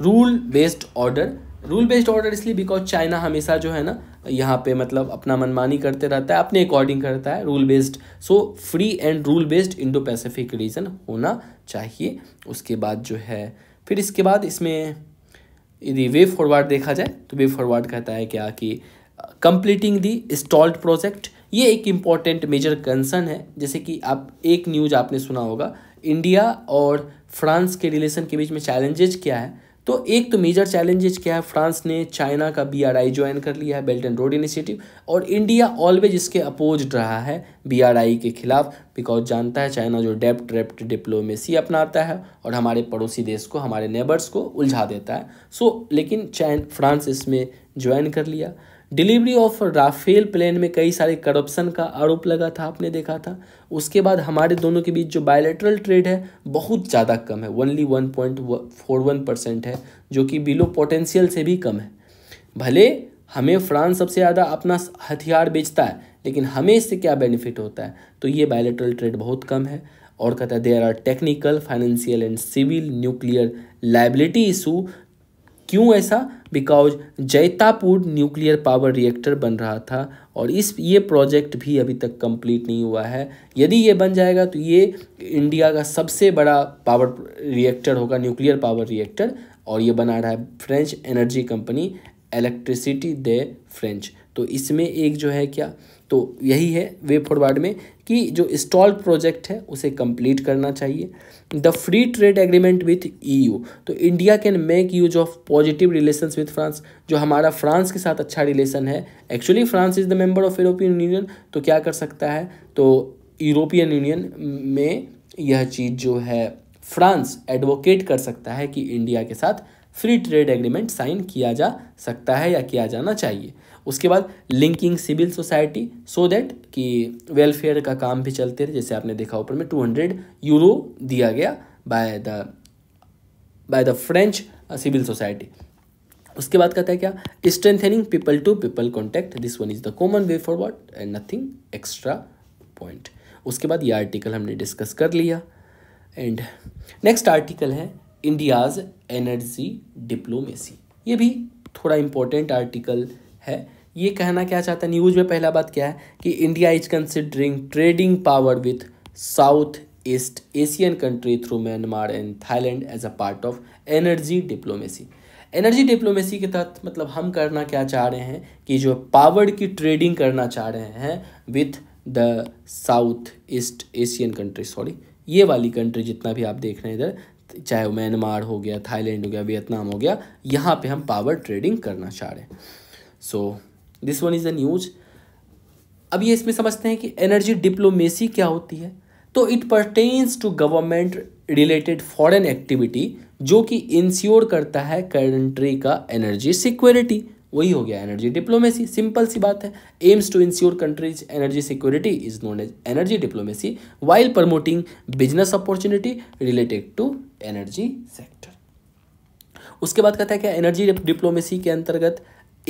rule based order rule based order इसलिए बिकॉज चाइना हमेशा जो है ना यहाँ पे मतलब अपना मनमानी करते रहता है अपने अकॉर्डिंग करता है rule based so free and rule based Indo Pacific region होना चाहिए उसके बाद जो है फिर इसके बाद इसमें यदि वे फॉरवर्ड देखा जाए तो वे फॉरवर्ड कहता है क्या कि कंप्लीटिंग दी स्टॉल्ड प्रोजेक्ट ये एक इम्पॉर्टेंट मेजर कंसर्न है जैसे कि आप एक न्यूज आपने सुना होगा इंडिया और फ्रांस के रिलेशन के बीच में चैलेंजेज क्या है तो एक तो मेजर चैलेंजेज क्या है फ्रांस ने चाइना का बी आर आई ज्वाइन कर लिया है बेल्ट एंड रोड इनिशिएटिव और इंडिया ऑलवेज इसके अपोज रहा है बी आर आई के खिलाफ बिकॉज जानता है चाइना जो डेप्ट रेप्ट डिप्लोमेसी अपनाता है और हमारे पड़ोसी देश को हमारे नेबर्स को उलझा देता है सो लेकिन चाइन फ्रांस इसमें ज्वाइन कर लिया डिलीवरी ऑफ राफेल प्लेन में कई सारे करप्शन का आरोप लगा था आपने देखा था उसके बाद हमारे दोनों के बीच जो बायोलेट्रल ट्रेड है बहुत ज़्यादा कम है only one point four one percent है जो कि बिलो पोटेंशियल से भी कम है भले हमें फ्रांस सबसे ज़्यादा अपना हथियार बेचता है लेकिन हमें इससे क्या बेनिफिट होता है तो ये बायोलेट्रल ट्रेड बहुत कम है और कहता है there are technical financial and civil nuclear liability issue क्यों ऐसा because Jaitapur nuclear power reactor बन रहा था और इस ये प्रोजेक्ट भी अभी तक कंप्लीट नहीं हुआ है यदि ये बन जाएगा तो ये इंडिया का सबसे बड़ा पावर रिएक्टर होगा न्यूक्लियर पावर रिएक्टर और ये बना रहा है French energy company electricity de French तो इसमें एक जो है क्या तो यही है वे फॉरवर्ड में कि जो स्टॉल प्रोजेक्ट है उसे कंप्लीट करना चाहिए the free trade agreement with EU तो India can make use of positive relation with France जो हमारा फ्रांस के साथ अच्छा रिलेशन है actually France is the member of European Union तो क्या कर सकता है तो यूरोपियन यूनियन में यह चीज़ जो है फ्रांस एडवोकेट कर सकता है कि इंडिया के साथ फ्री ट्रेड एग्रीमेंट साइन किया जा सकता है या किया जाना चाहिए उसके बाद linking civil society so that कि वेलफेयर का काम भी चलते रहे जैसे आपने देखा ऊपर में टू हंड्रेड यूरो दिया गया by the by the French civil society उसके बाद कहता है क्या strengthening people to people contact this one is the common way forward and nothing extra point उसके बाद ये आर्टिकल हमने डिस्कस कर लिया एंड नेक्स्ट आर्टिकल है इंडियाज एनर्जी डिप्लोमेसी ये भी थोड़ा इम्पोर्टेंट आर्टिकल है ये कहना क्या चाहता है न्यूज़ में पहला बात क्या है कि India is considering trading power with South East Asian country through Myanmar and Thailand as a part of energy diplomacy energy diplomacy के तहत मतलब हम करना क्या चाह रहे हैं कि जो पावर की ट्रेडिंग करना चाह रहे हैं with the South East Asian country sorry ये वाली कंट्री जितना भी आप देख रहे हैं इधर चाहे वो म्यांमार हो गया थाईलैंड हो गया वियतनाम हो गया यहाँ पे हम पावर ट्रेडिंग करना चाह रहे हैं so so, this one is the news अब ये इसमें समझते हैं कि एनर्जी डिप्लोमेसी क्या होती है तो it pertains to government related foreign activity जो कि इंश्योर करता है कंट्री का एनर्जी सिक्योरिटी वही हो गया एनर्जी डिप्लोमेसी सिंपल सी बात है aims to ensure country's energy security is known as energy diplomacy while promoting business opportunity related to energy sector उसके बाद कहता है क्या एनर्जी डिप्लोमेसी के अंतर्गत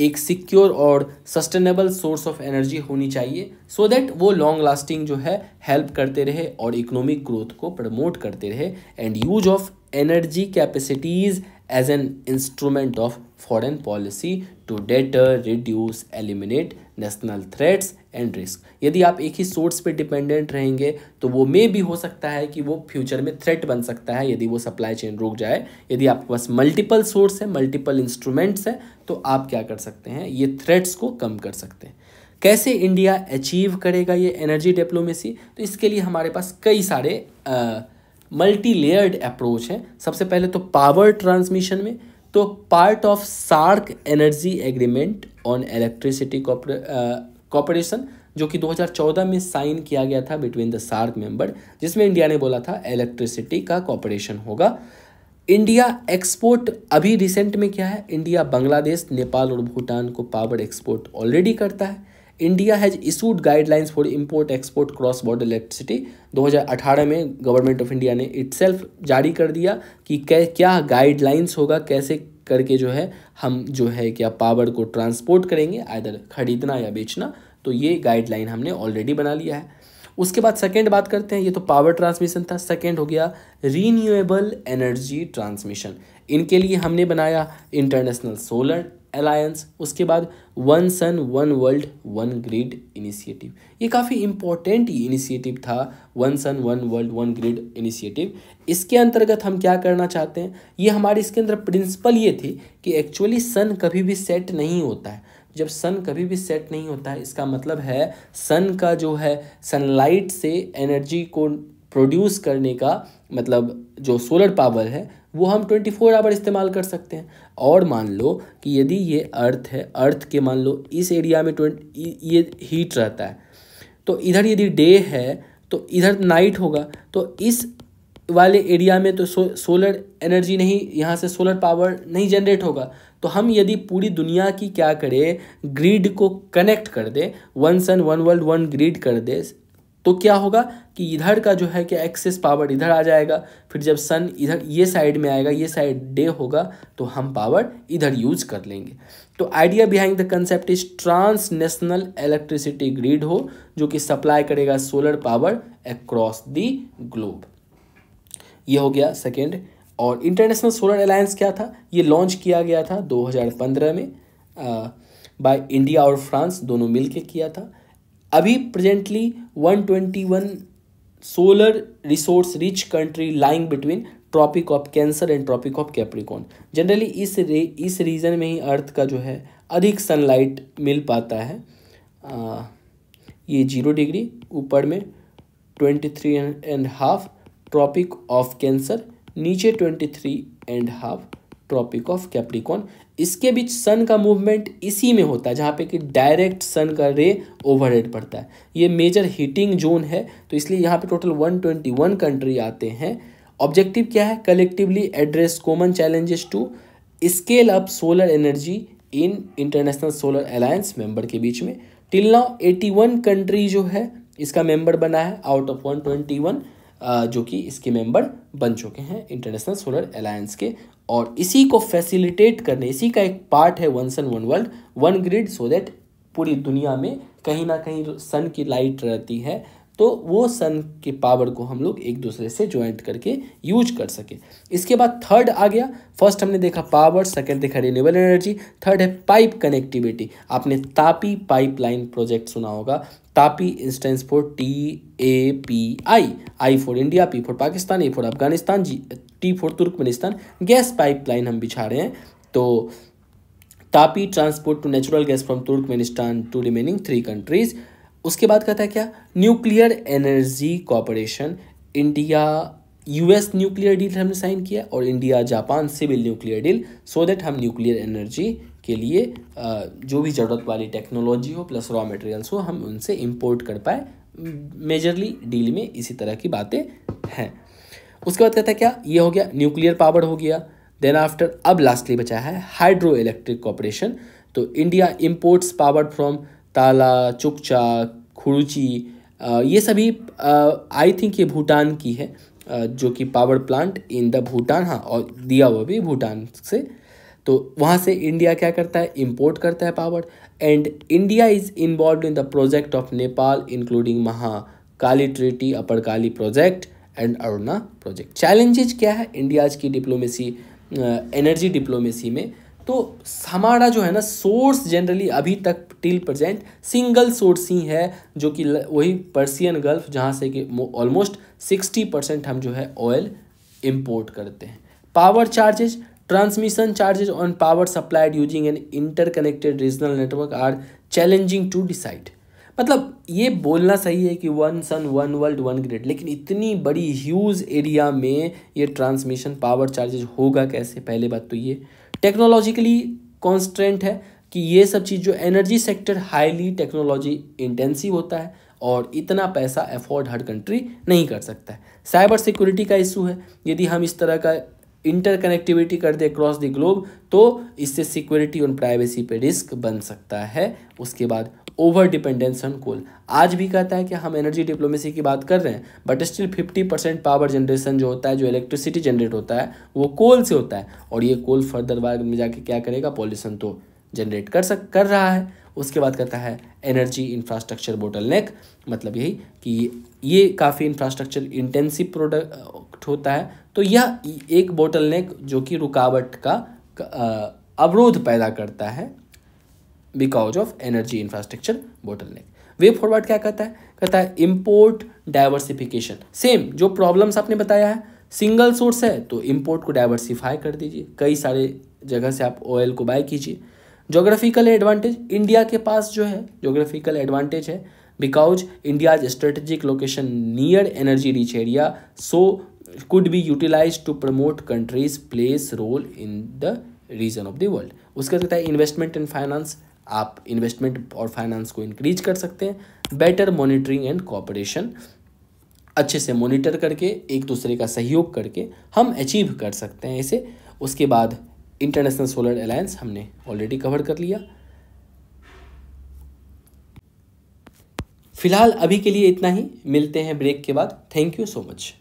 एक सिक्योर और सस्टेनेबल सोर्स ऑफ एनर्जी होनी चाहिए सो so दैट वो लॉन्ग लास्टिंग जो है हेल्प करते रहे और इकोनॉमिक ग्रोथ को प्रमोट करते रहे and use of energy capacities as an instrument of foreign policy to deter reduce eliminate national threats and risk यदि आप एक ही सोर्स पे डिपेंडेंट रहेंगे तो वो मे भी हो सकता है कि वो फ्यूचर में थ्रेट बन सकता है यदि वो सप्लाई चेन रुक जाए यदि आपके पास मल्टीपल सोर्स है मल्टीपल इंस्ट्रूमेंट्स हैं तो आप क्या कर सकते हैं ये थ्रेट्स को कम कर सकते हैं कैसे इंडिया अचीव करेगा ये एनर्जी डिप्लोमेसी तो इसके लिए हमारे पास कई सारे मल्टी लेयर्ड अप्रोच हैं सबसे पहले तो पावर ट्रांसमिशन में तो part of SAARC energy agreement on electricity cooperation जो कि 2014 में साइन किया गया था बिटवीन द सार्क मेंबर जिसमें इंडिया ने बोला था इलेक्ट्रिसिटी का कॉपरेशन होगा इंडिया एक्सपोर्ट अभी रिसेंट में क्या है इंडिया बांग्लादेश नेपाल और भूटान को पावर एक्सपोर्ट ऑलरेडी करता है India has issued guidelines for import export cross border electricity 2018 में गवर्नमेंट ऑफ इंडिया ने इट जारी कर दिया कि क्या गाइडलाइंस होगा कैसे करके जो है हम जो है क्या पावर को ट्रांसपोर्ट करेंगे आदर ख़रीदना या बेचना तो ये गाइडलाइन हमने ऑलरेडी बना लिया है उसके बाद सेकेंड बात करते हैं ये तो पावर ट्रांसमिशन था सेकेंड हो गया रीन्यूएबल एनर्जी ट्रांसमिशन इनके लिए हमने बनाया इंटरनेशनल सोलर अलायंस उसके बाद one sun one world one grid initiative ये काफ़ी इम्पोर्टेंट इनिशिएटिव था one sun one world one grid initiative इसके अंतर्गत हम क्या करना चाहते हैं ये हमारे इसके अंदर प्रिंसिपल ये थी कि एक्चुअली सन कभी भी सेट नहीं होता है जब सन कभी भी सेट नहीं होता है इसका मतलब है सन का जो है सनलाइट से एनर्जी को प्रोड्यूस करने का मतलब जो सोलर पावर है वो हम ट्वेंटी फोर आवर इस्तेमाल कर सकते हैं और मान लो कि यदि ये अर्थ है अर्थ के मान लो इस एरिया में ट्वेंट ये हीट रहता है तो इधर यदि डे है तो इधर नाइट होगा तो इस वाले एरिया में तो सो, सोलर एनर्जी नहीं यहाँ से सोलर पावर नहीं जनरेट होगा तो हम यदि पूरी दुनिया की क्या करें ग्रिड को कनेक्ट कर दे one sun one world one grid कर दे तो क्या होगा कि इधर का जो है कि एक्सेस पावर इधर आ जाएगा फिर जब सन इधर ये साइड में आएगा ये साइड डे होगा तो हम पावर इधर यूज कर लेंगे तो idea behind the concept is transnational electricity grid हो जो कि सप्लाई करेगा solar power across the globe ये हो गया सेकेंड और इंटरनेशनल सोलर अलायंस क्या था ये लॉन्च किया गया था 2015 में बाय इंडिया और फ्रांस दोनों मिलके किया था अभी presently 121 solar resource rich country lying between tropic of Cancer and tropic of Capricorn generally इस रे इस रीजन में ही अर्थ का जो है अधिक सनलाइट मिल पाता है आ, ये जीरो डिग्री ऊपर में twenty three and half tropic of Cancer नीचे twenty three and half tropic of Capricorn इसके बीच सन का मूवमेंट इसी में होता है जहाँ पे कि डायरेक्ट सन का रे ओवरहेड पड़ता है ये मेजर हीटिंग जोन है तो इसलिए यहाँ पे टोटल 121 कंट्री आते हैं ऑब्जेक्टिव क्या है collectively address common challenges to scale up solar energy in International solar Alliance member के बीच में टिल नाउ 81 कंट्री जो है इसका मेंबर बना है आउट ऑफ 121 जो कि इसके मेंबर बन चुके हैं इंटरनेशनल सोलर अलायंस के और इसी को फैसिलिटेट करने इसी का एक पार्ट है one sun one world one grid so that पूरी दुनिया में कहीं ना कहीं सन की लाइट रहती है तो वो सन के पावर को हम लोग एक दूसरे से ज्वाइंट करके यूज कर सके इसके बाद थर्ड आ गया फर्स्ट हमने देखा पावर सेकंड देखा रिन्यूएबल एनर्जी थर्ड है पाइप कनेक्टिविटी आपने तापी पाइपलाइन प्रोजेक्ट सुना होगा TAPI instance for T A P I I for India P for Pakistan A for Afghanistan जी T for Turkmenistan gas pipeline हम बिछा रहे हैं तो TAPI transport to natural gas from Turkmenistan to remaining three countries उसके बाद कहता है क्या nuclear energy corporation India US nuclear deal हमने साइन किया और India Japan civil nuclear deal so that हम न्यूक्लियर एनर्जी के लिए जो भी ज़रूरत वाली टेक्नोलॉजी हो प्लस रॉ मटेरियल्स हो हम उनसे इम्पोर्ट कर पाए मेजरली डील में इसी तरह की बातें हैं उसके बाद कहता है क्या ये हो गया न्यूक्लियर पावर हो गया देन आफ्टर अब लास्टली बचा है हाइड्रो इलेक्ट्रिक कॉपरेशन तो India imports power from Tala Chukha खुरुची ये सभी आई थिंक ये भूटान की है जो कि power plant in the Bhutan हाँ और दिया हुआ भी भूटान से तो वहाँ से इंडिया क्या करता है इम्पोर्ट करता है power and India is involve in the project of Nepal including Mahakali treaty upper Kali project and Aruna project challenges क्या है इंडियाज की डिप्लोमेसी एनर्जी डिप्लोमेसी में तो हमारा जो है ना सोर्स जनरली अभी तक टिल प्रजेंट सिंगल सोर्स ही है जो कि वही पर्सियन गल्फ जहाँ से कि ऑलमोस्ट सिक्सटी परसेंट हम जो है ऑयल इम्पोर्ट करते हैं power charges transmission charges on power supplied using an interconnected regional network are challenging to decide मतलब ये बोलना सही है कि one sun one world one grid लेकिन इतनी बड़ी ह्यूज एरिया में ये ट्रांसमिशन पावर चार्जेज होगा कैसे पहले बात तो ये टेक्नोलॉजिकली कॉन्स्टेंट है कि ये सब चीज़ जो energy sector highly technology intensive होता है और इतना पैसा अफोर्ड हर कंट्री नहीं कर सकता है साइबर सिक्योरिटी का इशू है यदि हम इस तरह का इंटरकनेक्टिविटी कर दे अक्रॉस द ग्लोब तो इससे सिक्योरिटी और प्राइवेसी पे रिस्क बन सकता है उसके बाद ओवर डिपेंडेंस ऑन कोल आज भी कहता है कि हम एनर्जी डिप्लोमेसी की बात कर रहे हैं but still fifty percent power generation जो होता है जो इलेक्ट्रिसिटी जनरेट होता है वो कोल से होता है और ये कोल फर्दर बाद में जाके क्या करेगा पॉल्यूशन तो जनरेट कर सक कर रहा है उसके बाद कहता है एनर्जी इंफ्रास्ट्रक्चर बोटल नेक मतलब यही कि ये काफ़ी इंफ्रास्ट्रक्चर इंटेंसिव प्रोडक्ट होता है तो यह एक बोटल नेक जो कि रुकावट का uh, अवरोध पैदा करता है because of energy infrastructure bottleneck way forward क्या कहता है कहता है इम्पोर्ट डाइवर्सिफिकेशन सेम जो प्रॉब्लम्स आपने बताया है सिंगल सोर्स है तो इम्पोर्ट को डाइवर्सिफाई कर दीजिए कई सारे जगह से आप ऑयल को बाय कीजिए जोग्राफिकल एडवांटेज इंडिया के पास जो है जोग्राफिकल एडवांटेज है because India's strategic location near energy rich area so could be utilize to promote countries place role in the region of the world उसके कहता है इन्वेस्टमेंट एंड फाइनेंस आप investment और फाइनेंस को इंक्रीज कर सकते हैं बेटर मॉनिटरिंग एंड कॉपरेशन अच्छे से मॉनिटर करके एक दूसरे का सहयोग करके हम अचीव कर सकते हैं इसे उसके बाद इंटरनेशनल सोलर अलायंस हमने ऑलरेडी कवर कर लिया फिलहाल अभी के लिए इतना ही मिलते हैं ब्रेक के बाद थैंक यू सो मच